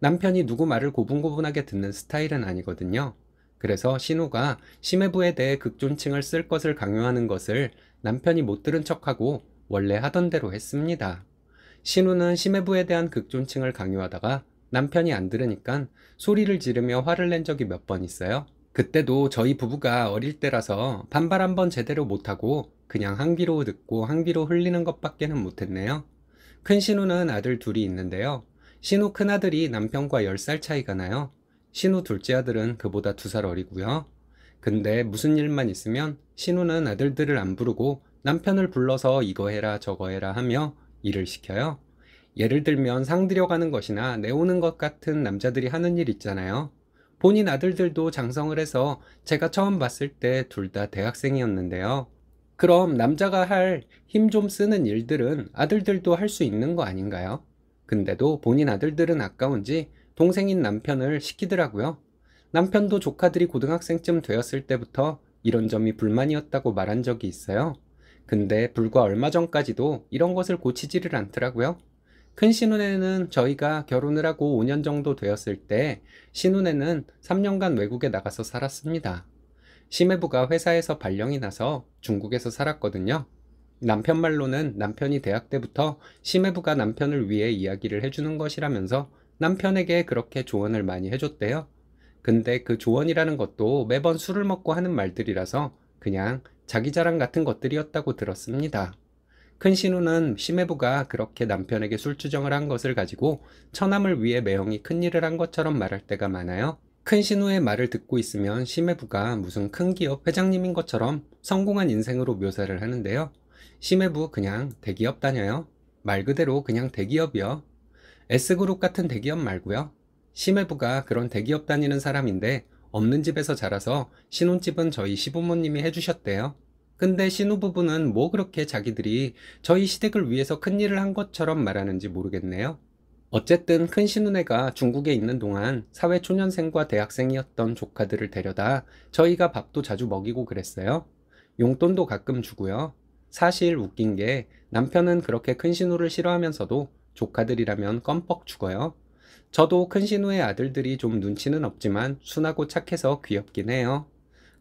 남편이 누구 말을 고분고분하게 듣는 스타일은 아니거든요. 그래서 신우가 심해부에 대해 극존칭을 쓸 것을 강요하는 것을 남편이 못 들은 척하고 원래 하던 대로 했습니다. 신우는 심해부에 대한 극존칭을 강요하다가 남편이 안 들으니까 소리를 지르며 화를 낸 적이 몇 번 있어요. 그때도 저희 부부가 어릴 때라서 반발 한번 제대로 못하고 그냥 한 귀로 듣고 한 귀로 흘리는 것밖에는 못했네요. 큰 신우는 아들 둘이 있는데요. 신우 큰아들이 남편과 10살 차이가 나요. 신우 둘째 아들은 그보다 2살 어리고요. 근데 무슨 일만 있으면 신우는 아들들을 안 부르고 남편을 불러서 이거 해라 저거 해라 하며 일을 시켜요. 예를 들면 상들여 가는 것이나 내오는 것 같은 남자들이 하는 일 있잖아요. 본인 아들들도 장성을 해서 제가 처음 봤을 때 둘 다 대학생이었는데요. 그럼 남자가 할 힘 좀 쓰는 일들은 아들들도 할 수 있는 거 아닌가요? 근데도 본인 아들들은 아까운지 동생인 남편을 시키더라고요. 남편도 조카들이 고등학생쯤 되었을 때부터 이런 점이 불만이었다고 말한 적이 있어요. 근데 불과 얼마 전까지도 이런 것을 고치지를 않더라고요. 큰 신혼에는 저희가 결혼을 하고 5년 정도 되었을 때 신혼에는 3년간 외국에 나가서 살았습니다. 시메부가 회사에서 발령이 나서 중국에서 살았거든요. 남편 말로는 남편이 대학 때부터 시메부가 남편을 위해 이야기를 해주는 것이라면서 남편에게 그렇게 조언을 많이 해줬대요. 근데 그 조언이라는 것도 매번 술을 먹고 하는 말들이라서 그냥 자기 자랑 같은 것들이었다고 들었습니다. 큰 신우는 시메부가 그렇게 남편에게 술주정을 한 것을 가지고 처남을 위해 매형이 큰일을 한 것처럼 말할 때가 많아요. 큰 신우의 말을 듣고 있으면 시메부가 무슨 큰 기업 회장님인 것처럼 성공한 인생으로 묘사를 하는데요. 시메부 그냥 대기업 다녀요. 말 그대로 그냥 대기업이요. S그룹 같은 대기업 말고요. 시메부가 그런 대기업 다니는 사람인데 없는 집에서 자라서 신혼집은 저희 시부모님이 해주셨대요. 근데 신우부부는 뭐 그렇게 자기들이 저희 시댁을 위해서 큰일을 한 것처럼 말하는지 모르겠네요. 어쨌든 큰 신우네가 중국에 있는 동안 사회 초년생과 대학생이었던 조카들을 데려다 저희가 밥도 자주 먹이고 그랬어요. 용돈도 가끔 주고요. 사실 웃긴 게 남편은 그렇게 큰 신우를 싫어하면서도 조카들이라면 껌뻑 죽어요. 저도 큰 신우의 아들들이 좀 눈치는 없지만 순하고 착해서 귀엽긴 해요.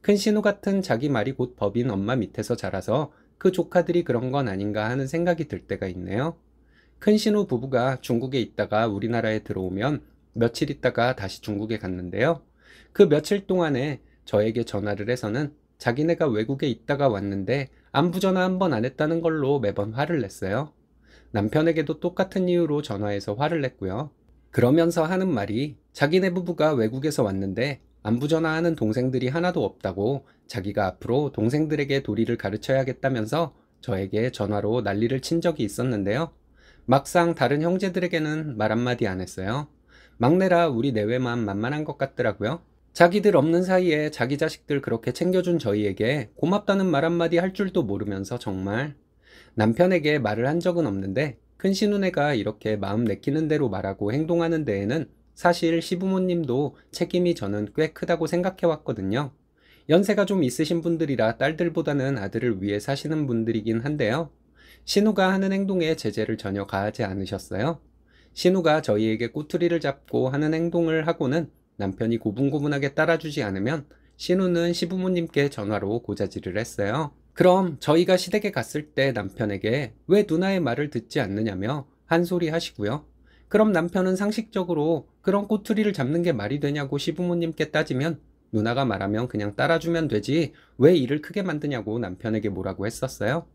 큰 신우 같은 자기 말이 곧 법인 엄마 밑에서 자라서 그 조카들이 그런 건 아닌가 하는 생각이 들 때가 있네요. 큰 신우 부부가 중국에 있다가 우리나라에 들어오면 며칠 있다가 다시 중국에 갔는데요. 그 며칠 동안에 저에게 전화를 해서는 자기네가 외국에 있다가 왔는데 안부 전화 한 번 안 했다는 걸로 매번 화를 냈어요. 남편에게도 똑같은 이유로 전화해서 화를 냈고요. 그러면서 하는 말이 자기네 부부가 외국에서 왔는데 안부 전화하는 동생들이 하나도 없다고 자기가 앞으로 동생들에게 도리를 가르쳐야겠다면서 저에게 전화로 난리를 친 적이 있었는데요. 막상 다른 형제들에게는 말 한마디 안 했어요. 막내라 우리 내외만 만만한 것 같더라고요. 자기들 없는 사이에 자기 자식들 그렇게 챙겨준 저희에게 고맙다는 말 한마디 할 줄도 모르면서 정말 남편에게 말을 한 적은 없는데 큰 시누네가 이렇게 마음 내키는 대로 말하고 행동하는 데에는 사실 시부모님도 책임이 저는 꽤 크다고 생각해 왔거든요. 연세가 좀 있으신 분들이라 딸들보다는 아들을 위해 사시는 분들이긴 한데요. 신우가 하는 행동에 제재를 전혀 가하지 않으셨어요. 신우가 저희에게 꼬투리를 잡고 하는 행동을 하고는 남편이 고분고분하게 따라주지 않으면 신우는 시부모님께 전화로 고자질을 했어요. 그럼 저희가 시댁에 갔을 때 남편에게 왜 누나의 말을 듣지 않느냐며 한 소리 하시고요. 그럼 남편은 상식적으로 그런 꼬투리를 잡는 게 말이 되냐고 시부모님께 따지면 누나가 말하면 그냥 따라주면 되지 왜 일을 크게 만드냐고 남편에게 뭐라고 했었어요?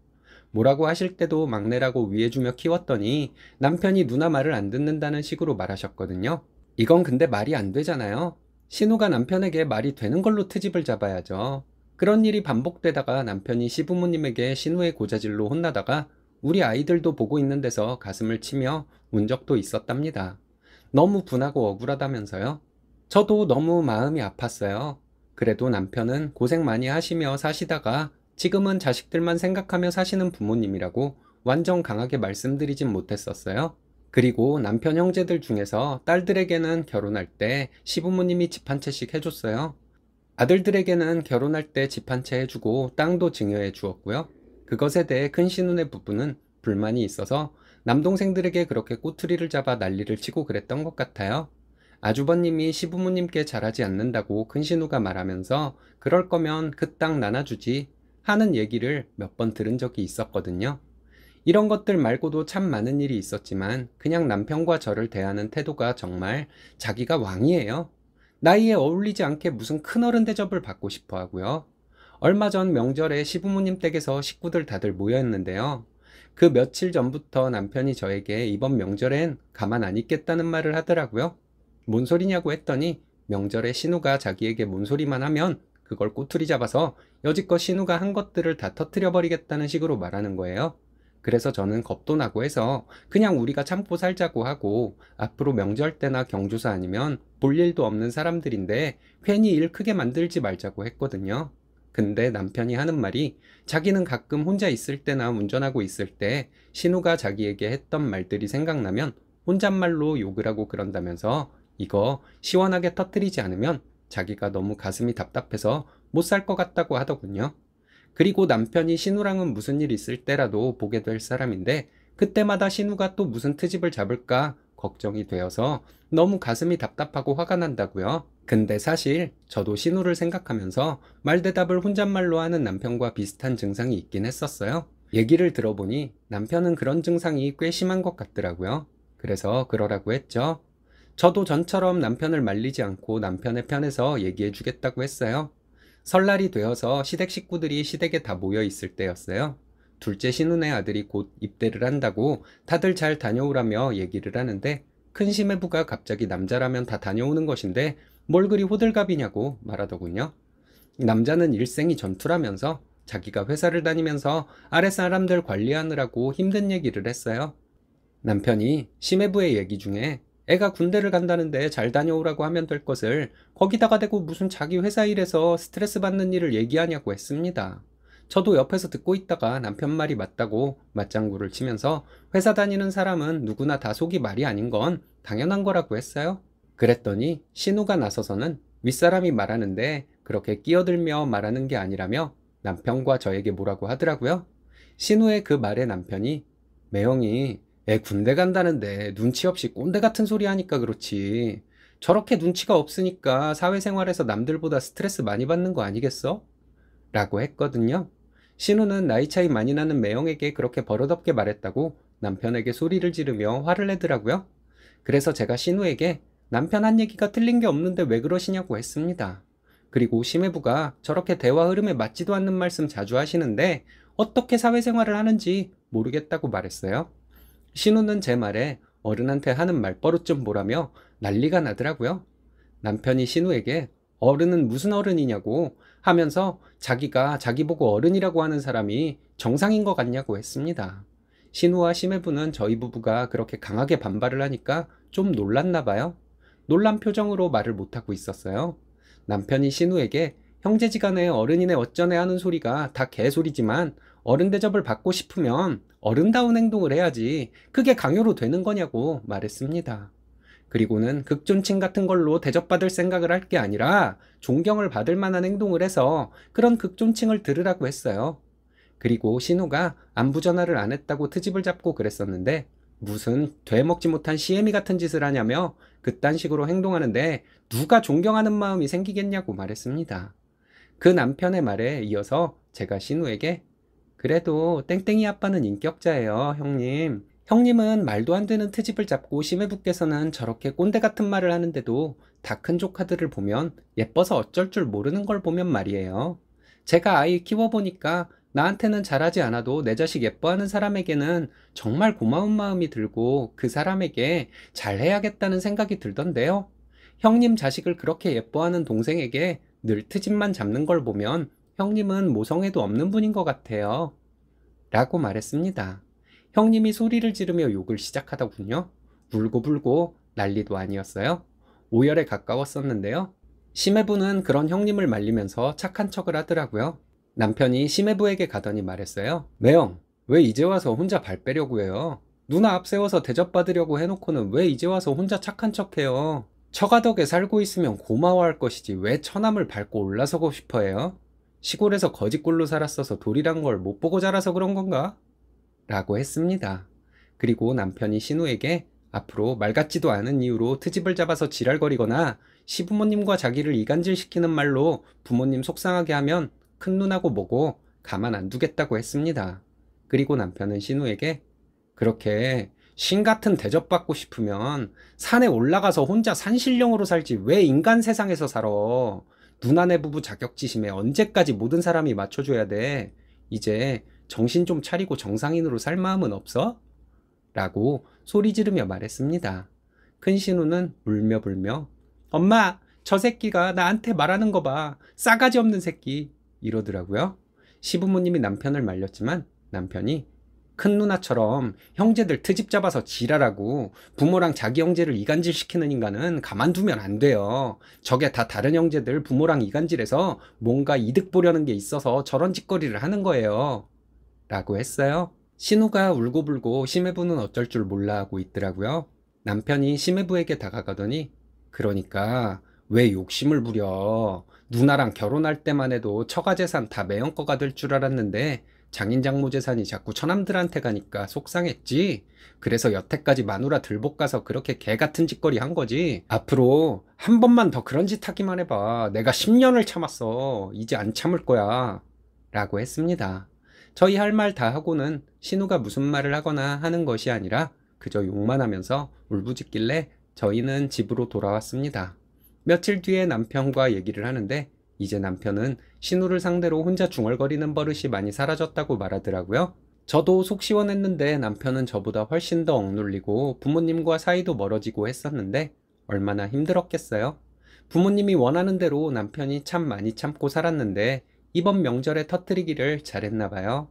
뭐라고 하실 때도 막내라고 위해주며 키웠더니 남편이 누나 말을 안 듣는다는 식으로 말하셨거든요. 이건 근데 말이 안 되잖아요. 신우가 남편에게 말이 되는 걸로 트집을 잡아야죠. 그런 일이 반복되다가 남편이 시부모님에게 신우의 고자질로 혼나다가 우리 아이들도 보고 있는 데서 가슴을 치며 운 적도 있었답니다. 너무 분하고 억울하다면서요? 저도 너무 마음이 아팠어요. 그래도 남편은 고생 많이 하시며 사시다가 지금은 자식들만 생각하며 사시는 부모님이라고 완전 강하게 말씀드리진 못했었어요. 그리고 남편 형제들 중에서 딸들에게는 결혼할 때 시부모님이 집 한 채씩 해줬어요. 아들들에게는 결혼할 때 집 한 채 해주고 땅도 증여해 주었고요. 그것에 대해 큰 신운의 부부는 불만이 있어서 남동생들에게 그렇게 꼬투리를 잡아 난리를 치고 그랬던 것 같아요. 아주버님이 시부모님께 잘하지 않는다고 큰신우가 말하면서 그럴 거면 그 땅 나눠주지 하는 얘기를 몇 번 들은 적이 있었거든요. 이런 것들 말고도 참 많은 일이 있었지만 그냥 남편과 저를 대하는 태도가 정말 자기가 왕이에요. 나이에 어울리지 않게 무슨 큰어른 대접을 받고 싶어 하고요. 얼마 전 명절에 시부모님 댁에서 식구들 다들 모였는데요. 그 며칠 전부터 남편이 저에게 이번 명절엔 가만 안 있겠다는 말을 하더라고요. 뭔 소리냐고 했더니 명절에 신우가 자기에게 뭔 소리만 하면 그걸 꼬투리 잡아서 여지껏 신우가 한 것들을 다 터트려 버리겠다는 식으로 말하는 거예요. 그래서 저는 겁도 나고 해서 그냥 우리가 참고 살자고 하고 앞으로 명절 때나 경조사 아니면 볼 일도 없는 사람들인데 괜히 일 크게 만들지 말자고 했거든요. 근데 남편이 하는 말이 자기는 가끔 혼자 있을 때나 운전하고 있을 때 신우가 자기에게 했던 말들이 생각나면 혼잣말로 욕을 하고 그런다면서 이거 시원하게 터뜨리지 않으면 자기가 너무 가슴이 답답해서 못 살 것 같다고 하더군요. 그리고 남편이 신우랑은 무슨 일 있을 때라도 보게 될 사람인데 그때마다 신우가 또 무슨 트집을 잡을까 걱정이 되어서 너무 가슴이 답답하고 화가 난다고요. 근데 사실 저도 신우를 생각하면서 말대답을 혼잣말로 하는 남편과 비슷한 증상이 있긴 했었어요. 얘기를 들어보니 남편은 그런 증상이 꽤 심한 것 같더라고요. 그래서 그러라고 했죠. 저도 전처럼 남편을 말리지 않고 남편의 편에서 얘기해 주겠다고 했어요. 설날이 되어서 시댁 식구들이 시댁에 다 모여 있을 때였어요. 둘째 신우네 아들이 곧 입대를 한다고 다들 잘 다녀오라며 얘기를 하는데 큰 시메부가 갑자기 남자라면 다 다녀오는 것인데 뭘 그리 호들갑이냐고 말하더군요. 남자는 일생이 전투라면서 자기가 회사를 다니면서 아랫사람들 관리하느라고 힘든 얘기를 했어요. 남편이 시메부의 얘기 중에 애가 군대를 간다는데 잘 다녀오라고 하면 될 것을 거기다가 대고 무슨 자기 회사 일에서 스트레스 받는 일을 얘기하냐고 했습니다. 저도 옆에서 듣고 있다가 남편 말이 맞다고 맞장구를 치면서 회사 다니는 사람은 누구나 다 속이 말이 아닌 건 당연한 거라고 했어요. 그랬더니 신우가 나서서는 윗사람이 말하는데 그렇게 끼어들며 말하는 게 아니라며 남편과 저에게 뭐라고 하더라고요. 신우의 그 말에 남편이 매형이 애 군대 간다는데 눈치 없이 꼰대 같은 소리 하니까 그렇지. 저렇게 눈치가 없으니까 사회생활에서 남들보다 스트레스 많이 받는 거 아니겠어? 라고 했거든요. 신우는 나이 차이 많이 나는 매형에게 그렇게 버릇없게 말했다고 남편에게 소리를 지르며 화를 내더라고요. 그래서 제가 신우에게 남편 한 얘기가 틀린 게 없는데 왜 그러시냐고 했습니다. 그리고 심해부가 저렇게 대화 흐름에 맞지도 않는 말씀 자주 하시는데 어떻게 사회생활을 하는지 모르겠다고 말했어요. 신우는 제 말에 어른한테 하는 말버릇 좀 보라며 난리가 나더라고요. 남편이 신우에게 어른은 무슨 어른이냐고 하면서 자기가 자기 보고 어른이라고 하는 사람이 정상인 것 같냐고 했습니다. 신우와 심해부는 저희 부부가 그렇게 강하게 반발을 하니까 좀 놀랐나 봐요. 놀란 표정으로 말을 못하고 있었어요. 남편이 신우에게 형제지간에 어른이네 어쩌네 하는 소리가 다 개소리지만 어른 대접을 받고 싶으면 어른다운 행동을 해야지 그게 강요로 되는 거냐고 말했습니다. 그리고는 극존칭 같은 걸로 대접받을 생각을 할 게 아니라 존경을 받을 만한 행동을 해서 그런 극존칭을 들으라고 했어요. 그리고 신우가 안부 전화를 안 했다고 트집을 잡고 그랬었는데 무슨 되먹지 못한 시애미 같은 짓을 하냐며 그딴 식으로 행동하는데 누가 존경하는 마음이 생기겠냐고 말했습니다. 그 남편의 말에 이어서 제가 신우에게 그래도 땡땡이 아빠는 인격자예요, 형님. 형님은 말도 안 되는 트집을 잡고 심해부께서는 저렇게 꼰대 같은 말을 하는데도 다 큰 조카들을 보면 예뻐서 어쩔 줄 모르는 걸 보면 말이에요. 제가 아이 키워보니까 나한테는 잘하지 않아도 내 자식 예뻐하는 사람에게는 정말 고마운 마음이 들고 그 사람에게 잘해야겠다는 생각이 들던데요. 형님 자식을 그렇게 예뻐하는 동생에게 늘 트집만 잡는 걸 보면 형님은 모성애도 없는 분인 것 같아요. 라고 말했습니다. 형님이 소리를 지르며 욕을 시작하더군요. 울고 불고 난리도 아니었어요. 오열에 가까웠었는데요. 심해부는 그런 형님을 말리면서 착한 척을 하더라고요. 남편이 심해부에게 가더니 말했어요. 매형왜 이제 와서 혼자 발 빼려고 해요? 누나 앞세워서 대접받으려고 해놓고는 왜 이제 와서 혼자 착한 척해요? 처가덕에 살고 있으면 고마워할 것이지 왜 처남을 밟고 올라서고 싶어 해요? 시골에서 거짓꼴로 살았어서 돌이란 걸 못 보고 자라서 그런 건가? 라고 했습니다. 그리고 남편이 신우에게 앞으로 말 같지도 않은 이유로 트집을 잡아서 지랄거리거나 시부모님과 자기를 이간질시키는 말로 부모님 속상하게 하면 큰 눈하고 뭐고 가만 안 두겠다고 했습니다. 그리고 남편은 신우에게 그렇게 신 같은 대접받고 싶으면 산에 올라가서 혼자 산신령으로 살지 왜 인간 세상에서 살아? 누나네 부부 자격지심에 언제까지 모든 사람이 맞춰줘야 돼? 이제 정신 좀 차리고 정상인으로 살 마음은 없어? 라고 소리 지르며 말했습니다. 큰 신우는 울며 불며 엄마 저 새끼가 나한테 말하는 거 봐. 싸가지 없는 새끼 이러더라고요. 시부모님이 남편을 말렸지만 남편이 큰 누나처럼 형제들 트집 잡아서 지랄하고 부모랑 자기 형제를 이간질 시키는 인간은 가만두면 안 돼요. 저게 다 다른 형제들 부모랑 이간질해서 뭔가 이득 보려는 게 있어서 저런 짓거리를 하는 거예요. 라고 했어요. 신우가 울고불고 심메부는 어쩔 줄 몰라 하고 있더라고요. 남편이 심메부에게 다가가더니 그러니까 왜 욕심을 부려. 누나랑 결혼할 때만 해도 처가 재산 다 매형 꺼가될 줄 알았는데 장인 장모 재산이 자꾸 처남들한테 가니까 속상했지. 그래서 여태까지 마누라 들볶아서 그렇게 개 같은 짓거리 한 거지. 앞으로 한 번만 더 그런 짓 하기만 해봐. 내가 10년을 참았어. 이제 안 참을 거야. 라고 했습니다. 저희 할 말 다 하고는 신우가 무슨 말을 하거나 하는 것이 아니라 그저 욕만 하면서 울부짖길래 저희는 집으로 돌아왔습니다. 며칠 뒤에 남편과 얘기를 하는데 이제 남편은 신우를 상대로 혼자 중얼거리는 버릇이 많이 사라졌다고 말하더라고요. 저도 속 시원했는데 남편은 저보다 훨씬 더 억눌리고 부모님과 사이도 멀어지고 했었는데 얼마나 힘들었겠어요. 부모님이 원하는 대로 남편이 참 많이 참고 살았는데 이번 명절에 터뜨리기를 잘했나 봐요.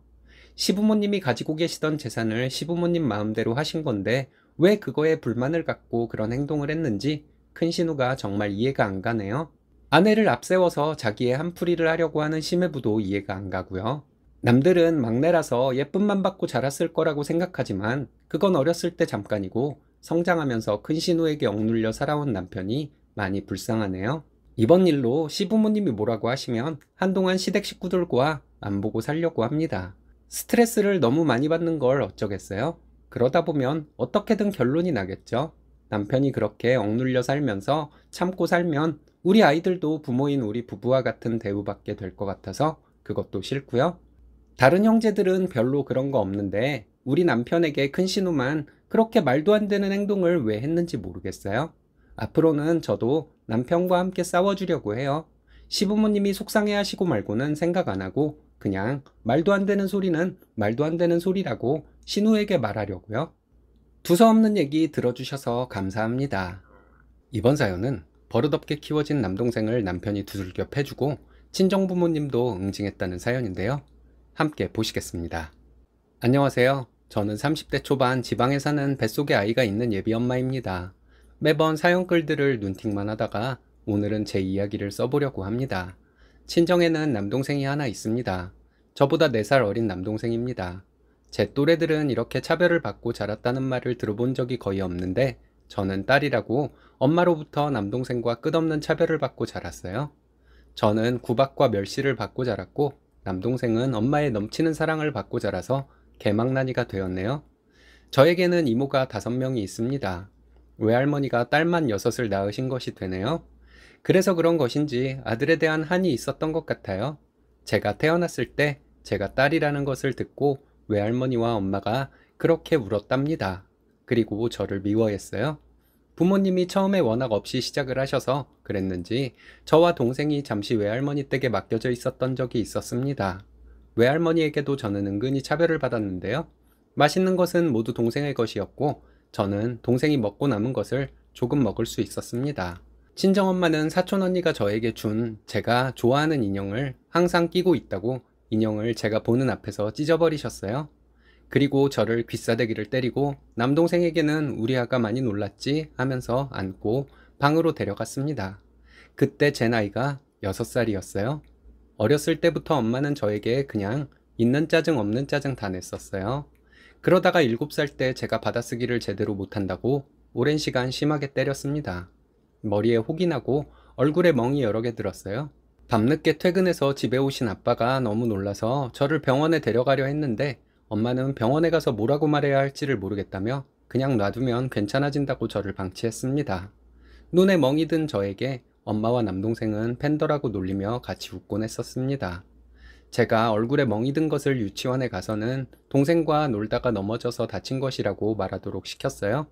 시부모님이 가지고 계시던 재산을 시부모님 마음대로 하신 건데 왜 그거에 불만을 갖고 그런 행동을 했는지 큰 신우가 정말 이해가 안 가네요. 아내를 앞세워서 자기의 한풀이를 하려고 하는 심해부도 이해가 안 가고요. 남들은 막내라서 예쁨만 받고 자랐을 거라고 생각하지만 그건 어렸을 때 잠깐이고 성장하면서 큰 신우에게 억눌려 살아온 남편이 많이 불쌍하네요. 이번 일로 시부모님이 뭐라고 하시면 한동안 시댁 식구들과 안 보고 살려고 합니다. 스트레스를 너무 많이 받는 걸 어쩌겠어요? 그러다 보면 어떻게든 결론이 나겠죠. 남편이 그렇게 억눌려 살면서 참고 살면 우리 아이들도 부모인 우리 부부와 같은 대우받게 될 것 같아서 그것도 싫고요. 다른 형제들은 별로 그런 거 없는데 우리 남편에게 큰 신우만 그렇게 말도 안 되는 행동을 왜 했는지 모르겠어요. 앞으로는 저도 남편과 함께 싸워주려고 해요. 시부모님이 속상해 하시고 말고는 생각 안 하고 그냥 말도 안 되는 소리는 말도 안 되는 소리라고 신우에게 말하려고요. 두서없는 얘기 들어주셔서 감사합니다. 이번 사연은 버릇없게 키워진 남동생을 남편이 두들겨 패주고 친정 부모님도 응징했다는 사연인데요. 함께 보시겠습니다. 안녕하세요. 저는 30대 초반 지방에 사는 뱃속에 아이가 있는 예비 엄마입니다. 매번 사연글들을 눈팅만 하다가 오늘은 제 이야기를 써보려고 합니다. 친정에는 남동생이 하나 있습니다. 저보다 4살 어린 남동생입니다. 제 또래들은 이렇게 차별을 받고 자랐다는 말을 들어본 적이 거의 없는데 저는 딸이라고 엄마로부터 남동생과 끝없는 차별을 받고 자랐어요. 저는 구박과 멸시를 받고 자랐고 남동생은 엄마의 넘치는 사랑을 받고 자라서 개망나니가 되었네요. 저에게는 이모가 다섯 명이 있습니다. 외할머니가 딸만 여섯을 낳으신 것이 되네요. 그래서 그런 것인지 아들에 대한 한이 있었던 것 같아요. 제가 태어났을 때 제가 딸이라는 것을 듣고 외할머니와 엄마가 그렇게 울었답니다. 그리고 저를 미워했어요. 부모님이 처음에 워낙 없이 시작을 하셔서 그랬는지 저와 동생이 잠시 외할머니 댁에 맡겨져 있었던 적이 있었습니다. 외할머니에게도 저는 은근히 차별을 받았는데요. 맛있는 것은 모두 동생의 것이었고 저는 동생이 먹고 남은 것을 조금 먹을 수 있었습니다. 친정엄마는 사촌언니가 저에게 준 제가 좋아하는 인형을 항상 끼고 있다고 인형을 제가 보는 앞에서 찢어버리셨어요. 그리고 저를 귀싸대기를 때리고 남동생에게는 우리 아가 많이 놀랐지 하면서 안고 방으로 데려갔습니다. 그때 제 나이가 6살이었어요. 어렸을 때부터 엄마는 저에게 그냥 있는 짜증 없는 짜증 다 냈었어요. 그러다가 7살 때 제가 받아쓰기를 제대로 못한다고 오랜 시간 심하게 때렸습니다. 머리에 혹이 나고 얼굴에 멍이 여러 개 들었어요. 밤늦게 퇴근해서 집에 오신 아빠가 너무 놀라서 저를 병원에 데려가려 했는데 엄마는 병원에 가서 뭐라고 말해야 할지를 모르겠다며 그냥 놔두면 괜찮아진다고 저를 방치했습니다. 눈에 멍이 든 저에게 엄마와 남동생은 팬더라고 놀리며 같이 웃곤 했었습니다. 제가 얼굴에 멍이 든 것을 유치원에 가서는 동생과 놀다가 넘어져서 다친 것이라고 말하도록 시켰어요.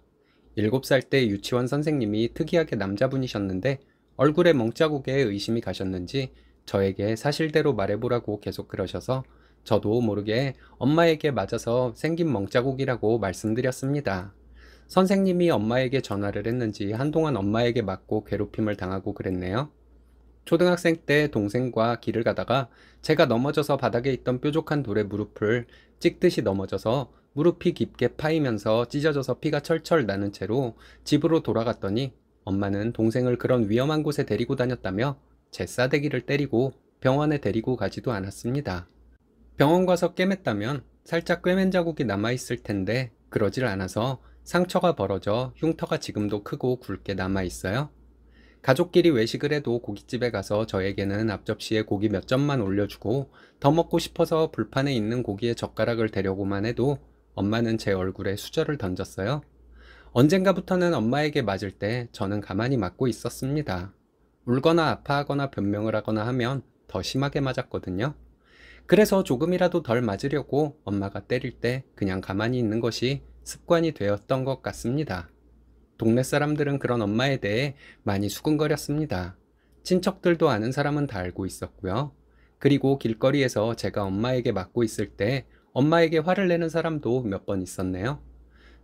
7살 때 유치원 선생님이 특이하게 남자분이셨는데 얼굴에 멍자국에 의심이 가셨는지 저에게 사실대로 말해보라고 계속 그러셔서 저도 모르게 엄마에게 맞아서 생긴 멍자국이라고 말씀드렸습니다. 선생님이 엄마에게 전화를 했는지 한동안 엄마에게 맞고 괴롭힘을 당하고 그랬네요. 초등학생 때 동생과 길을 가다가 제가 넘어져서 바닥에 있던 뾰족한 돌에 무릎을 찍듯이 넘어져서 무릎이 깊게 파이면서 찢어져서 피가 철철 나는 채로 집으로 돌아갔더니 엄마는 동생을 그런 위험한 곳에 데리고 다녔다며 제 싸대기를 때리고 병원에 데리고 가지도 않았습니다. 병원 가서 꿰맸다면 살짝 꿰맨 자국이 남아있을 텐데 그러질 않아서 상처가 벌어져 흉터가 지금도 크고 굵게 남아있어요. 가족끼리 외식을 해도 고깃집에 가서 저에게는 앞접시에 고기 몇 점만 올려주고 더 먹고 싶어서 불판에 있는 고기에 젓가락을 대려고만 해도 엄마는 제 얼굴에 수저를 던졌어요. 언젠가부터는 엄마에게 맞을 때 저는 가만히 맞고 있었습니다. 울거나 아파하거나 변명을 하거나 하면 더 심하게 맞았거든요. 그래서 조금이라도 덜 맞으려고 엄마가 때릴 때 그냥 가만히 있는 것이 습관이 되었던 것 같습니다. 동네 사람들은 그런 엄마에 대해 많이 수근거렸습니다. 친척들도 아는 사람은 다 알고 있었고요. 그리고 길거리에서 제가 엄마에게 맞고 있을 때 엄마에게 화를 내는 사람도 몇 번 있었네요.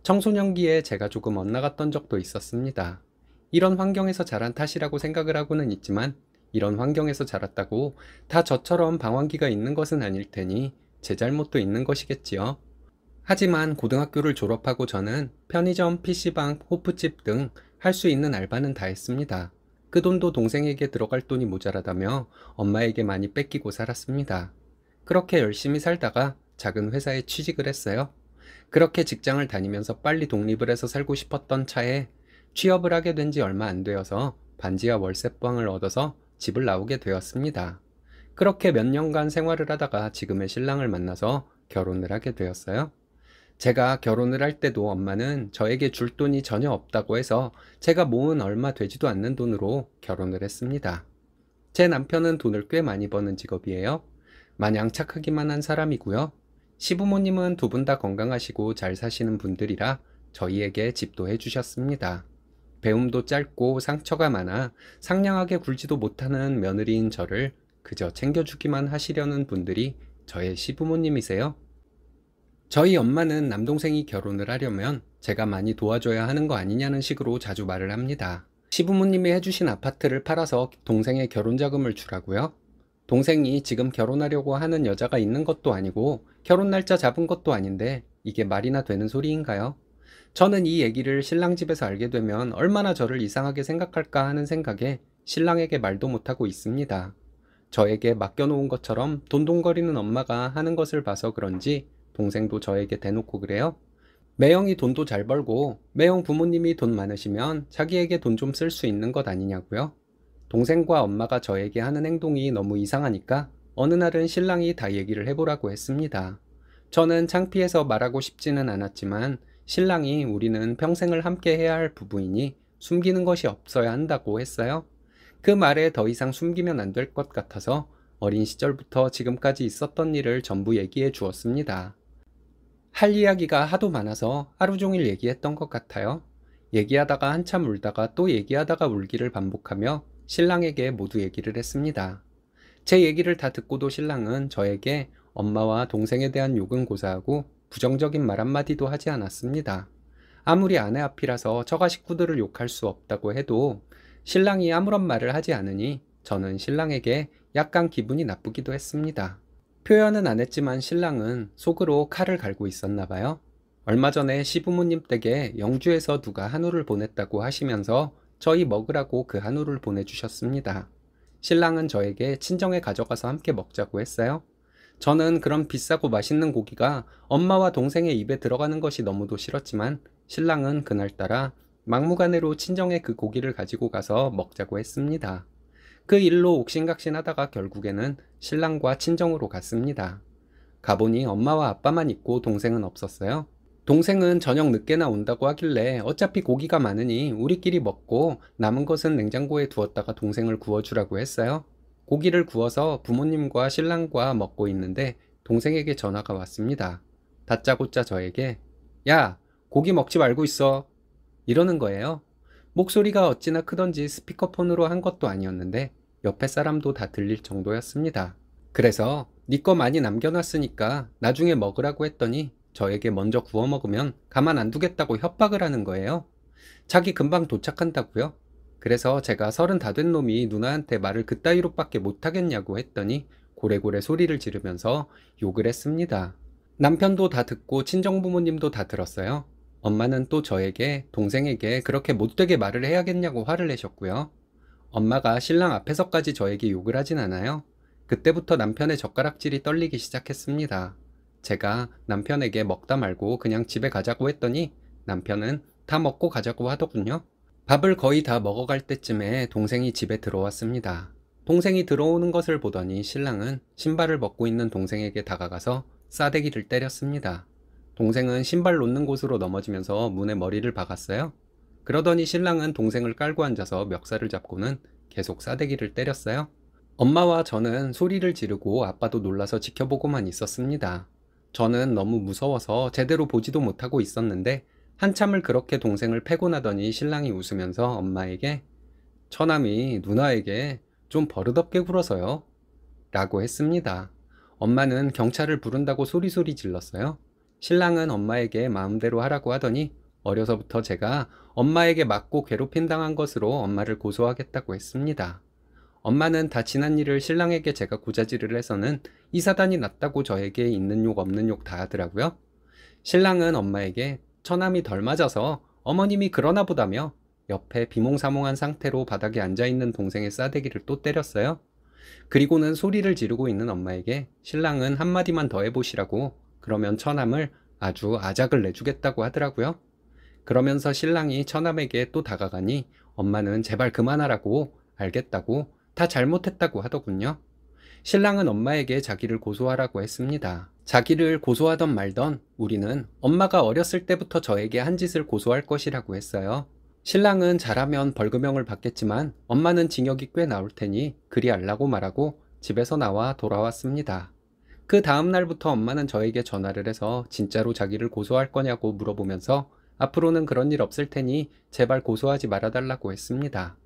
청소년기에 제가 조금 엇나갔던 적도 있었습니다. 이런 환경에서 자란 탓이라고 생각을 하고는 있지만 이런 환경에서 자랐다고 다 저처럼 방황기가 있는 것은 아닐 테니 제 잘못도 있는 것이겠지요. 하지만 고등학교를 졸업하고 저는 편의점, PC방, 호프집 등 할 수 있는 알바는 다 했습니다. 그 돈도 동생에게 들어갈 돈이 모자라다며 엄마에게 많이 뺏기고 살았습니다. 그렇게 열심히 살다가 작은 회사에 취직을 했어요. 그렇게 직장을 다니면서 빨리 독립을 해서 살고 싶었던 차에 취업을 하게 된 지 얼마 안 되어서 반지하 월세방을 얻어서 집을 나오게 되었습니다. 그렇게 몇 년간 생활을 하다가 지금의 신랑을 만나서 결혼을 하게 되었어요. 제가 결혼을 할 때도 엄마는 저에게 줄 돈이 전혀 없다고 해서 제가 모은 얼마 되지도 않는 돈으로 결혼을 했습니다. 제 남편은 돈을 꽤 많이 버는 직업이에요. 마냥 착하기만 한 사람이고요. 시부모님은 두 분 다 건강하시고 잘 사시는 분들이라 저희에게 집도 해주셨습니다. 배움도 짧고 상처가 많아 상냥하게 굴지도 못하는 며느리인 저를 그저 챙겨주기만 하시려는 분들이 저의 시부모님이세요. 저희 엄마는 남동생이 결혼을 하려면 제가 많이 도와줘야 하는 거 아니냐는 식으로 자주 말을 합니다. 시부모님이 해주신 아파트를 팔아서 동생의 결혼 자금을 주라고요? 동생이 지금 결혼하려고 하는 여자가 있는 것도 아니고 결혼 날짜 잡은 것도 아닌데 이게 말이나 되는 소리인가요? 저는 이 얘기를 신랑 집에서 알게 되면 얼마나 저를 이상하게 생각할까 하는 생각에 신랑에게 말도 못하고 있습니다. 저에게 맡겨놓은 것처럼 돈돈거리는 엄마가 하는 것을 봐서 그런지 동생도 저에게 대놓고 그래요. 매형이 돈도 잘 벌고 매형 부모님이 돈 많으시면 자기에게 돈 좀 쓸 수 있는 것 아니냐고요. 동생과 엄마가 저에게 하는 행동이 너무 이상하니까 어느 날은 신랑이 다 얘기를 해보라고 했습니다. 저는 창피해서 말하고 싶지는 않았지만 신랑이 우리는 평생을 함께 해야 할 부부이니 숨기는 것이 없어야 한다고 했어요. 그 말에 더 이상 숨기면 안 될 것 같아서 어린 시절부터 지금까지 있었던 일을 전부 얘기해 주었습니다. 할 이야기가 하도 많아서 하루 종일 얘기했던 것 같아요. 얘기하다가 한참 울다가 또 얘기하다가 울기를 반복하며 신랑에게 모두 얘기를 했습니다. 제 얘기를 다 듣고도 신랑은 저에게 엄마와 동생에 대한 욕은 고사하고 부정적인 말 한마디도 하지 않았습니다. 아무리 아내 앞이라서 처가 식구들을 욕할 수 없다고 해도 신랑이 아무런 말을 하지 않으니 저는 신랑에게 약간 기분이 나쁘기도 했습니다. 표현은 안 했지만 신랑은 속으로 칼을 갈고 있었나 봐요. 얼마 전에 시부모님 댁에 영주에서 누가 한우를 보냈다고 하시면서 저희 먹으라고 그 한우를 보내주셨습니다. 신랑은 저에게 친정에 가져가서 함께 먹자고 했어요. 저는 그런 비싸고 맛있는 고기가 엄마와 동생의 입에 들어가는 것이 너무도 싫었지만 신랑은 그날따라 막무가내로 친정에 그 고기를 가지고 가서 먹자고 했습니다. 그 일로 옥신각신하다가 결국에는 신랑과 친정으로 갔습니다. 가보니 엄마와 아빠만 있고 동생은 없었어요. 동생은 저녁 늦게나 온다고 하길래 어차피 고기가 많으니 우리끼리 먹고 남은 것은 냉장고에 두었다가 동생을 구워주라고 했어요. 고기를 구워서 부모님과 신랑과 먹고 있는데 동생에게 전화가 왔습니다. 다짜고짜 저에게 야 고기 먹지 말고 있어 이러는 거예요. 목소리가 어찌나 크던지 스피커폰으로 한 것도 아니었는데 옆에 사람도 다 들릴 정도였습니다. 그래서 니거 네 많이 남겨놨으니까 나중에 먹으라고 했더니 저에게 먼저 구워 먹으면 가만 안 두겠다고 협박을 하는 거예요. 자기 금방 도착한다고요. 그래서 제가 서른 다 된 놈이 누나한테 말을 그따위로밖에 못하겠냐고 했더니 고래고래 소리를 지르면서 욕을 했습니다. 남편도 다 듣고 친정부모님도 다 들었어요. 엄마는 또 저에게 동생에게 그렇게 못되게 말을 해야겠냐고 화를 내셨고요. 엄마가 신랑 앞에서까지 저에게 욕을 하진 않아요. 그때부터 남편의 젓가락질이 떨리기 시작했습니다. 제가 남편에게 먹다 말고 그냥 집에 가자고 했더니 남편은 다 먹고 가자고 하더군요. 밥을 거의 다 먹어갈 때쯤에 동생이 집에 들어왔습니다. 동생이 들어오는 것을 보더니 신랑은 신발을 벗고 있는 동생에게 다가가서 싸대기를 때렸습니다. 동생은 신발 놓는 곳으로 넘어지면서 문에 머리를 박았어요. 그러더니 신랑은 동생을 깔고 앉아서 멱살을 잡고는 계속 싸대기를 때렸어요. 엄마와 저는 소리를 지르고 아빠도 놀라서 지켜보고만 있었습니다. 저는 너무 무서워서 제대로 보지도 못하고 있었는데 한참을 그렇게 동생을 패고 나더니 신랑이 웃으면서 엄마에게 처남이 누나에게 좀 버릇없게 굴어서요. 라고 했습니다. 엄마는 경찰을 부른다고 소리소리 질렀어요. 신랑은 엄마에게 마음대로 하라고 하더니 어려서부터 제가 엄마에게 맞고 괴롭힘 당한 것으로 엄마를 고소하겠다고 했습니다. 엄마는 다 지난 일을 신랑에게 제가 고자질을 해서는 이 사단이 났다고 저에게 있는 욕 없는 욕 다 하더라고요. 신랑은 엄마에게 처남이 덜 맞아서 어머님이 그러나 보다며 옆에 비몽사몽한 상태로 바닥에 앉아있는 동생의 싸대기를 또 때렸어요. 그리고는 소리를 지르고 있는 엄마에게 신랑은 한마디만 더 해보시라고 그러면 처남을 아주 아작을 내주겠다고 하더라고요. 그러면서 신랑이 처남에게 또 다가가니 엄마는 제발 그만하라고 알겠다고 다 잘못했다고 하더군요. 신랑은 엄마에게 자기를 고소하라고 했습니다. 자기를 고소하던 말던 우리는 엄마가 어렸을 때부터 저에게 한 짓을 고소할 것이라고 했어요. 신랑은 잘하면 벌금형을 받겠지만 엄마는 징역이 꽤 나올 테니 그리 알라고 말하고 집에서 나와 돌아왔습니다. 그 다음날부터 엄마는 저에게 전화를 해서 진짜로 자기를 고소할 거냐고 물어보면서 앞으로는 그런 일 없을 테니 제발 고소하지 말아달라고 했습니다.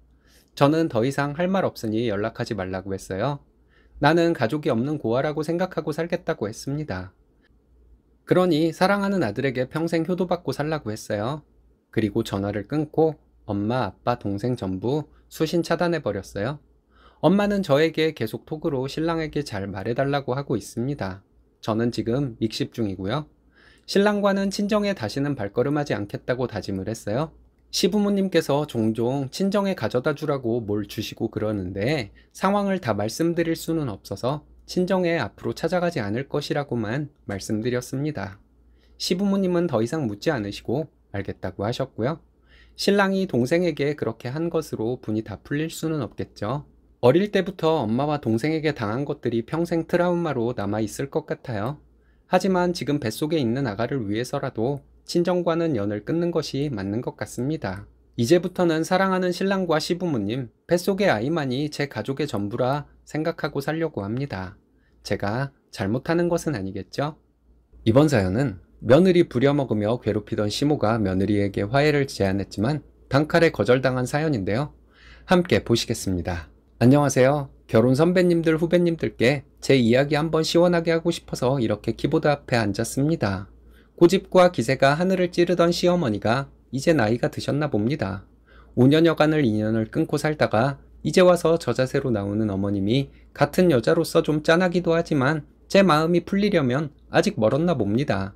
저는 더 이상 할 말 없으니 연락하지 말라고 했어요. 나는 가족이 없는 고아라고 생각하고 살겠다고 했습니다. 그러니 사랑하는 아들에게 평생 효도받고 살라고 했어요. 그리고 전화를 끊고 엄마, 아빠, 동생 전부 수신 차단해버렸어요. 엄마는 저에게 계속 톡으로 신랑에게 잘 말해달라고 하고 있습니다. 저는 지금 익십 중이고요. 신랑과는 친정에 다시는 발걸음하지 않겠다고 다짐을 했어요. 시부모님께서 종종 친정에 가져다 주라고 뭘 주시고 그러는데 상황을 다 말씀드릴 수는 없어서 친정에 앞으로 찾아가지 않을 것이라고만 말씀드렸습니다. 시부모님은 더 이상 묻지 않으시고 알겠다고 하셨고요. 신랑이 동생에게 그렇게 한 것으로 분이 다 풀릴 수는 없겠죠. 어릴 때부터 엄마와 동생에게 당한 것들이 평생 트라우마로 남아 있을 것 같아요. 하지만 지금 뱃속에 있는 아가를 위해서라도 친정과는 연을 끊는 것이 맞는 것 같습니다. 이제부터는 사랑하는 신랑과 시부모님, 뱃속의 아이만이 제 가족의 전부라 생각하고 살려고 합니다. 제가 잘못하는 것은 아니겠죠? 이번 사연은 며느리 부려먹으며 괴롭히던 시모가 며느리에게 화해를 제안했지만 단칼에 거절당한 사연인데요. 함께 보시겠습니다. 안녕하세요. 결혼 선배님들 후배님들께 제 이야기 한번 시원하게 하고 싶어서 이렇게 키보드 앞에 앉았습니다. 고집과 기세가 하늘을 찌르던 시어머니가 이제 나이가 드셨나 봅니다. 5년여간을 인연을 끊고 살다가 이제 와서 저 자세로 나오는 어머님이 같은 여자로서 좀 짠하기도 하지만 제 마음이 풀리려면 아직 멀었나 봅니다.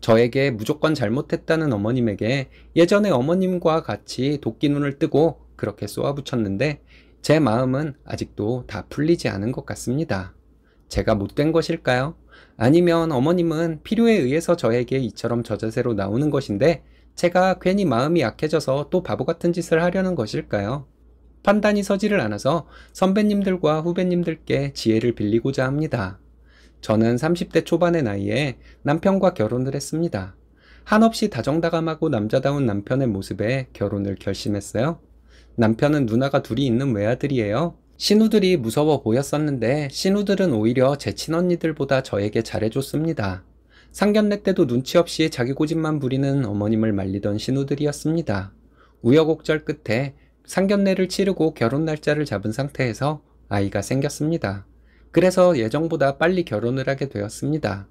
저에게 무조건 잘못했다는 어머님에게 예전에 어머님과 같이 도끼눈을 뜨고 그렇게 쏘아붙였는데 제 마음은 아직도 다 풀리지 않은 것 같습니다. 제가 못된 것일까요? 아니면 어머님은 필요에 의해서 저에게 이처럼 저자세로 나오는 것인데 제가 괜히 마음이 약해져서 또 바보 같은 짓을 하려는 것일까요? 판단이 서지를 않아서 선배님들과 후배님들께 지혜를 빌리고자 합니다. 저는 30대 초반의 나이에 남편과 결혼을 했습니다. 한없이 다정다감하고 남자다운 남편의 모습에 결혼을 결심했어요. 남편은 누나가 둘이 있는 외아들이에요. 신우들이 무서워 보였었는데 신우들은 오히려 제 친언니들보다 저에게 잘해줬습니다. 상견례 때도 눈치 없이 자기 고집만 부리는 어머님을 말리던 신우들이었습니다. 우여곡절 끝에 상견례를 치르고 결혼 날짜를 잡은 상태에서 아이가 생겼습니다. 그래서 예정보다 빨리 결혼을 하게 되었습니다.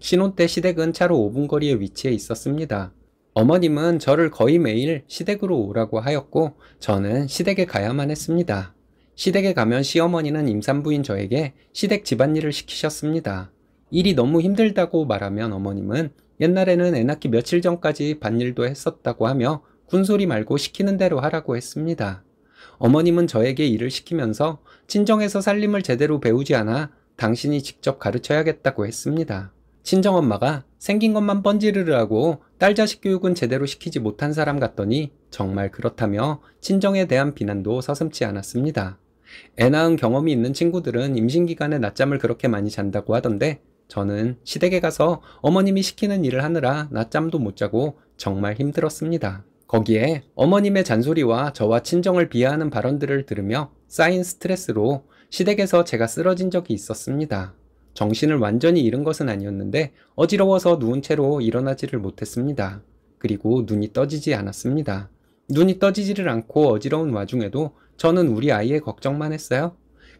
신혼 때 시댁은 차로 5분 거리에 위치해 있었습니다. 어머님은 저를 거의 매일 시댁으로 오라고 하였고 저는 시댁에 가야만 했습니다. 시댁에 가면 시어머니는 임산부인 저에게 시댁 집안일을 시키셨습니다. 일이 너무 힘들다고 말하면 어머님은 옛날에는 애 낳기 며칠 전까지 반일도 했었다고 하며 군소리 말고 시키는 대로 하라고 했습니다. 어머님은 저에게 일을 시키면서 친정에서 살림을 제대로 배우지 않아 당신이 직접 가르쳐야겠다고 했습니다. 친정엄마가 생긴 것만 번지르르 하고 딸 자식 교육은 제대로 시키지 못한 사람 같더니 정말 그렇다며 친정에 대한 비난도 서슴지 않았습니다. 애 낳은 경험이 있는 친구들은 임신 기간에 낮잠을 그렇게 많이 잔다고 하던데 저는 시댁에 가서 어머님이 시키는 일을 하느라 낮잠도 못 자고 정말 힘들었습니다. 거기에 어머님의 잔소리와 저와 친정을 비하하는 발언들을 들으며 쌓인 스트레스로 시댁에서 제가 쓰러진 적이 있었습니다. 정신을 완전히 잃은 것은 아니었는데 어지러워서 누운 채로 일어나지를 못했습니다. 그리고 눈이 떠지지 않았습니다. 눈이 떠지지를 않고 어지러운 와중에도 저는 우리 아이의 걱정만 했어요.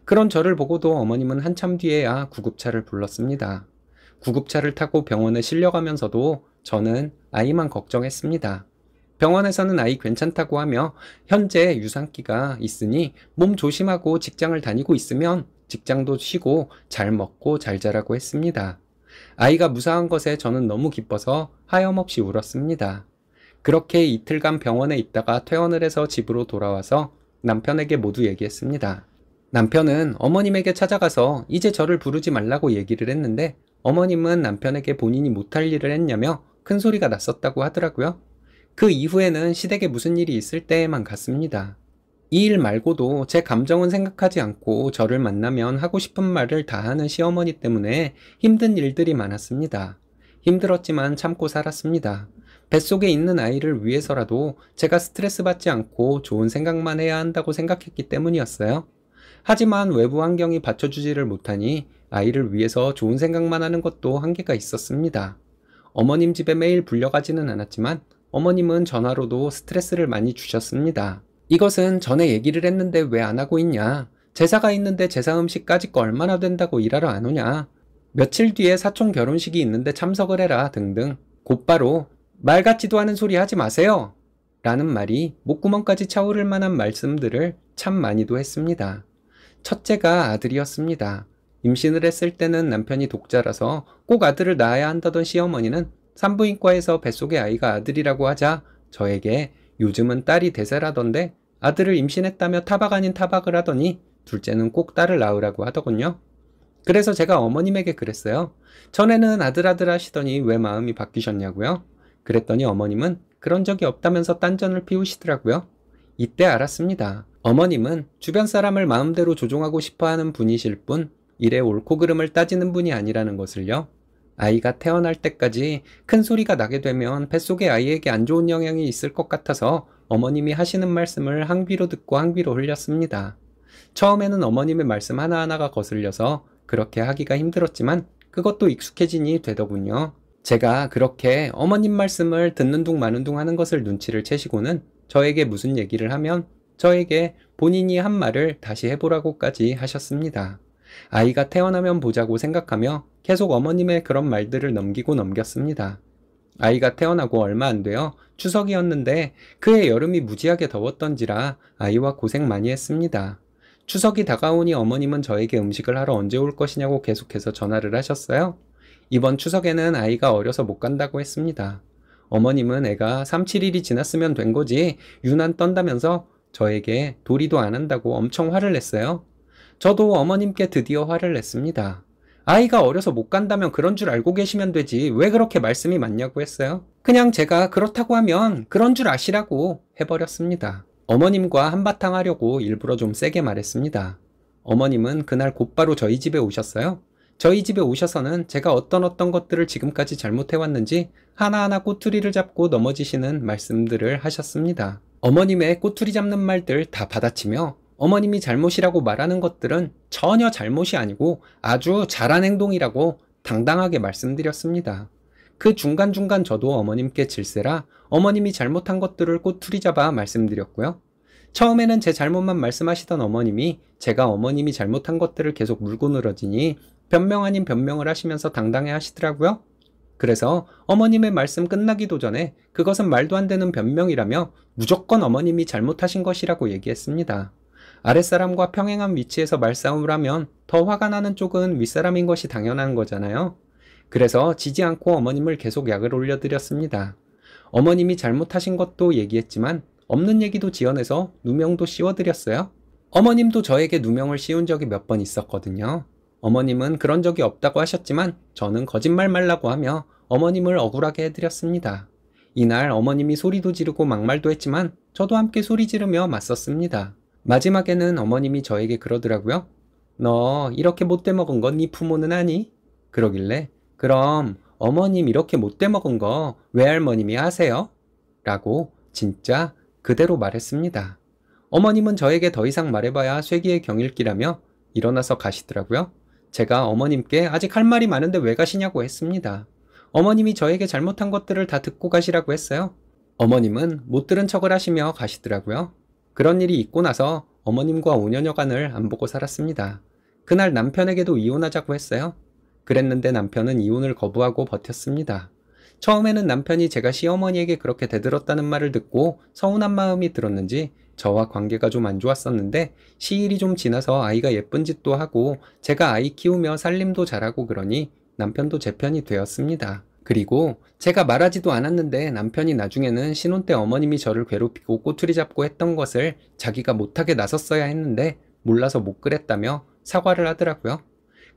그런 저를 보고도 어머님은 한참 뒤에야 구급차를 불렀습니다. 구급차를 타고 병원에 실려가면서도 저는 아이만 걱정했습니다. 병원에서는 아이 괜찮다고 하며 현재 유산기가 있으니 몸 조심하고 직장을 다니고 있으면 직장도 쉬고 잘 먹고 잘 자라고 했습니다. 아이가 무사한 것에 저는 너무 기뻐서 하염없이 울었습니다. 그렇게 이틀간 병원에 있다가 퇴원을 해서 집으로 돌아와서 남편에게 모두 얘기했습니다. 남편은 어머님에게 찾아가서 이제 저를 부르지 말라고 얘기를 했는데 어머님은 남편에게 본인이 못할 일을 했냐며 큰 소리가 났었다고 하더라고요. 그 이후에는 시댁에 무슨 일이 있을 때에만 갔습니다. 이일 말고도 제 감정은 생각하지 않고 저를 만나면 하고 싶은 말을 다 하는 시어머니 때문에 힘든 일들이 많았습니다. 힘들었지만 참고 살았습니다. 뱃속에 있는 아이를 위해서라도 제가 스트레스 받지 않고 좋은 생각만 해야 한다고 생각했기 때문이었어요. 하지만 외부 환경이 받쳐주지를 못하니 아이를 위해서 좋은 생각만 하는 것도 한계가 있었습니다. 어머님 집에 매일 불려가지는 않았지만 어머님은 전화로도 스트레스를 많이 주셨습니다. 이것은 전에 얘기를 했는데 왜 안 하고 있냐. 제사가 있는데 제사 음식 까지거 얼마나 된다고 일하러 안 오냐. 며칠 뒤에 사촌 결혼식이 있는데 참석을 해라 등등. 곧바로 말 같지도 않은 소리 하지 마세요. 라는 말이 목구멍까지 차오를 만한 말씀들을 참 많이도 했습니다. 첫째가 아들이었습니다. 임신을 했을 때는 남편이 독자라서 꼭 아들을 낳아야 한다던 시어머니는 산부인과에서 뱃속의 아이가 아들이라고 하자 저에게 요즘은 딸이 대세라던데 아들을 임신했다며 타박 아닌 타박을 하더니 둘째는 꼭 딸을 낳으라고 하더군요. 그래서 제가 어머님에게 그랬어요. 전에는 아들아들 하시더니 왜 마음이 바뀌셨냐고요? 그랬더니 어머님은 그런 적이 없다면서 딴전을 피우시더라고요. 이때 알았습니다. 어머님은 주변 사람을 마음대로 조종하고 싶어 하는 분이실 뿐, 일의 옳고 그름을 따지는 분이 아니라는 것을요. 아이가 태어날 때까지 큰 소리가 나게 되면 뱃속에 아이에게 안 좋은 영향이 있을 것 같아서 어머님이 하시는 말씀을 항비로 듣고 항비로 흘렸습니다. 처음에는 어머님의 말씀 하나하나가 거슬려서 그렇게 하기가 힘들었지만 그것도 익숙해지니 되더군요. 제가 그렇게 어머님 말씀을 듣는 둥 마는 둥 하는 것을 눈치를 채시고는 저에게 무슨 얘기를 하면 저에게 본인이 한 말을 다시 해보라고까지 하셨습니다. 아이가 태어나면 보자고 생각하며 계속 어머님의 그런 말들을 넘기고 넘겼습니다. 아이가 태어나고 얼마 안 되어 추석이었는데 그해 여름이 무지하게 더웠던지라 아이와 고생 많이 했습니다. 추석이 다가오니 어머님은 저에게 음식을 하러 언제 올 것이냐고 계속해서 전화를 하셨어요. 이번 추석에는 아이가 어려서 못 간다고 했습니다. 어머님은 애가 3, 7일이 지났으면 된 거지 유난 떤다면서 저에게 도리도 안 한다고 엄청 화를 냈어요. 저도 어머님께 드디어 화를 냈습니다. 아이가 어려서 못 간다면 그런 줄 알고 계시면 되지 왜 그렇게 말씀이 많냐고 했어요. 그냥 제가 그렇다고 하면 그런 줄 아시라고 해버렸습니다. 어머님과 한바탕 하려고 일부러 좀 세게 말했습니다. 어머님은 그날 곧바로 저희 집에 오셨어요. 저희 집에 오셔서는 제가 어떤 어떤 것들을 지금까지 잘못해왔는지 하나하나 꼬투리를 잡고 넘어지시는 말씀들을 하셨습니다. 어머님의 꼬투리 잡는 말들 다 받아치며 어머님이 잘못이라고 말하는 것들은 전혀 잘못이 아니고 아주 잘한 행동이라고 당당하게 말씀드렸습니다. 그 중간중간 저도 어머님께 질세라 어머님이 잘못한 것들을 꼬투리 잡아 말씀드렸고요. 처음에는 제 잘못만 말씀하시던 어머님이 제가 어머님이 잘못한 것들을 계속 물고 늘어지니 변명 아닌 변명을 하시면서 당당해 하시더라고요. 그래서 어머님의 말씀 끝나기도 전에 그것은 말도 안 되는 변명이라며 무조건 어머님이 잘못하신 것이라고 얘기했습니다. 아랫사람과 평행한 위치에서 말싸움을 하면 더 화가 나는 쪽은 윗사람인 것이 당연한 거잖아요. 그래서 지지 않고 어머님을 계속 약을 올려드렸습니다. 어머님이 잘못하신 것도 얘기했지만 없는 얘기도 지어내서 누명도 씌워드렸어요. 어머님도 저에게 누명을 씌운 적이 몇 번 있었거든요. 어머님은 그런 적이 없다고 하셨지만 저는 거짓말 말라고 하며 어머님을 억울하게 해드렸습니다. 이날 어머님이 소리도 지르고 막말도 했지만 저도 함께 소리 지르며 맞섰습니다. 마지막에는 어머님이 저에게 그러더라고요. 너 이렇게 못돼 먹은 건 네 부모는 아니? 그러길래 그럼 어머님 이렇게 못돼 먹은 거 외할머님이 하세요? 라고 진짜 그대로 말했습니다. 어머님은 저에게 더 이상 말해봐야 쇠기의 경일기라며 일어나서 가시더라고요. 제가 어머님께 아직 할 말이 많은데 왜 가시냐고 했습니다. 어머님이 저에게 잘못한 것들을 다 듣고 가시라고 했어요. 어머님은 못 들은 척을 하시며 가시더라고요. 그런 일이 있고 나서 어머님과 5년여간을 안 보고 살았습니다. 그날 남편에게도 이혼하자고 했어요. 그랬는데 남편은 이혼을 거부하고 버텼습니다. 처음에는 남편이 제가 시어머니에게 그렇게 대들었다는 말을 듣고 서운한 마음이 들었는지 저와 관계가 좀 안 좋았었는데 시일이 좀 지나서 아이가 예쁜 짓도 하고 제가 아이 키우며 살림도 잘하고 그러니 남편도 제 편이 되었습니다. 그리고 제가 말하지도 않았는데 남편이 나중에는 신혼 때 어머님이 저를 괴롭히고 꼬투리 잡고 했던 것을 자기가 못하게 나섰어야 했는데 몰라서 못 그랬다며 사과를 하더라고요.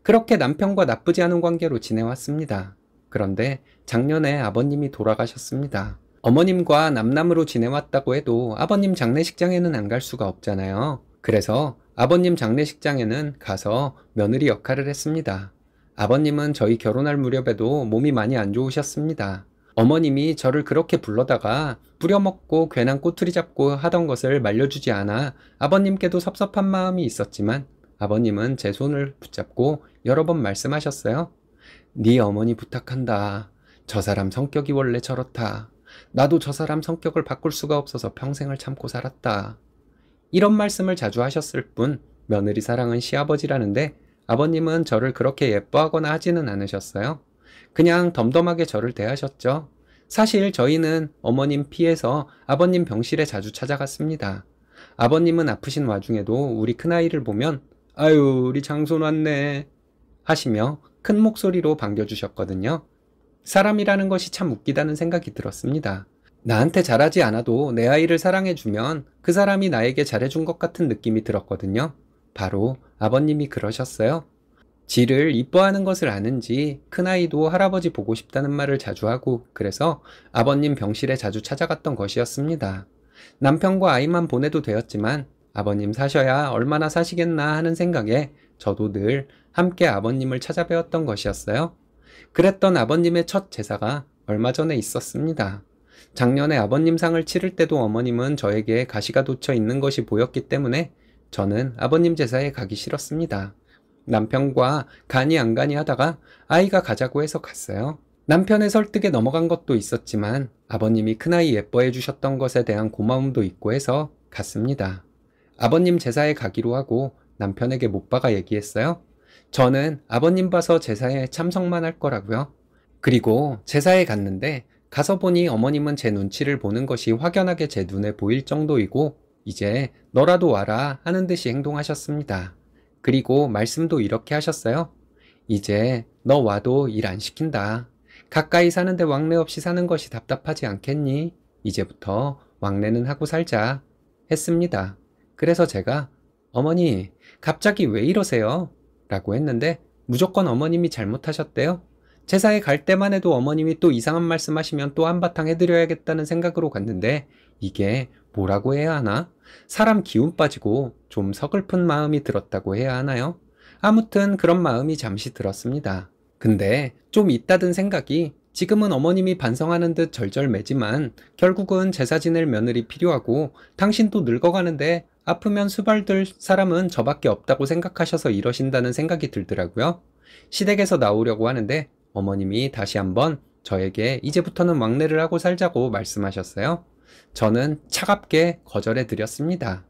그렇게 남편과 나쁘지 않은 관계로 지내왔습니다. 그런데 작년에 아버님이 돌아가셨습니다. 어머님과 남남으로 지내왔다고 해도 아버님 장례식장에는 안 갈 수가 없잖아요. 그래서 아버님 장례식장에는 가서 며느리 역할을 했습니다. 아버님은 저희 결혼할 무렵에도 몸이 많이 안 좋으셨습니다. 어머님이 저를 그렇게 불러다가 뿌려먹고 괜한 꼬투리 잡고 하던 것을 말려주지 않아 아버님께도 섭섭한 마음이 있었지만 아버님은 제 손을 붙잡고 여러 번 말씀하셨어요. 네 어머니 부탁한다. 저 사람 성격이 원래 저렇다. 나도 저 사람 성격을 바꿀 수가 없어서 평생을 참고 살았다. 이런 말씀을 자주 하셨을 뿐 며느리 사랑은 시아버지라는데 아버님은 저를 그렇게 예뻐하거나 하지는 않으셨어요. 그냥 덤덤하게 저를 대하셨죠. 사실 저희는 어머님 피해서 아버님 병실에 자주 찾아갔습니다. 아버님은 아프신 와중에도 우리 큰아이를 보면 아유 우리 장손 왔네 하시며 큰 목소리로 반겨주셨거든요. 사람이라는 것이 참 웃기다는 생각이 들었습니다. 나한테 잘하지 않아도 내 아이를 사랑해주면 그 사람이 나에게 잘해준 것 같은 느낌이 들었거든요. 바로 아버님이 그러셨어요. 지를 이뻐하는 것을 아는지 큰아이도 할아버지 보고 싶다는 말을 자주 하고 그래서 아버님 병실에 자주 찾아갔던 것이었습니다. 남편과 아이만 보내도 되었지만 아버님 사셔야 얼마나 사시겠나 하는 생각에 저도 늘 함께 아버님을 찾아뵈었던 것이었어요. 그랬던 아버님의 첫 제사가 얼마 전에 있었습니다. 작년에 아버님 상을 치를 때도 어머님은 저에게 가시가 돋쳐 있는 것이 보였기 때문에 저는 아버님 제사에 가기 싫었습니다. 남편과 간이 안 간이 하다가 아이가 가자고 해서 갔어요. 남편의 설득에 넘어간 것도 있었지만 아버님이 큰아이 예뻐해 주셨던 것에 대한 고마움도 있고 해서 갔습니다. 아버님 제사에 가기로 하고 남편에게 못 박아 얘기했어요. 저는 아버님 봐서 제사에 참석만 할 거라고요. 그리고 제사에 갔는데 가서 보니 어머님은 제 눈치를 보는 것이 확연하게 제 눈에 보일 정도이고 이제 너라도 와라 하는 듯이 행동하셨습니다. 그리고 말씀도 이렇게 하셨어요. 이제 너 와도 일 안 시킨다. 가까이 사는데 왕래 없이 사는 것이 답답하지 않겠니? 이제부터 왕래는 하고 살자. 했습니다. 그래서 제가 어머니 갑자기 왜 이러세요? 라고 했는데 무조건 어머님이 잘못하셨대요. 제사에 갈 때만 해도 어머님이 또 이상한 말씀하시면 또 한바탕 해드려야겠다는 생각으로 갔는데 이게 뭐라고 해야 하나? 사람 기운 빠지고 좀 서글픈 마음이 들었다고 해야 하나요? 아무튼 그런 마음이 잠시 들었습니다. 근데 좀 있다든 생각이 지금은 어머님이 반성하는 듯 절절매지만 결국은 제사 지낼 며느리 필요하고 당신도 늙어가는데 아프면 수발될 사람은 저밖에 없다고 생각하셔서 이러신다는 생각이 들더라고요. 시댁에서 나오려고 하는데 어머님이 다시 한번 저에게 이제부터는 왕래를 하고 살자고 말씀하셨어요. 저는 차갑게 거절해 드렸습니다.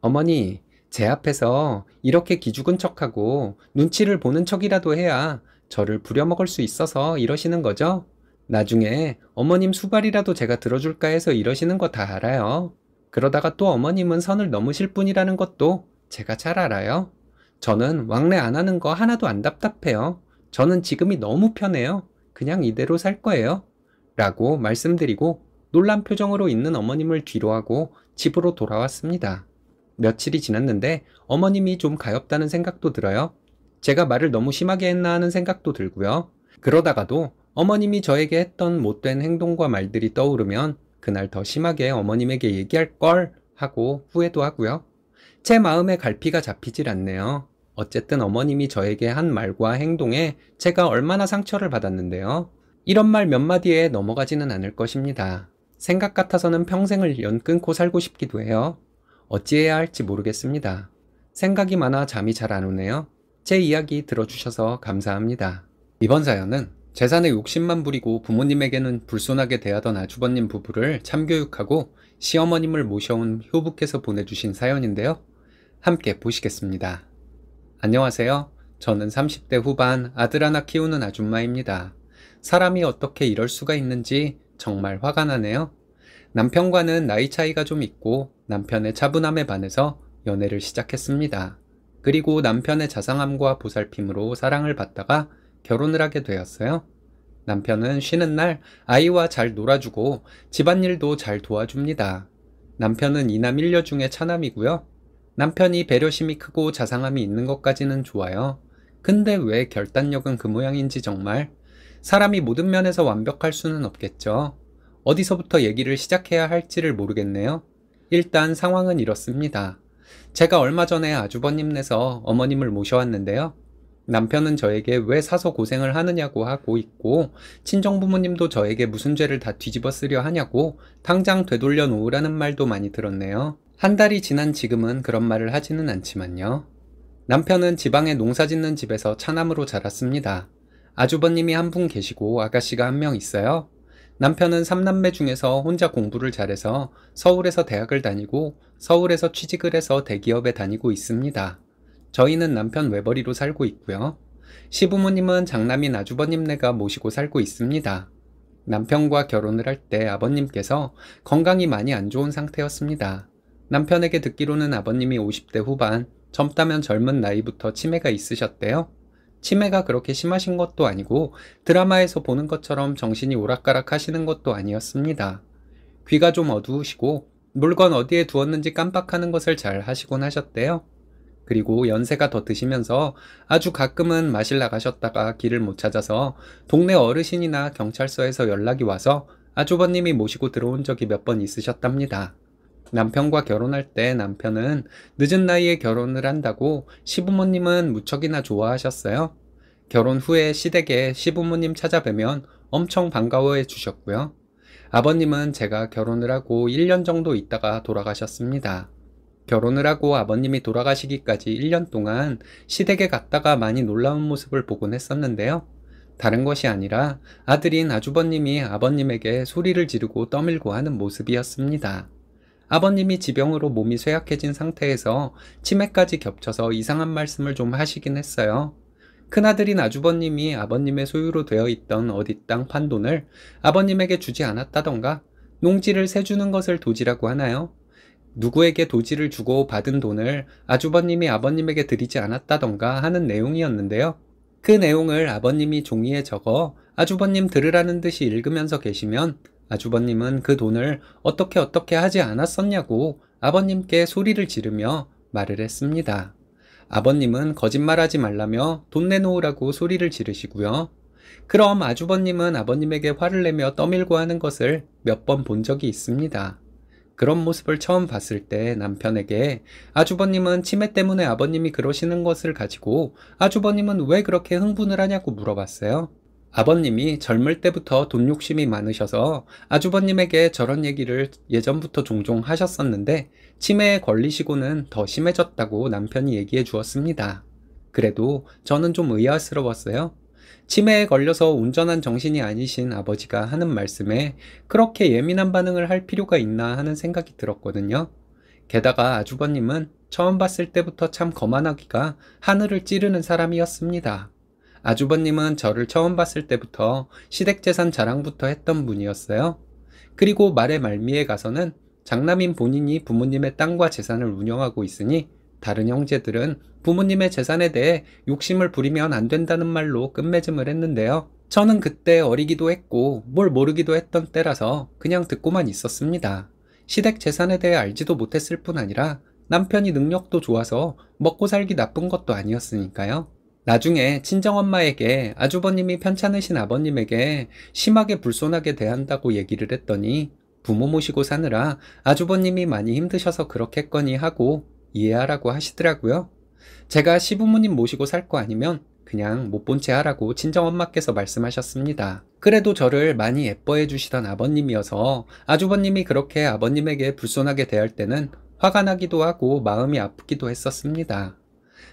어머니, 제 앞에서 이렇게 기죽은 척하고 눈치를 보는 척이라도 해야 저를 부려먹을 수 있어서 이러시는 거죠? 나중에 어머님 수발이라도 제가 들어줄까 해서 이러시는 거 다 알아요. 그러다가 또 어머님은 선을 넘으실 분이라는 것도 제가 잘 알아요. 저는 왕래 안 하는 거 하나도 안 답답해요. 저는 지금이 너무 편해요. 그냥 이대로 살 거예요. 라고 말씀드리고 놀란 표정으로 있는 어머님을 뒤로하고 집으로 돌아왔습니다. 며칠이 지났는데 어머님이 좀 가엽다는 생각도 들어요. 제가 말을 너무 심하게 했나 하는 생각도 들고요. 그러다가도 어머님이 저에게 했던 못된 행동과 말들이 떠오르면 그날 더 심하게 어머님에게 얘기할 걸 하고 후회도 하고요. 제 마음에 갈피가 잡히질 않네요. 어쨌든 어머님이 저에게 한 말과 행동에 제가 얼마나 상처를 받았는데요. 이런 말 몇 마디에 넘어가지는 않을 것입니다. 생각 같아서는 평생을 연 끊고 살고 싶기도 해요. 어찌해야 할지 모르겠습니다. 생각이 많아 잠이 잘 안 오네요. 제 이야기 들어주셔서 감사합니다. 이번 사연은 재산에 욕심만 부리고 부모님에게는 불손하게 대하던 아주버님 부부를 참교육하고 시어머님을 모셔온 효부께서 보내주신 사연인데요. 함께 보시겠습니다. 안녕하세요. 저는 30대 후반 아들 하나 키우는 아줌마입니다. 사람이 어떻게 이럴 수가 있는지 정말 화가 나네요. 남편과는 나이 차이가 좀 있고 남편의 차분함에 반해서 연애를 시작했습니다. 그리고 남편의 자상함과 보살핌으로 사랑을 받다가 결혼을 하게 되었어요. 남편은 쉬는 날 아이와 잘 놀아주고 집안일도 잘 도와줍니다. 남편은 이남 1녀 중에 차남이고요. 남편이 배려심이 크고 자상함이 있는 것까지는 좋아요. 근데 왜 결단력은 그 모양인지 정말 사람이 모든 면에서 완벽할 수는 없겠죠. 어디서부터 얘기를 시작해야 할지를 모르겠네요. 일단 상황은 이렇습니다. 제가 얼마 전에 아주버님네서 어머님을 모셔왔는데요. 남편은 저에게 왜 사서 고생을 하느냐고 하고 있고, 친정부모님도 저에게 무슨 죄를 다 뒤집어 쓰려 하냐고, 당장 되돌려 놓으라는 말도 많이 들었네요. 한 달이 지난 지금은 그런 말을 하지는 않지만요. 남편은 지방에 농사 짓는 집에서 차남으로 자랐습니다. 아주버님이 한 분 계시고 아가씨가 한 명 있어요. 남편은 3남매 중에서 혼자 공부를 잘해서 서울에서 대학을 다니고 서울에서 취직을 해서 대기업에 다니고 있습니다. 저희는 남편 외벌이로 살고 있고요. 시부모님은 장남인 아주버님네가 모시고 살고 있습니다. 남편과 결혼을 할 때 아버님께서 건강이 많이 안 좋은 상태였습니다. 남편에게 듣기로는 아버님이 50대 후반, 젊다면 젊은 나이부터 치매가 있으셨대요. 치매가 그렇게 심하신 것도 아니고 드라마에서 보는 것처럼 정신이 오락가락 하시는 것도 아니었습니다. 귀가 좀 어두우시고 물건 어디에 두었는지 깜빡하는 것을 잘 하시곤 하셨대요. 그리고 연세가 더 드시면서 아주 가끔은 마실 나가셨다가 길을 못 찾아서 동네 어르신이나 경찰서에서 연락이 와서 아주버님이 모시고 들어온 적이 몇 번 있으셨답니다. 남편과 결혼할 때 남편은 늦은 나이에 결혼을 한다고 시부모님은 무척이나 좋아하셨어요. 결혼 후에 시댁에 시부모님 찾아뵈면 엄청 반가워해 주셨고요. 아버님은 제가 결혼을 하고 1년 정도 있다가 돌아가셨습니다. 결혼을 하고 아버님이 돌아가시기까지 1년 동안 시댁에 갔다가 많이 놀라운 모습을 보곤 했었는데요. 다른 것이 아니라 아들인 아주버님이 아버님에게 소리를 지르고 떠밀고 하는 모습이었습니다. 아버님이 지병으로 몸이 쇠약해진 상태에서 치매까지 겹쳐서 이상한 말씀을 좀 하시긴 했어요. 큰아들인 아주버님이 아버님의 소유로 되어 있던 어디 땅 판돈을 아버님에게 주지 않았다던가 농지를 세주는 것을 도지라고 하나요? 누구에게 도지를 주고 받은 돈을 아주버님이 아버님에게 드리지 않았다던가 하는 내용이었는데요. 그 내용을 아버님이 종이에 적어 아주버님 들으라는 듯이 읽으면서 계시면 아주버님은 그 돈을 어떻게 어떻게 하지 않았었냐고 아버님께 소리를 지르며 말을 했습니다. 아버님은 거짓말하지 말라며 돈 내놓으라고 소리를 지르시고요. 그럼 아주버님은 아버님에게 화를 내며 떠밀고 하는 것을 몇 번 본 적이 있습니다. 그런 모습을 처음 봤을 때 남편에게 아주버님은 치매 때문에 아버님이 그러시는 것을 가지고 아주버님은 왜 그렇게 흥분을 하냐고 물어봤어요. 아버님이 젊을 때부터 돈 욕심이 많으셔서 아주버님에게 저런 얘기를 예전부터 종종 하셨었는데 치매에 걸리시고는 더 심해졌다고 남편이 얘기해 주었습니다. 그래도 저는 좀 의아스러웠어요. 치매에 걸려서 운전한 정신이 아니신 아버지가 하는 말씀에 그렇게 예민한 반응을 할 필요가 있나 하는 생각이 들었거든요. 게다가 아주버님은 처음 봤을 때부터 참 거만하기가 하늘을 찌르는 사람이었습니다. 아주버님은 저를 처음 봤을 때부터 시댁재산 자랑부터 했던 분이었어요. 그리고 말의 말미에 가서는 장남인 본인이 부모님의 땅과 재산을 운영하고 있으니 다른 형제들은 부모님의 재산에 대해 욕심을 부리면 안 된다는 말로 끝맺음을 했는데요. 저는 그때 어리기도 했고 뭘 모르기도 했던 때라서 그냥 듣고만 있었습니다. 시댁 재산에 대해 알지도 못했을 뿐 아니라 남편이 능력도 좋아서 먹고 살기 나쁜 것도 아니었으니까요. 나중에 친정엄마에게 아주버님이 편찮으신 아버님에게 심하게 불손하게 대한다고 얘기를 했더니 부모 모시고 사느라 아주버님이 많이 힘드셔서 그렇겠거니 하고 이해하라고 하시더라고요. 제가 시부모님 모시고 살 거 아니면 그냥 못 본 채 하라고 친정엄마께서 말씀하셨습니다. 그래도 저를 많이 예뻐해 주시던 아버님이어서 아주버님이 그렇게 아버님에게 불손하게 대할 때는 화가 나기도 하고 마음이 아프기도 했었습니다.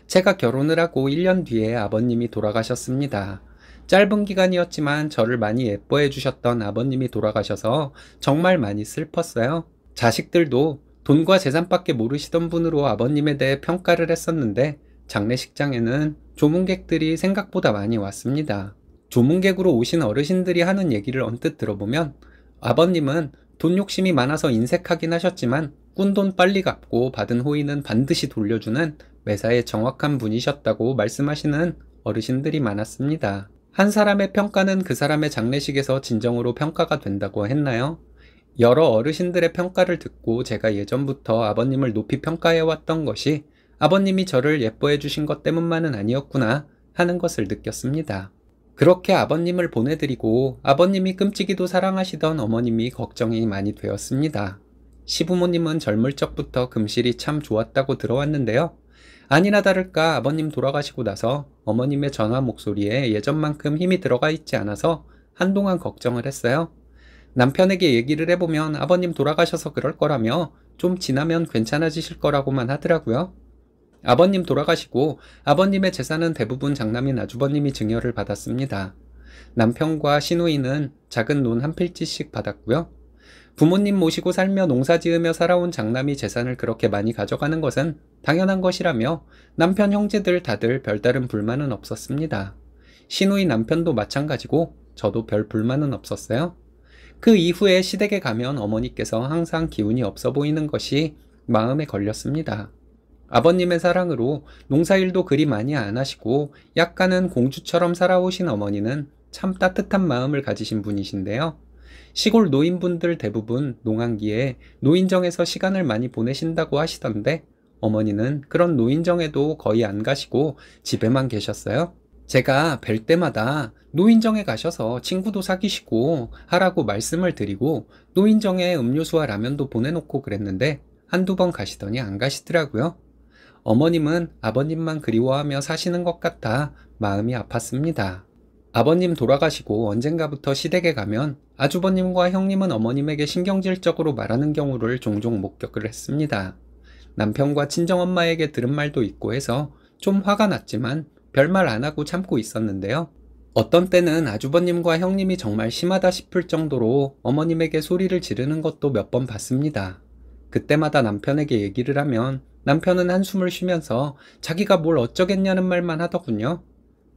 제가 결혼을 하고 1년 뒤에 아버님이 돌아가셨습니다. 짧은 기간이었지만 저를 많이 예뻐해 주셨던 아버님이 돌아가셔서 정말 많이 슬펐어요. 자식들도 돈과 재산밖에 모르시던 분으로 아버님에 대해 평가를 했었는데 장례식장에는 조문객들이 생각보다 많이 왔습니다. 조문객으로 오신 어르신들이 하는 얘기를 언뜻 들어보면 아버님은 돈 욕심이 많아서 인색하긴 하셨지만 꾼 돈 빨리 갚고 받은 호의는 반드시 돌려주는 매사에 정확한 분이셨다고 말씀하시는 어르신들이 많았습니다. 한 사람의 평가는 그 사람의 장례식에서 진정으로 평가가 된다고 했나요? 여러 어르신들의 평가를 듣고 제가 예전부터 아버님을 높이 평가해왔던 것이 아버님이 저를 예뻐해 주신 것 때문만은 아니었구나 하는 것을 느꼈습니다. 그렇게 아버님을 보내드리고 아버님이 끔찍이도 사랑하시던 어머님이 걱정이 많이 되었습니다. 시부모님은 젊을 적부터 금실이 참 좋았다고 들어왔는데요. 아니나 다를까 아버님 돌아가시고 나서 어머님의 전화 목소리에 예전만큼 힘이 들어가 있지 않아서 한동안 걱정을 했어요. 남편에게 얘기를 해보면 아버님 돌아가셔서 그럴 거라며 좀 지나면 괜찮아지실 거라고만 하더라고요. 아버님 돌아가시고 아버님의 재산은 대부분 장남인 아주버님이 증여를 받았습니다. 남편과 시누이는 작은 논 한 필지씩 받았고요. 부모님 모시고 살며 농사 지으며 살아온 장남이 재산을 그렇게 많이 가져가는 것은 당연한 것이라며 남편 형제들 다들 별다른 불만은 없었습니다. 신우의 남편도 마찬가지고 저도 별 불만은 없었어요. 그 이후에 시댁에 가면 어머니께서 항상 기운이 없어 보이는 것이 마음에 걸렸습니다. 아버님의 사랑으로 농사일도 그리 많이 안 하시고 약간은 공주처럼 살아오신 어머니는 참 따뜻한 마음을 가지신 분이신데요. 시골 노인분들 대부분 농한기에 노인정에서 시간을 많이 보내신다고 하시던데 어머니는 그런 노인정에도 거의 안 가시고 집에만 계셨어요. 제가 뵐 때마다 노인정에 가셔서 친구도 사귀시고 하라고 말씀을 드리고 노인정에 음료수와 라면도 보내놓고 그랬는데 한두 번 가시더니 안 가시더라고요. 어머님은 아버님만 그리워하며 사시는 것 같아 마음이 아팠습니다. 아버님 돌아가시고 언젠가부터 시댁에 가면 아주버님과 형님은 어머님에게 신경질적으로 말하는 경우를 종종 목격을 했습니다. 남편과 친정엄마에게 들은 말도 있고 해서 좀 화가 났지만 별말 안 하고 참고 있었는데요. 어떤 때는 아주버님과 형님이 정말 심하다 싶을 정도로 어머님에게 소리를 지르는 것도 몇 번 봤습니다. 그때마다 남편에게 얘기를 하면 남편은 한숨을 쉬면서 자기가 뭘 어쩌겠냐는 말만 하더군요.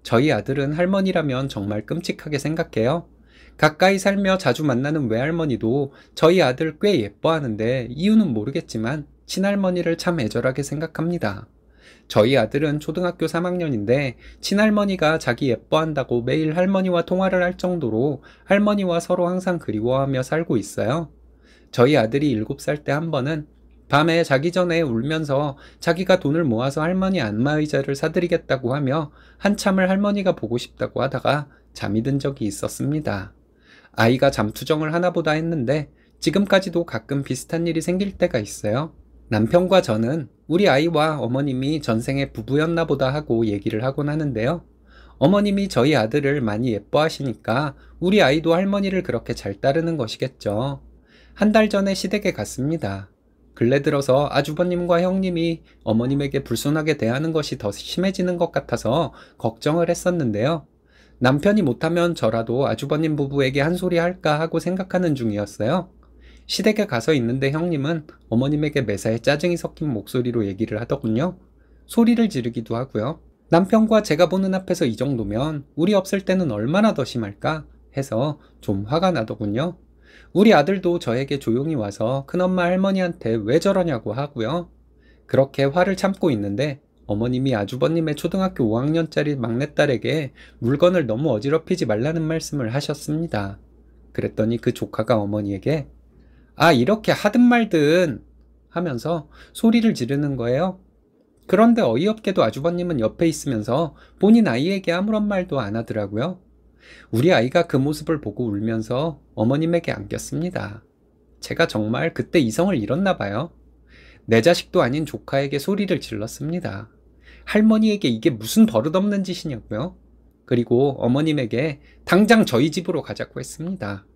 저희 아들은 할머니라면 정말 끔찍하게 생각해요. 가까이 살며 자주 만나는 외할머니도 저희 아들 꽤 예뻐하는데 이유는 모르겠지만 친할머니를 참 애절하게 생각합니다. 저희 아들은 초등학교 3학년인데 친할머니가 자기 예뻐한다고 매일 할머니와 통화를 할 정도로 할머니와 서로 항상 그리워하며 살고 있어요. 저희 아들이 7살 때 한 번은 밤에 자기 전에 울면서 자기가 돈을 모아서 할머니 안마의자를 사드리겠다고 하며 한참을 할머니가 보고 싶다고 하다가 잠이 든 적이 있었습니다. 아이가 잠투정을 하나보다 했는데 지금까지도 가끔 비슷한 일이 생길 때가 있어요. 남편과 저는 우리 아이와 어머님이 전생에 부부였나 보다 하고 얘기를 하곤 하는데요. 어머님이 저희 아들을 많이 예뻐하시니까 우리 아이도 할머니를 그렇게 잘 따르는 것이겠죠. 한 달 전에 시댁에 갔습니다. 근래 들어서 아주버님과 형님이 어머님에게 불순하게 대하는 것이 더 심해지는 것 같아서 걱정을 했었는데요. 남편이 못하면 저라도 아주버님 부부에게 한 소리 할까 하고 생각하는 중이었어요. 시댁에 가서 있는데 형님은 어머님에게 매사에 짜증이 섞인 목소리로 얘기를 하더군요. 소리를 지르기도 하고요. 남편과 제가 보는 앞에서 이 정도면 우리 없을 때는 얼마나 더 심할까 해서 좀 화가 나더군요. 우리 아들도 저에게 조용히 와서 큰엄마 할머니한테 왜 저러냐고 하고요. 그렇게 화를 참고 있는데 어머님이 아주버님의 초등학교 5학년짜리 막내딸에게 물건을 너무 어지럽히지 말라는 말씀을 하셨습니다. 그랬더니 그 조카가 어머니에게 아 이렇게 하든 말든 하면서 소리를 지르는 거예요. 그런데 어이없게도 아주버님은 옆에 있으면서 본인 아이에게 아무런 말도 안 하더라고요. 우리 아이가 그 모습을 보고 울면서 어머님에게 안겼습니다. 제가 정말 그때 이성을 잃었나 봐요. 내 자식도 아닌 조카에게 소리를 질렀습니다. 할머니에게 이게 무슨 버릇없는 짓이냐고요. 그리고 어머님에게 당장 저희 집으로 가자고 했습니다.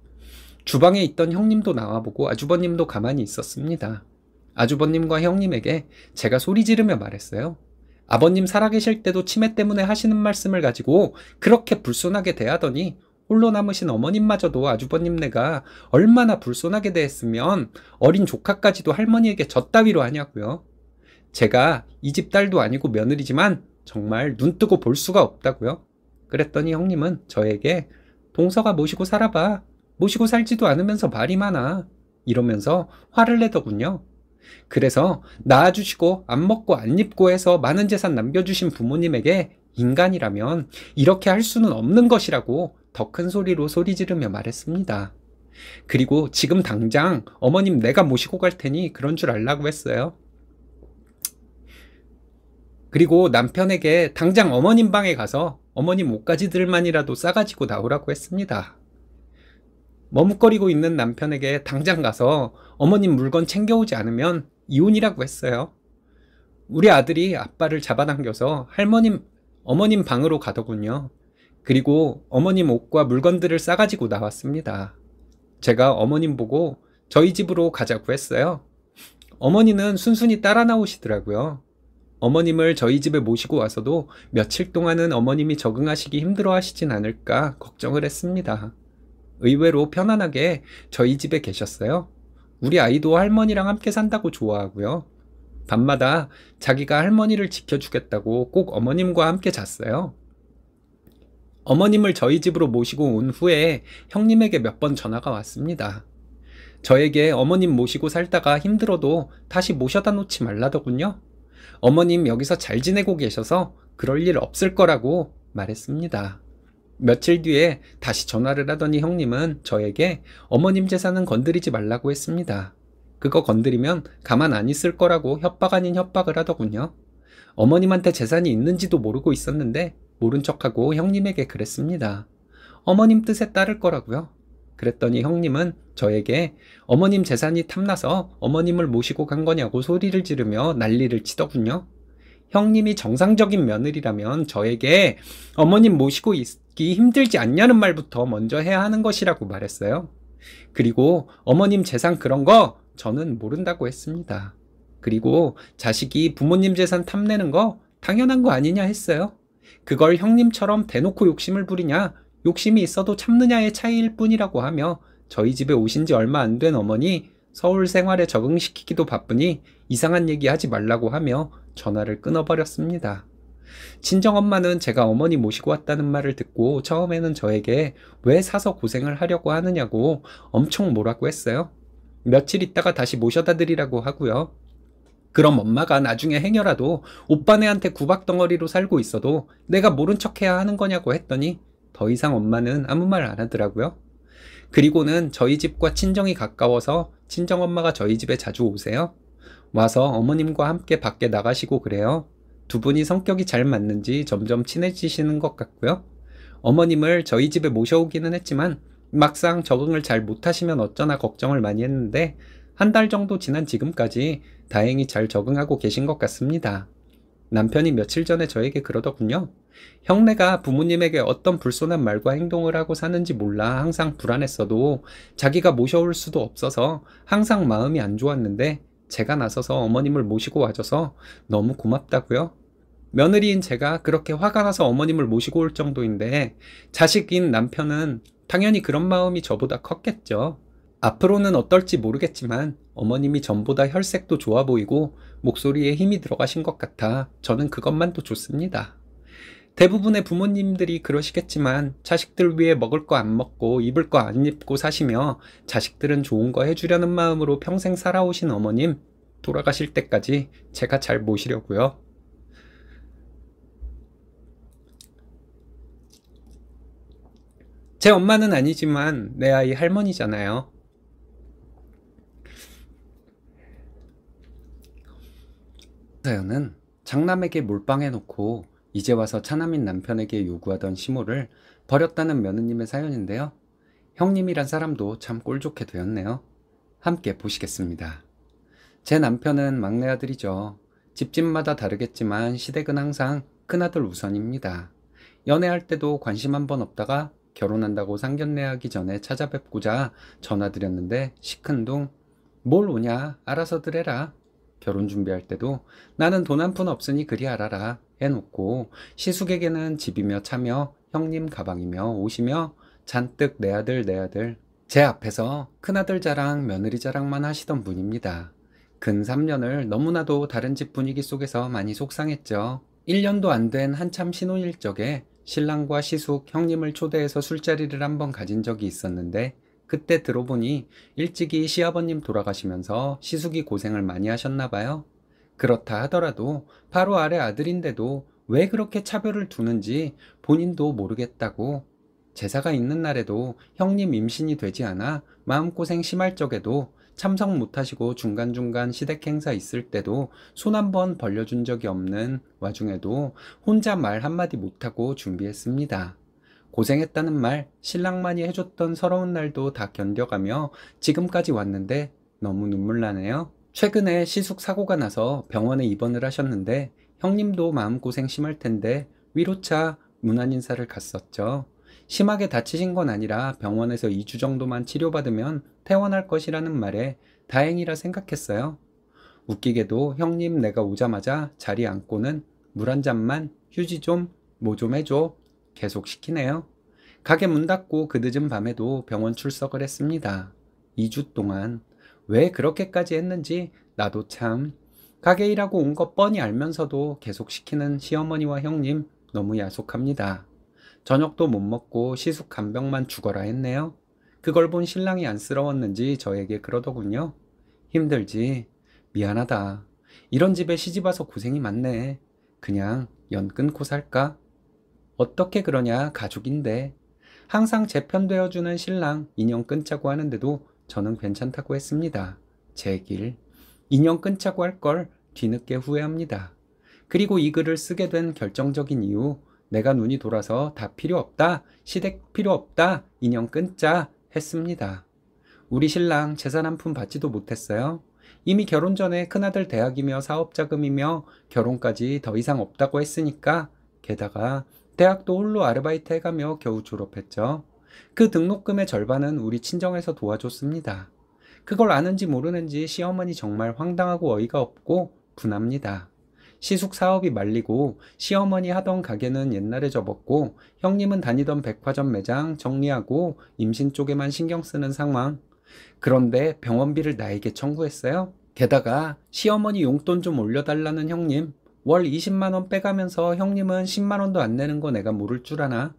주방에 있던 형님도 나와보고 아주버님도 가만히 있었습니다. 아주버님과 형님에게 제가 소리 지르며 말했어요. 아버님 살아계실 때도 치매 때문에 하시는 말씀을 가지고 그렇게 불손하게 대하더니 홀로 남으신 어머님마저도 아주버님네가 얼마나 불손하게 대했으면 어린 조카까지도 할머니에게 젖다위로 하냐고요. 제가 이 집 딸도 아니고 며느리지만 정말 눈뜨고 볼 수가 없다고요. 그랬더니 형님은 저에게 동서가 모시고 살아봐. 모시고 살지도 않으면서 말이 많아. 이러면서 화를 내더군요. 그래서 낳아주시고 안 먹고 안 입고 해서 많은 재산 남겨주신 부모님에게 인간이라면 이렇게 할 수는 없는 것이라고 더 큰 소리로 소리 지르며 말했습니다. 그리고 지금 당장 어머님 내가 모시고 갈 테니 그런 줄 알라고 했어요. 그리고 남편에게 당장 어머님 방에 가서 어머님 옷가지들만이라도 싸가지고 나오라고 했습니다. 머뭇거리고 있는 남편에게 당장 가서 어머님 물건 챙겨오지 않으면 이혼이라고 했어요. 우리 아들이 아빠를 잡아당겨서 할머님, 어머님 방으로 가더군요. 그리고 어머님 옷과 물건들을 싸가지고 나왔습니다. 제가 어머님 보고 저희 집으로 가자고 했어요. 어머니는 순순히 따라 나오시더라고요. 어머님을 저희 집에 모시고 와서도 며칠 동안은 어머님이 적응하시기 힘들어 하시진 않을까 걱정을 했습니다. 의외로 편안하게 저희 집에 계셨어요. 우리 아이도 할머니랑 함께 산다고 좋아하고요. 밤마다 자기가 할머니를 지켜주겠다고 꼭 어머님과 함께 잤어요. 어머님을 저희 집으로 모시고 온 후에 형님에게 몇 번 전화가 왔습니다. 저에게 어머님 모시고 살다가 힘들어도 다시 모셔다 놓지 말라더군요. 어머님 여기서 잘 지내고 계셔서 그럴 일 없을 거라고 말했습니다. 며칠 뒤에 다시 전화를 하더니 형님은 저에게 어머님 재산은 건드리지 말라고 했습니다. 그거 건드리면 가만 안 있을 거라고 협박 아닌 협박을 하더군요. 어머님한테 재산이 있는지도 모르고 있었는데 모른 척하고 형님에게 그랬습니다. 어머님 뜻에 따를 거라고요. 그랬더니 형님은 저에게 어머님 재산이 탐나서 어머님을 모시고 간 거냐고 소리를 지르며 난리를 치더군요. 형님이 정상적인 며느리라면 저에게 어머님 모시고 있기 힘들지 않냐는 말부터 먼저 해야 하는 것이라고 말했어요. 그리고 어머님 재산 그런 거 저는 모른다고 했습니다. 그리고 자식이 부모님 재산 탐내는 거 당연한 거 아니냐 했어요. 그걸 형님처럼 대놓고 욕심을 부리냐, 욕심이 있어도 참느냐의 차이일 뿐이라고 하며 저희 집에 오신 지 얼마 안 된 어머니 서울 생활에 적응시키기도 바쁘니 이상한 얘기 하지 말라고 하며 전화를 끊어버렸습니다. 친정엄마는 제가 어머니 모시고 왔다는 말을 듣고 처음에는 저에게 왜 사서 고생을 하려고 하느냐고 엄청 뭐라고 했어요. 며칠 있다가 다시 모셔다 드리라고 하고요. 그럼 엄마가 나중에 행여라도 오빠네한테 구박덩어리로 살고 있어도 내가 모른 척 해야 하는 거냐고 했더니 더 이상 엄마는 아무 말 안 하더라고요. 그리고는 저희 집과 친정이 가까워서 친정엄마가 저희 집에 자주 오세요. 와서 어머님과 함께 밖에 나가시고 그래요. 두 분이 성격이 잘 맞는지 점점 친해지시는 것 같고요. 어머님을 저희 집에 모셔오기는 했지만 막상 적응을 잘 못하시면 어쩌나 걱정을 많이 했는데 한 달 정도 지난 지금까지 다행히 잘 적응하고 계신 것 같습니다. 남편이 며칠 전에 저에게 그러더군요. 형네가 부모님에게 어떤 불손한 말과 행동을 하고 사는지 몰라 항상 불안했어도 자기가 모셔올 수도 없어서 항상 마음이 안 좋았는데 제가 나서서 어머님을 모시고 와줘서 너무 고맙다고요. 며느리인 제가 그렇게 화가 나서 어머님을 모시고 올 정도인데 자식인 남편은 당연히 그런 마음이 저보다 컸겠죠. 앞으로는 어떨지 모르겠지만 어머님이 전보다 혈색도 좋아 보이고 목소리에 힘이 들어가신 것 같아 저는 그것만도 좋습니다. 대부분의 부모님들이 그러시겠지만 자식들 위해 먹을 거 안 먹고 입을 거 안 입고 사시며 자식들은 좋은 거 해주려는 마음으로 평생 살아오신 어머님 돌아가실 때까지 제가 잘 모시려고요. 제 엄마는 아니지만 내 아이 할머니잖아요. 사연은 장남에게 몰빵해놓고 이제 와서 차남인 남편에게 요구하던 시모를 버렸다는 며느님의 사연인데요. 형님이란 사람도 참 꼴 좋게 되었네요. 함께 보시겠습니다. 제 남편은 막내 아들이죠. 집집마다 다르겠지만 시댁은 항상 큰아들 우선입니다. 연애할 때도 관심 한 번 없다가 결혼한다고 상견례하기 전에 찾아뵙고자 전화드렸는데 시큰둥 뭘 오냐 알아서들 해라 결혼 준비할 때도 나는 돈 한 푼 없으니 그리 알아라 해놓고 시숙에게는 집이며 차며 형님 가방이며 옷이며 잔뜩 내 아들 내 아들 제 앞에서 큰아들 자랑 며느리 자랑만 하시던 분입니다. 근 3년을 너무나도 다른 집 분위기 속에서 많이 속상했죠. 1년도 안 된 한참 신혼일 적에 신랑과 시숙 형님을 초대해서 술자리를 한번 가진 적이 있었는데 그때 들어보니 일찍이 시아버님 돌아가시면서 시숙이 고생을 많이 하셨나 봐요. 그렇다 하더라도 바로 아래 아들인데도 왜 그렇게 차별을 두는지 본인도 모르겠다고 제사가 있는 날에도 형님 임신이 되지 않아 마음고생 심할 적에도 참석 못하시고 중간중간 시댁 행사 있을 때도 손 한번 벌려준 적이 없는 와중에도 혼자 말 한마디 못하고 준비했습니다. 고생했다는 말 신랑만이 해줬던 서러운 날도 다 견뎌가며 지금까지 왔는데 너무 눈물 나네요. 최근에 시숙 사고가 나서 병원에 입원을 하셨는데 형님도 마음고생 심할 텐데 위로차 문안 인사를 갔었죠. 심하게 다치신 건 아니라 병원에서 2주 정도만 치료받으면 퇴원할 것이라는 말에 다행이라 생각했어요. 웃기게도 형님 내가 오자마자 자리 앉고는 물 한 잔만 휴지 좀 뭐좀 뭐좀 해줘 계속 시키네요. 가게 문 닫고 그 늦은 밤에도 병원 출석을 했습니다. 2주 동안 왜 그렇게까지 했는지 나도 참 가게 일하고 온 것 뻔히 알면서도 계속 시키는 시어머니와 형님 너무 야속합니다. 저녁도 못 먹고 시숙 간병만 죽어라 했네요. 그걸 본 신랑이 안쓰러웠는지 저에게 그러더군요. 힘들지. 미안하다. 이런 집에 시집와서 고생이 많네. 그냥 연 끊고 살까? 어떻게 그러냐 가족인데 항상 제편 되어주는 신랑 인형 끊자고 하는데도 저는 괜찮다고 했습니다. 제 길. 인형 끊자고 할 걸 뒤늦게 후회합니다. 그리고 이 글을 쓰게 된 결정적인 이유 내가 눈이 돌아서 다 필요 없다 시댁 필요 없다 인형 끊자 했습니다. 우리 신랑 재산 한 푼 받지도 못했어요. 이미 결혼 전에 큰아들 대학이며 사업자금이며 결혼까지 더 이상 없다고 했으니까 게다가 대학도 홀로 아르바이트 해가며 겨우 졸업했죠. 그 등록금의 절반은 우리 친정에서 도와줬습니다. 그걸 아는지 모르는지 시어머니 정말 황당하고 어이가 없고 분합니다. 시숙 사업이 말리고 시어머니 하던 가게는 옛날에 접었고 형님은 다니던 백화점 매장 정리하고 임신 쪽에만 신경 쓰는 상황. 그런데 병원비를 나에게 청구했어요. 게다가 시어머니 용돈 좀 올려달라는 형님. 월 20만원 빼가면서 형님은 10만원도 안 내는 거 내가 모를 줄 아나?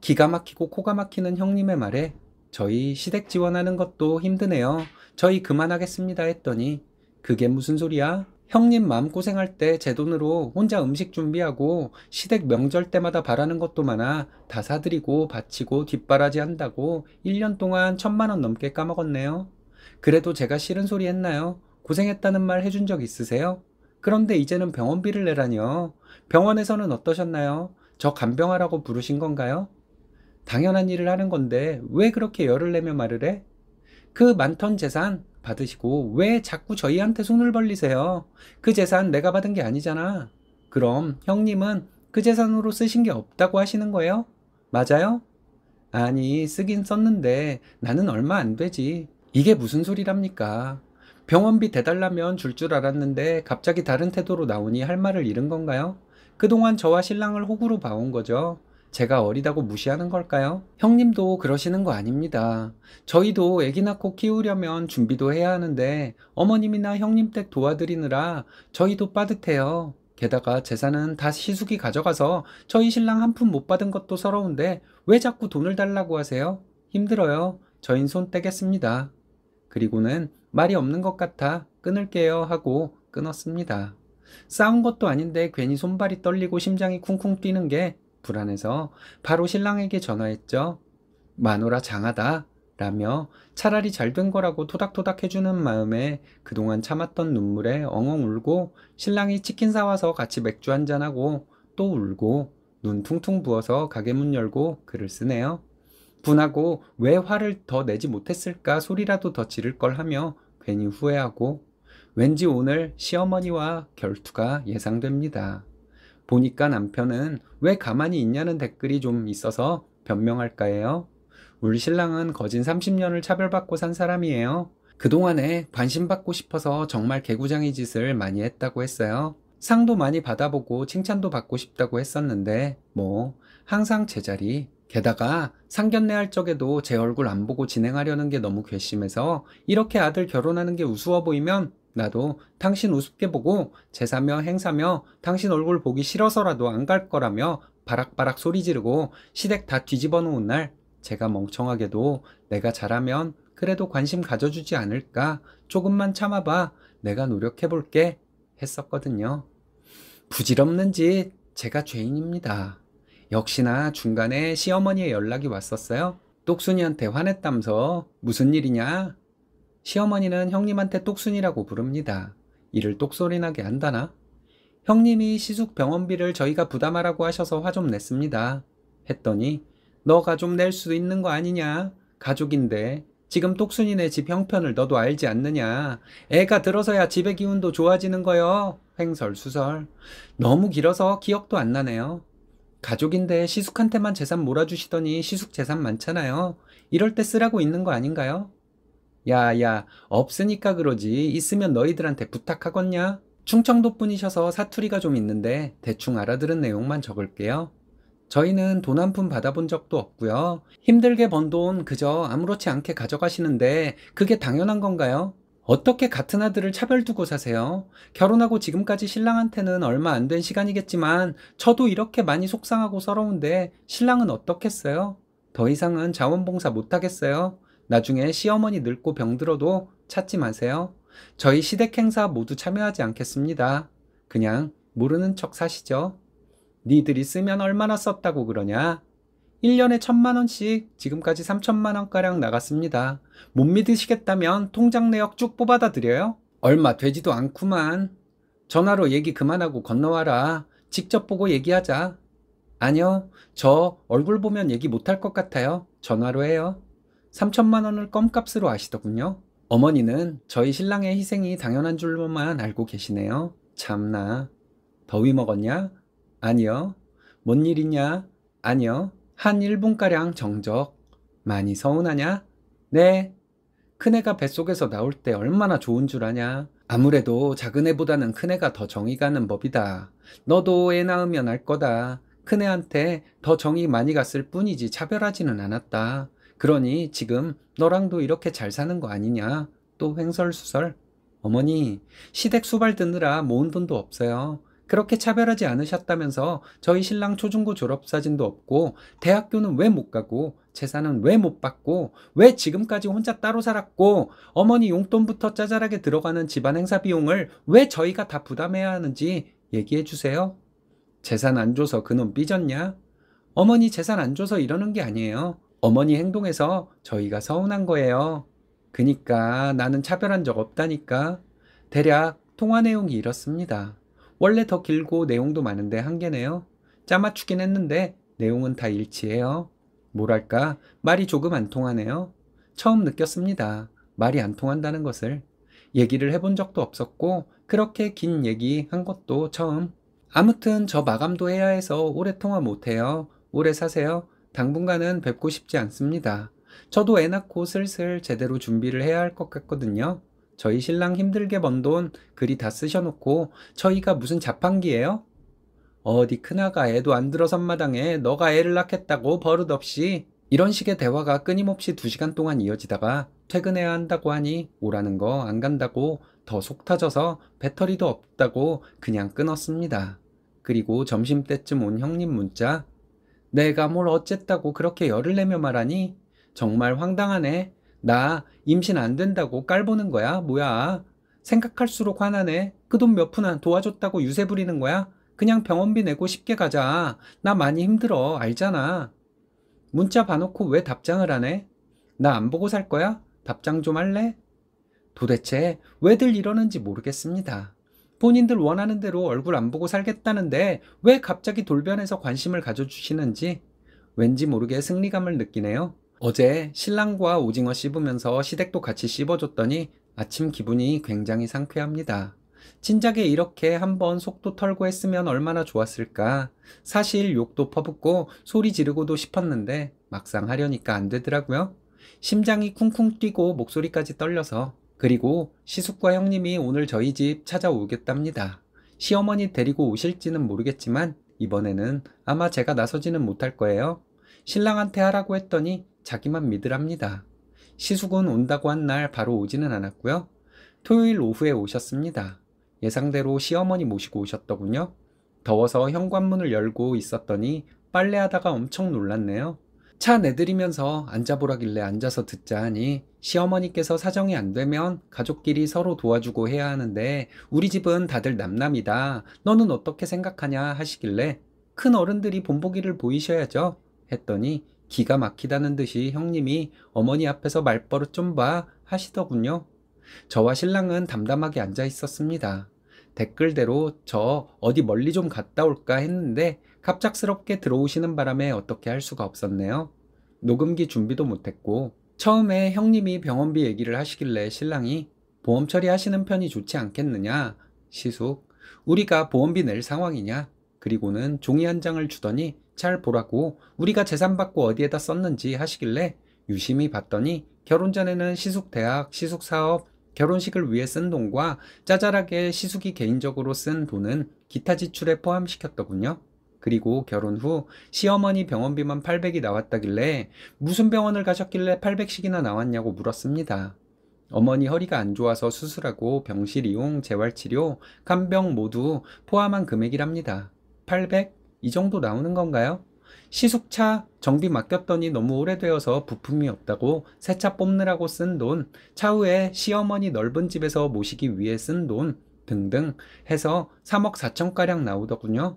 기가 막히고 코가 막히는 형님의 말에 저희 시댁 지원하는 것도 힘드네요. 저희 그만하겠습니다 했더니 그게 무슨 소리야? 형님 마음고생할 때 제 돈으로 혼자 음식 준비하고 시댁 명절 때마다 바라는 것도 많아 다 사드리고 바치고 뒷바라지 한다고 1년 동안 천만원 넘게 까먹었네요. 그래도 제가 싫은 소리 했나요? 고생했다는 말 해준 적 있으세요? 그런데 이제는 병원비를 내라뇨 병원에서는 어떠셨나요? 저 간병하라고 부르신 건가요? 당연한 일을 하는 건데 왜 그렇게 열을 내며 말을 해? 그 많던 재산 받으시고 왜 자꾸 저희한테 손을 벌리세요? 그 재산 내가 받은 게 아니잖아. 그럼 형님은 그 재산으로 쓰신 게 없다고 하시는 거예요? 맞아요? 아니 쓰긴 썼는데 나는 얼마 안 되지. 이게 무슨 소리랍니까? 병원비 대달라면 줄 줄 알았는데 갑자기 다른 태도로 나오니 할 말을 잃은 건가요? 그동안 저와 신랑을 호구로 봐온 거죠. 제가 어리다고 무시하는 걸까요? 형님도 그러시는 거 아닙니다. 저희도 애기 낳고 키우려면 준비도 해야 하는데 어머님이나 형님 댁 도와드리느라 저희도 빠듯해요. 게다가 재산은 다 시숙이 가져가서 저희 신랑 한 푼 못 받은 것도 서러운데 왜 자꾸 돈을 달라고 하세요? 힘들어요. 저흰 손 떼겠습니다. 그리고는 말이 없는 것 같아 끊을게요 하고 끊었습니다. 싸운 것도 아닌데 괜히 손발이 떨리고 심장이 쿵쿵 뛰는 게 불안해서 바로 신랑에게 전화했죠. 마누라 장하다 라며 차라리 잘 된 거라고 토닥토닥 해주는 마음에 그동안 참았던 눈물에 엉엉 울고 신랑이 치킨 사와서 같이 맥주 한잔하고 또 울고 눈 퉁퉁 부어서 가게 문 열고 글을 쓰네요. 분하고 왜 화를 더 내지 못했을까 소리라도 더 지를 걸 하며 괜히 후회하고 왠지 오늘 시어머니와 결투가 예상됩니다. 보니까 남편은 왜 가만히 있냐는 댓글이 좀 있어서 변명할까 해요. 우리 신랑은 거진 30년을 차별받고 산 사람이에요. 그동안에 관심받고 싶어서 정말 개구장이 짓을 많이 했다고 했어요. 상도 많이 받아보고 칭찬도 받고 싶다고 했었는데, 뭐, 항상 제자리, 게다가 상견례 할 적에도 제 얼굴 안 보고 진행하려는 게 너무 괘씸해서 이렇게 아들 결혼하는 게 우스워 보이면 나도 당신 우습게 보고 제사며 행사며 당신 얼굴 보기 싫어서라도 안 갈 거라며 바락바락 소리 지르고 시댁 다 뒤집어 놓은 날 제가 멍청하게도 내가 잘하면 그래도 관심 가져주지 않을까 조금만 참아봐 내가 노력해 볼게 했었거든요. 부질없는 짓 제가 죄인입니다. 역시나 중간에 시어머니의 연락이 왔었어요. 똑순이한테 화냈담서 무슨 일이냐? 시어머니는 형님한테 똑순이라고 부릅니다. 이를 똑소리나게 한다나? 형님이 시숙 병원비를 저희가 부담하라고 하셔서 화 좀 냈습니다. 했더니 너가 좀 낼 수 있는 거 아니냐? 가족인데 지금 똑순이네 집 형편을 너도 알지 않느냐? 애가 들어서야 집의 기운도 좋아지는 거요. 횡설수설. 너무 길어서 기억도 안 나네요. 가족인데 시숙한테만 재산 몰아주시더니 시숙 재산 많잖아요. 이럴 때 쓰라고 있는 거 아닌가요? 야, 야, 없으니까 그러지. 있으면 너희들한테 부탁하겠냐? 충청도 분이셔서 사투리가 좀 있는데 대충 알아들은 내용만 적을게요. 저희는 돈 한 푼 받아본 적도 없고요. 힘들게 번 돈 그저 아무렇지 않게 가져가시는데 그게 당연한 건가요? 어떻게 같은 아들을 차별 두고 사세요? 결혼하고 지금까지 신랑한테는 얼마 안 된 시간이겠지만 저도 이렇게 많이 속상하고 서러운데 신랑은 어떻겠어요? 더 이상은 자원봉사 못하겠어요. 나중에 시어머니 늙고 병들어도 찾지 마세요. 저희 시댁 행사 모두 참여하지 않겠습니다. 그냥 모르는 척 사시죠. 니들이 쓰면 얼마나 썼다고 그러냐? 1년에 1 천만 원씩 지금까지 3천만 원가량 나갔습니다. 못 믿으시겠다면 통장 내역 쭉 뽑아다 드려요. 얼마 되지도 않구만. 전화로 얘기 그만하고 건너와라. 직접 보고 얘기하자. 아니요. 저 얼굴 보면 얘기 못할 것 같아요. 전화로 해요. 3천만 원을 껌값으로 아시더군요. 어머니는 저희 신랑의 희생이 당연한 줄로만 알고 계시네요. 참나. 더위 먹었냐? 아니요. 뭔 일이냐? 아니요. 한 1분가량 정적. 많이 서운하냐? 네. 큰애가 뱃속에서 나올 때 얼마나 좋은 줄 아냐? 아무래도 작은애보다는 큰애가 더 정이 가는 법이다. 너도 애 낳으면 알 거다. 큰애한테 더 정이 많이 갔을 뿐이지 차별하지는 않았다. 그러니 지금 너랑도 이렇게 잘 사는 거 아니냐? 또 횡설수설. 어머니, 시댁 수발 듣느라 모은 돈도 없어요. 그렇게 차별하지 않으셨다면서 저희 신랑 초중고 졸업사진도 없고 대학교는 왜 못 가고 재산은 왜 못 받고 왜 지금까지 혼자 따로 살았고 어머니 용돈부터 짜잘하게 들어가는 집안 행사 비용을 왜 저희가 다 부담해야 하는지 얘기해 주세요. 재산 안 줘서 그놈 삐졌냐? 어머니 재산 안 줘서 이러는 게 아니에요. 어머니 행동에서 저희가 서운한 거예요. 그니까 나는 차별한 적 없다니까. 대략 통화 내용이 이렇습니다. 원래 더 길고 내용도 많은데 한 개네요. 짜맞추긴 했는데 내용은 다 일치해요. 뭐랄까 말이 조금 안 통하네요. 처음 느꼈습니다. 말이 안 통한다는 것을. 얘기를 해본 적도 없었고 그렇게 긴 얘기 한 것도 처음. 아무튼 저 마감도 해야 해서 오래 통화 못해요. 오래 사세요. 당분간은 뵙고 싶지 않습니다. 저도 애 낳고 슬슬 제대로 준비를 해야 할 것 같거든요. 저희 신랑 힘들게 번 돈 그리 다 쓰셔놓고 저희가 무슨 자판기예요? 어디 큰아가 애도 안 들어선 마당에 너가 애를 낳겠다고 버릇없이 이런 식의 대화가 끊임없이 두시간 동안 이어지다가 퇴근해야 한다고 하니 오라는 거 안 간다고 더 속터져서 배터리도 없다고 그냥 끊었습니다. 그리고 점심때쯤 온 형님 문자 내가 뭘 어쨌다고 그렇게 열을 내며 말하니 정말 황당하네. 나 임신 안 된다고 깔보는 거야? 뭐야? 생각할수록 화나네. 그 돈 몇 푼안 아, 도와줬다고 유세 부리는 거야? 그냥 병원비 내고 쉽게 가자. 나 많이 힘들어. 알잖아. 문자 봐놓고 왜 답장을 하네? 나 안 보고 살 거야? 답장 좀 할래? 도대체 왜들 이러는지 모르겠습니다. 본인들 원하는 대로 얼굴 안 보고 살겠다는데 왜 갑자기 돌변해서 관심을 가져주시는지 왠지 모르게 승리감을 느끼네요. 어제 신랑과 오징어 씹으면서 시댁도 같이 씹어줬더니 아침 기분이 굉장히 상쾌합니다. 진작에 이렇게 한번 속도 털고 했으면 얼마나 좋았을까. 사실 욕도 퍼붓고 소리 지르고도 싶었는데 막상 하려니까 안 되더라고요. 심장이 쿵쿵 뛰고 목소리까지 떨려서 그리고 시숙과 형님이 오늘 저희 집 찾아오겠답니다. 시어머니 데리고 오실지는 모르겠지만 이번에는 아마 제가 나서지는 못할 거예요. 신랑한테 하라고 했더니 자기만 믿으랍니다. 시숙은 온다고 한 날 바로 오지는 않았고요. 토요일 오후에 오셨습니다. 예상대로 시어머니 모시고 오셨더군요. 더워서 현관문을 열고 있었더니 빨래하다가 엄청 놀랐네요. 차 내드리면서 앉아보라길래 앉아서 듣자 하니 시어머니께서 사정이 안 되면 가족끼리 서로 도와주고 해야 하는데 우리 집은 다들 남남이다. 너는 어떻게 생각하냐 하시길래 큰 어른들이 본보기를 보이셔야죠. 했더니 기가 막히다는 듯이 형님이 어머니 앞에서 말버릇 좀 봐 하시더군요. 저와 신랑은 담담하게 앉아 있었습니다. 댓글대로 저 어디 멀리 좀 갔다 올까 했는데 갑작스럽게 들어오시는 바람에 어떻게 할 수가 없었네요. 녹음기 준비도 못했고 처음에 형님이 병원비 얘기를 하시길래 신랑이 보험 처리하시는 편이 좋지 않겠느냐 시숙 우리가 보험비 낼 상황이냐 그리고는 종이 한 장을 주더니 잘 보라고 우리가 재산 받고 어디에다 썼는지 하시길래 유심히 봤더니 결혼 전에는 시숙대학, 시숙사업, 결혼식을 위해 쓴 돈과 짜잘하게 시숙이 개인적으로 쓴 돈은 기타 지출에 포함시켰더군요. 그리고 결혼 후 시어머니 병원비만 800이 나왔다길래 무슨 병원을 가셨길래 800씩이나 나왔냐고 물었습니다. 어머니 허리가 안 좋아서 수술하고 병실 이용, 재활치료, 간병 모두 포함한 금액이랍니다. 800? 이 정도 나오는 건가요? 시숙차 정비 맡겼더니 너무 오래되어서 부품이 없다고 새차 뽑느라고 쓴 돈, 차후에 시어머니 넓은 집에서 모시기 위해 쓴 돈 등등 해서 3억 4천가량 나오더군요.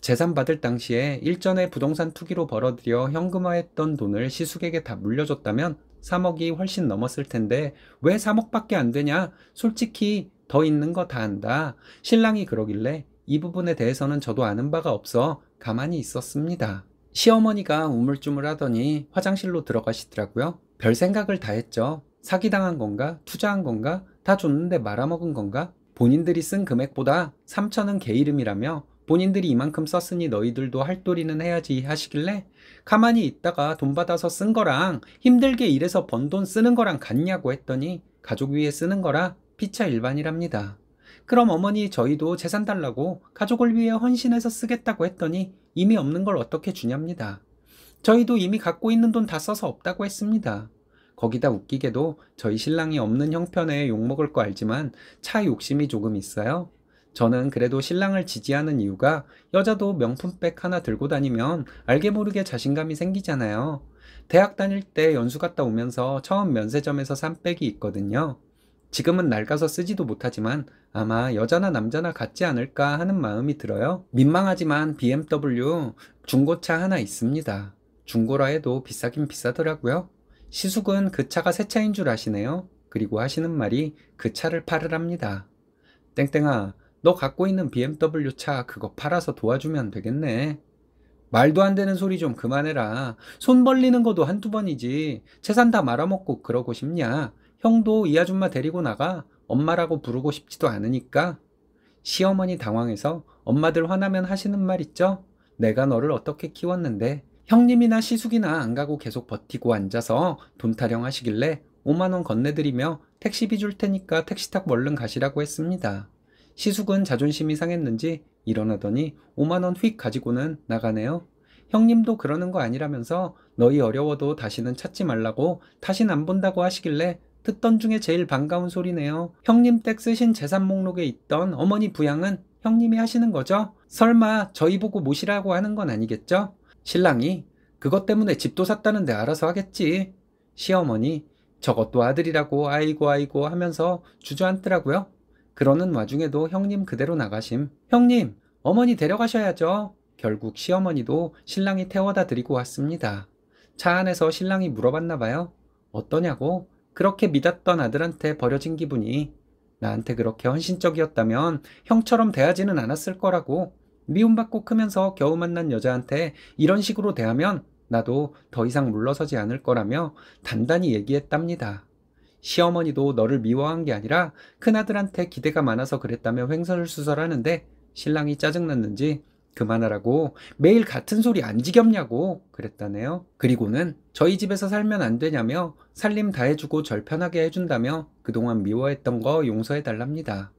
재산 받을 당시에 일전에 부동산 투기로 벌어들여 현금화했던 돈을 시숙에게 다 물려줬다면 3억이 훨씬 넘었을 텐데 왜 3억밖에 안 되냐? 솔직히 더 있는 거 다 안다. 신랑이 그러길래 이 부분에 대해서는 저도 아는 바가 없어 가만히 있었습니다. 시어머니가 우물쭈물하더니 화장실로 들어가시더라고요. 별 생각을 다 했죠. 사기당한 건가? 투자한 건가? 다 줬는데 말아먹은 건가? 본인들이 쓴 금액보다 3천은 개 이름이라며 본인들이 이만큼 썼으니 너희들도 할 도리는 해야지 하시길래 가만히 있다가 돈 받아서 쓴 거랑 힘들게 일해서 번 돈 쓰는 거랑 같냐고 했더니 가족 위에 쓰는 거라 피차 일반이랍니다. 그럼 어머니 저희도 재산 달라고 가족을 위해 헌신해서 쓰겠다고 했더니 이미 없는 걸 어떻게 주냐입니다. 저희도 이미 갖고 있는 돈 다 써서 없다고 했습니다. 거기다 웃기게도 저희 신랑이 없는 형편에 욕먹을 거 알지만 차 욕심이 조금 있어요. 저는 그래도 신랑을 지지하는 이유가 여자도 명품백 하나 들고 다니면 알게 모르게 자신감이 생기잖아요. 대학 다닐 때 연수 갔다 오면서 처음 면세점에서 산 백이 있거든요. 지금은 낡아서 쓰지도 못하지만 아마 여자나 남자나 같지 않을까 하는 마음이 들어요. 민망하지만 BMW 중고차 하나 있습니다. 중고라 해도 비싸긴 비싸더라고요. 시숙은 그 차가 새 차인 줄 아시네요. 그리고 하시는 말이 그 차를 팔으랍니다. 땡땡아, 너 갖고 있는 BMW 차 그거 팔아서 도와주면 되겠네. 말도 안 되는 소리 좀 그만해라. 손 벌리는 것도 한두 번이지. 재산 다 말아먹고 그러고 싶냐? 형도 이 아줌마 데리고 나가 엄마라고 부르고 싶지도 않으니까. 시어머니 당황해서 엄마들 화나면 하시는 말 있죠? 내가 너를 어떻게 키웠는데 형님이나 시숙이나 안 가고 계속 버티고 앉아서 돈 타령 하시길래 5만원 건네드리며 택시비 줄 테니까 택시 타고 얼른 가시라고 했습니다. 시숙은 자존심이 상했는지 일어나더니 5만원 휙 가지고는 나가네요. 형님도 그러는 거 아니라면서 너희 어려워도 다시는 찾지 말라고 다신 안 본다고 하시길래 듣던 중에 제일 반가운 소리네요. 형님 댁 쓰신 재산 목록에 있던 어머니 부양은 형님이 하시는 거죠? 설마 저희 보고 모시라고 하는 건 아니겠죠? 신랑이 그것 때문에 집도 샀다는데 알아서 하겠지. 시어머니 저것도 아들이라고 아이고 아이고 하면서 주저앉더라고요. 그러는 와중에도 형님 그대로 나가심. 형님, 어머니 데려가셔야죠. 결국 시어머니도 신랑이 태워다 드리고 왔습니다. 차 안에서 신랑이 물어봤나 봐요. 어떠냐고? 그렇게 믿었던 아들한테 버려진 기분이 나한테 그렇게 헌신적이었다면 형처럼 대하지는 않았을 거라고 미움받고 크면서 겨우 만난 여자한테 이런 식으로 대하면 나도 더 이상 물러서지 않을 거라며 단단히 얘기했답니다. 시어머니도 너를 미워한 게 아니라 큰아들한테 기대가 많아서 그랬다며 횡설수설하는데 신랑이 짜증났는지 그만하라고 매일 같은 소리 안 지겹냐고 그랬다네요. 그리고는 저희 집에서 살면 안 되냐며 살림 다 해주고 절 편하게 해준다며 그동안 미워했던 거 용서해달랍니다.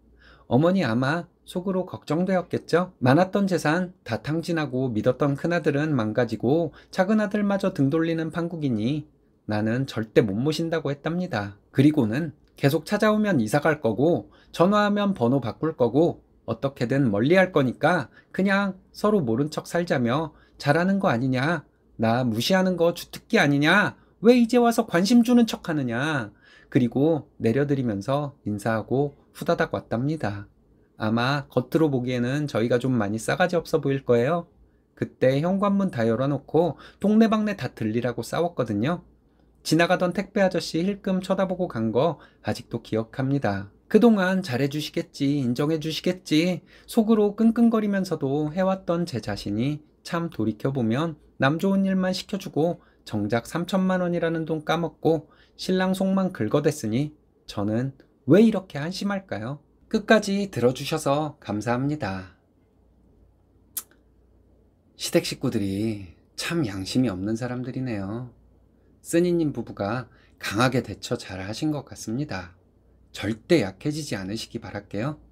어머니 아마 속으로 걱정되었겠죠? 많았던 재산 다 탕진하고 믿었던 큰아들은 망가지고 작은 아들마저 등 돌리는 판국이니 나는 절대 못 모신다고 했답니다. 그리고는 계속 찾아오면 이사 갈 거고 전화하면 번호 바꿀 거고 어떻게든 멀리 할 거니까 그냥 서로 모른 척 살자며 잘하는 거 아니냐? 나 무시하는 거 주특기 아니냐? 왜 이제 와서 관심 주는 척 하느냐? 그리고 내려드리면서 인사하고 후다닥 왔답니다. 아마 겉으로 보기에는 저희가 좀 많이 싸가지 없어 보일 거예요. 그때 현관문 다 열어놓고 동네방네 다 들리라고 싸웠거든요. 지나가던 택배 아저씨 힐끔 쳐다보고 간 거 아직도 기억합니다. 그동안 잘해주시겠지, 인정해주시겠지, 속으로 끙끙거리면서도 해왔던 제 자신이 참 돌이켜보면 남 좋은 일만 시켜주고 정작 3천만 원이라는 돈 까먹고 신랑 속만 긁어댔으니 저는 왜 이렇게 한심할까요? 끝까지 들어주셔서 감사합니다. 시댁 식구들이 참 양심이 없는 사람들이네요. 쓰니님 부부가 강하게 대처 잘 하신 것 같습니다. 절대 약해지지 않으시기 바랄게요.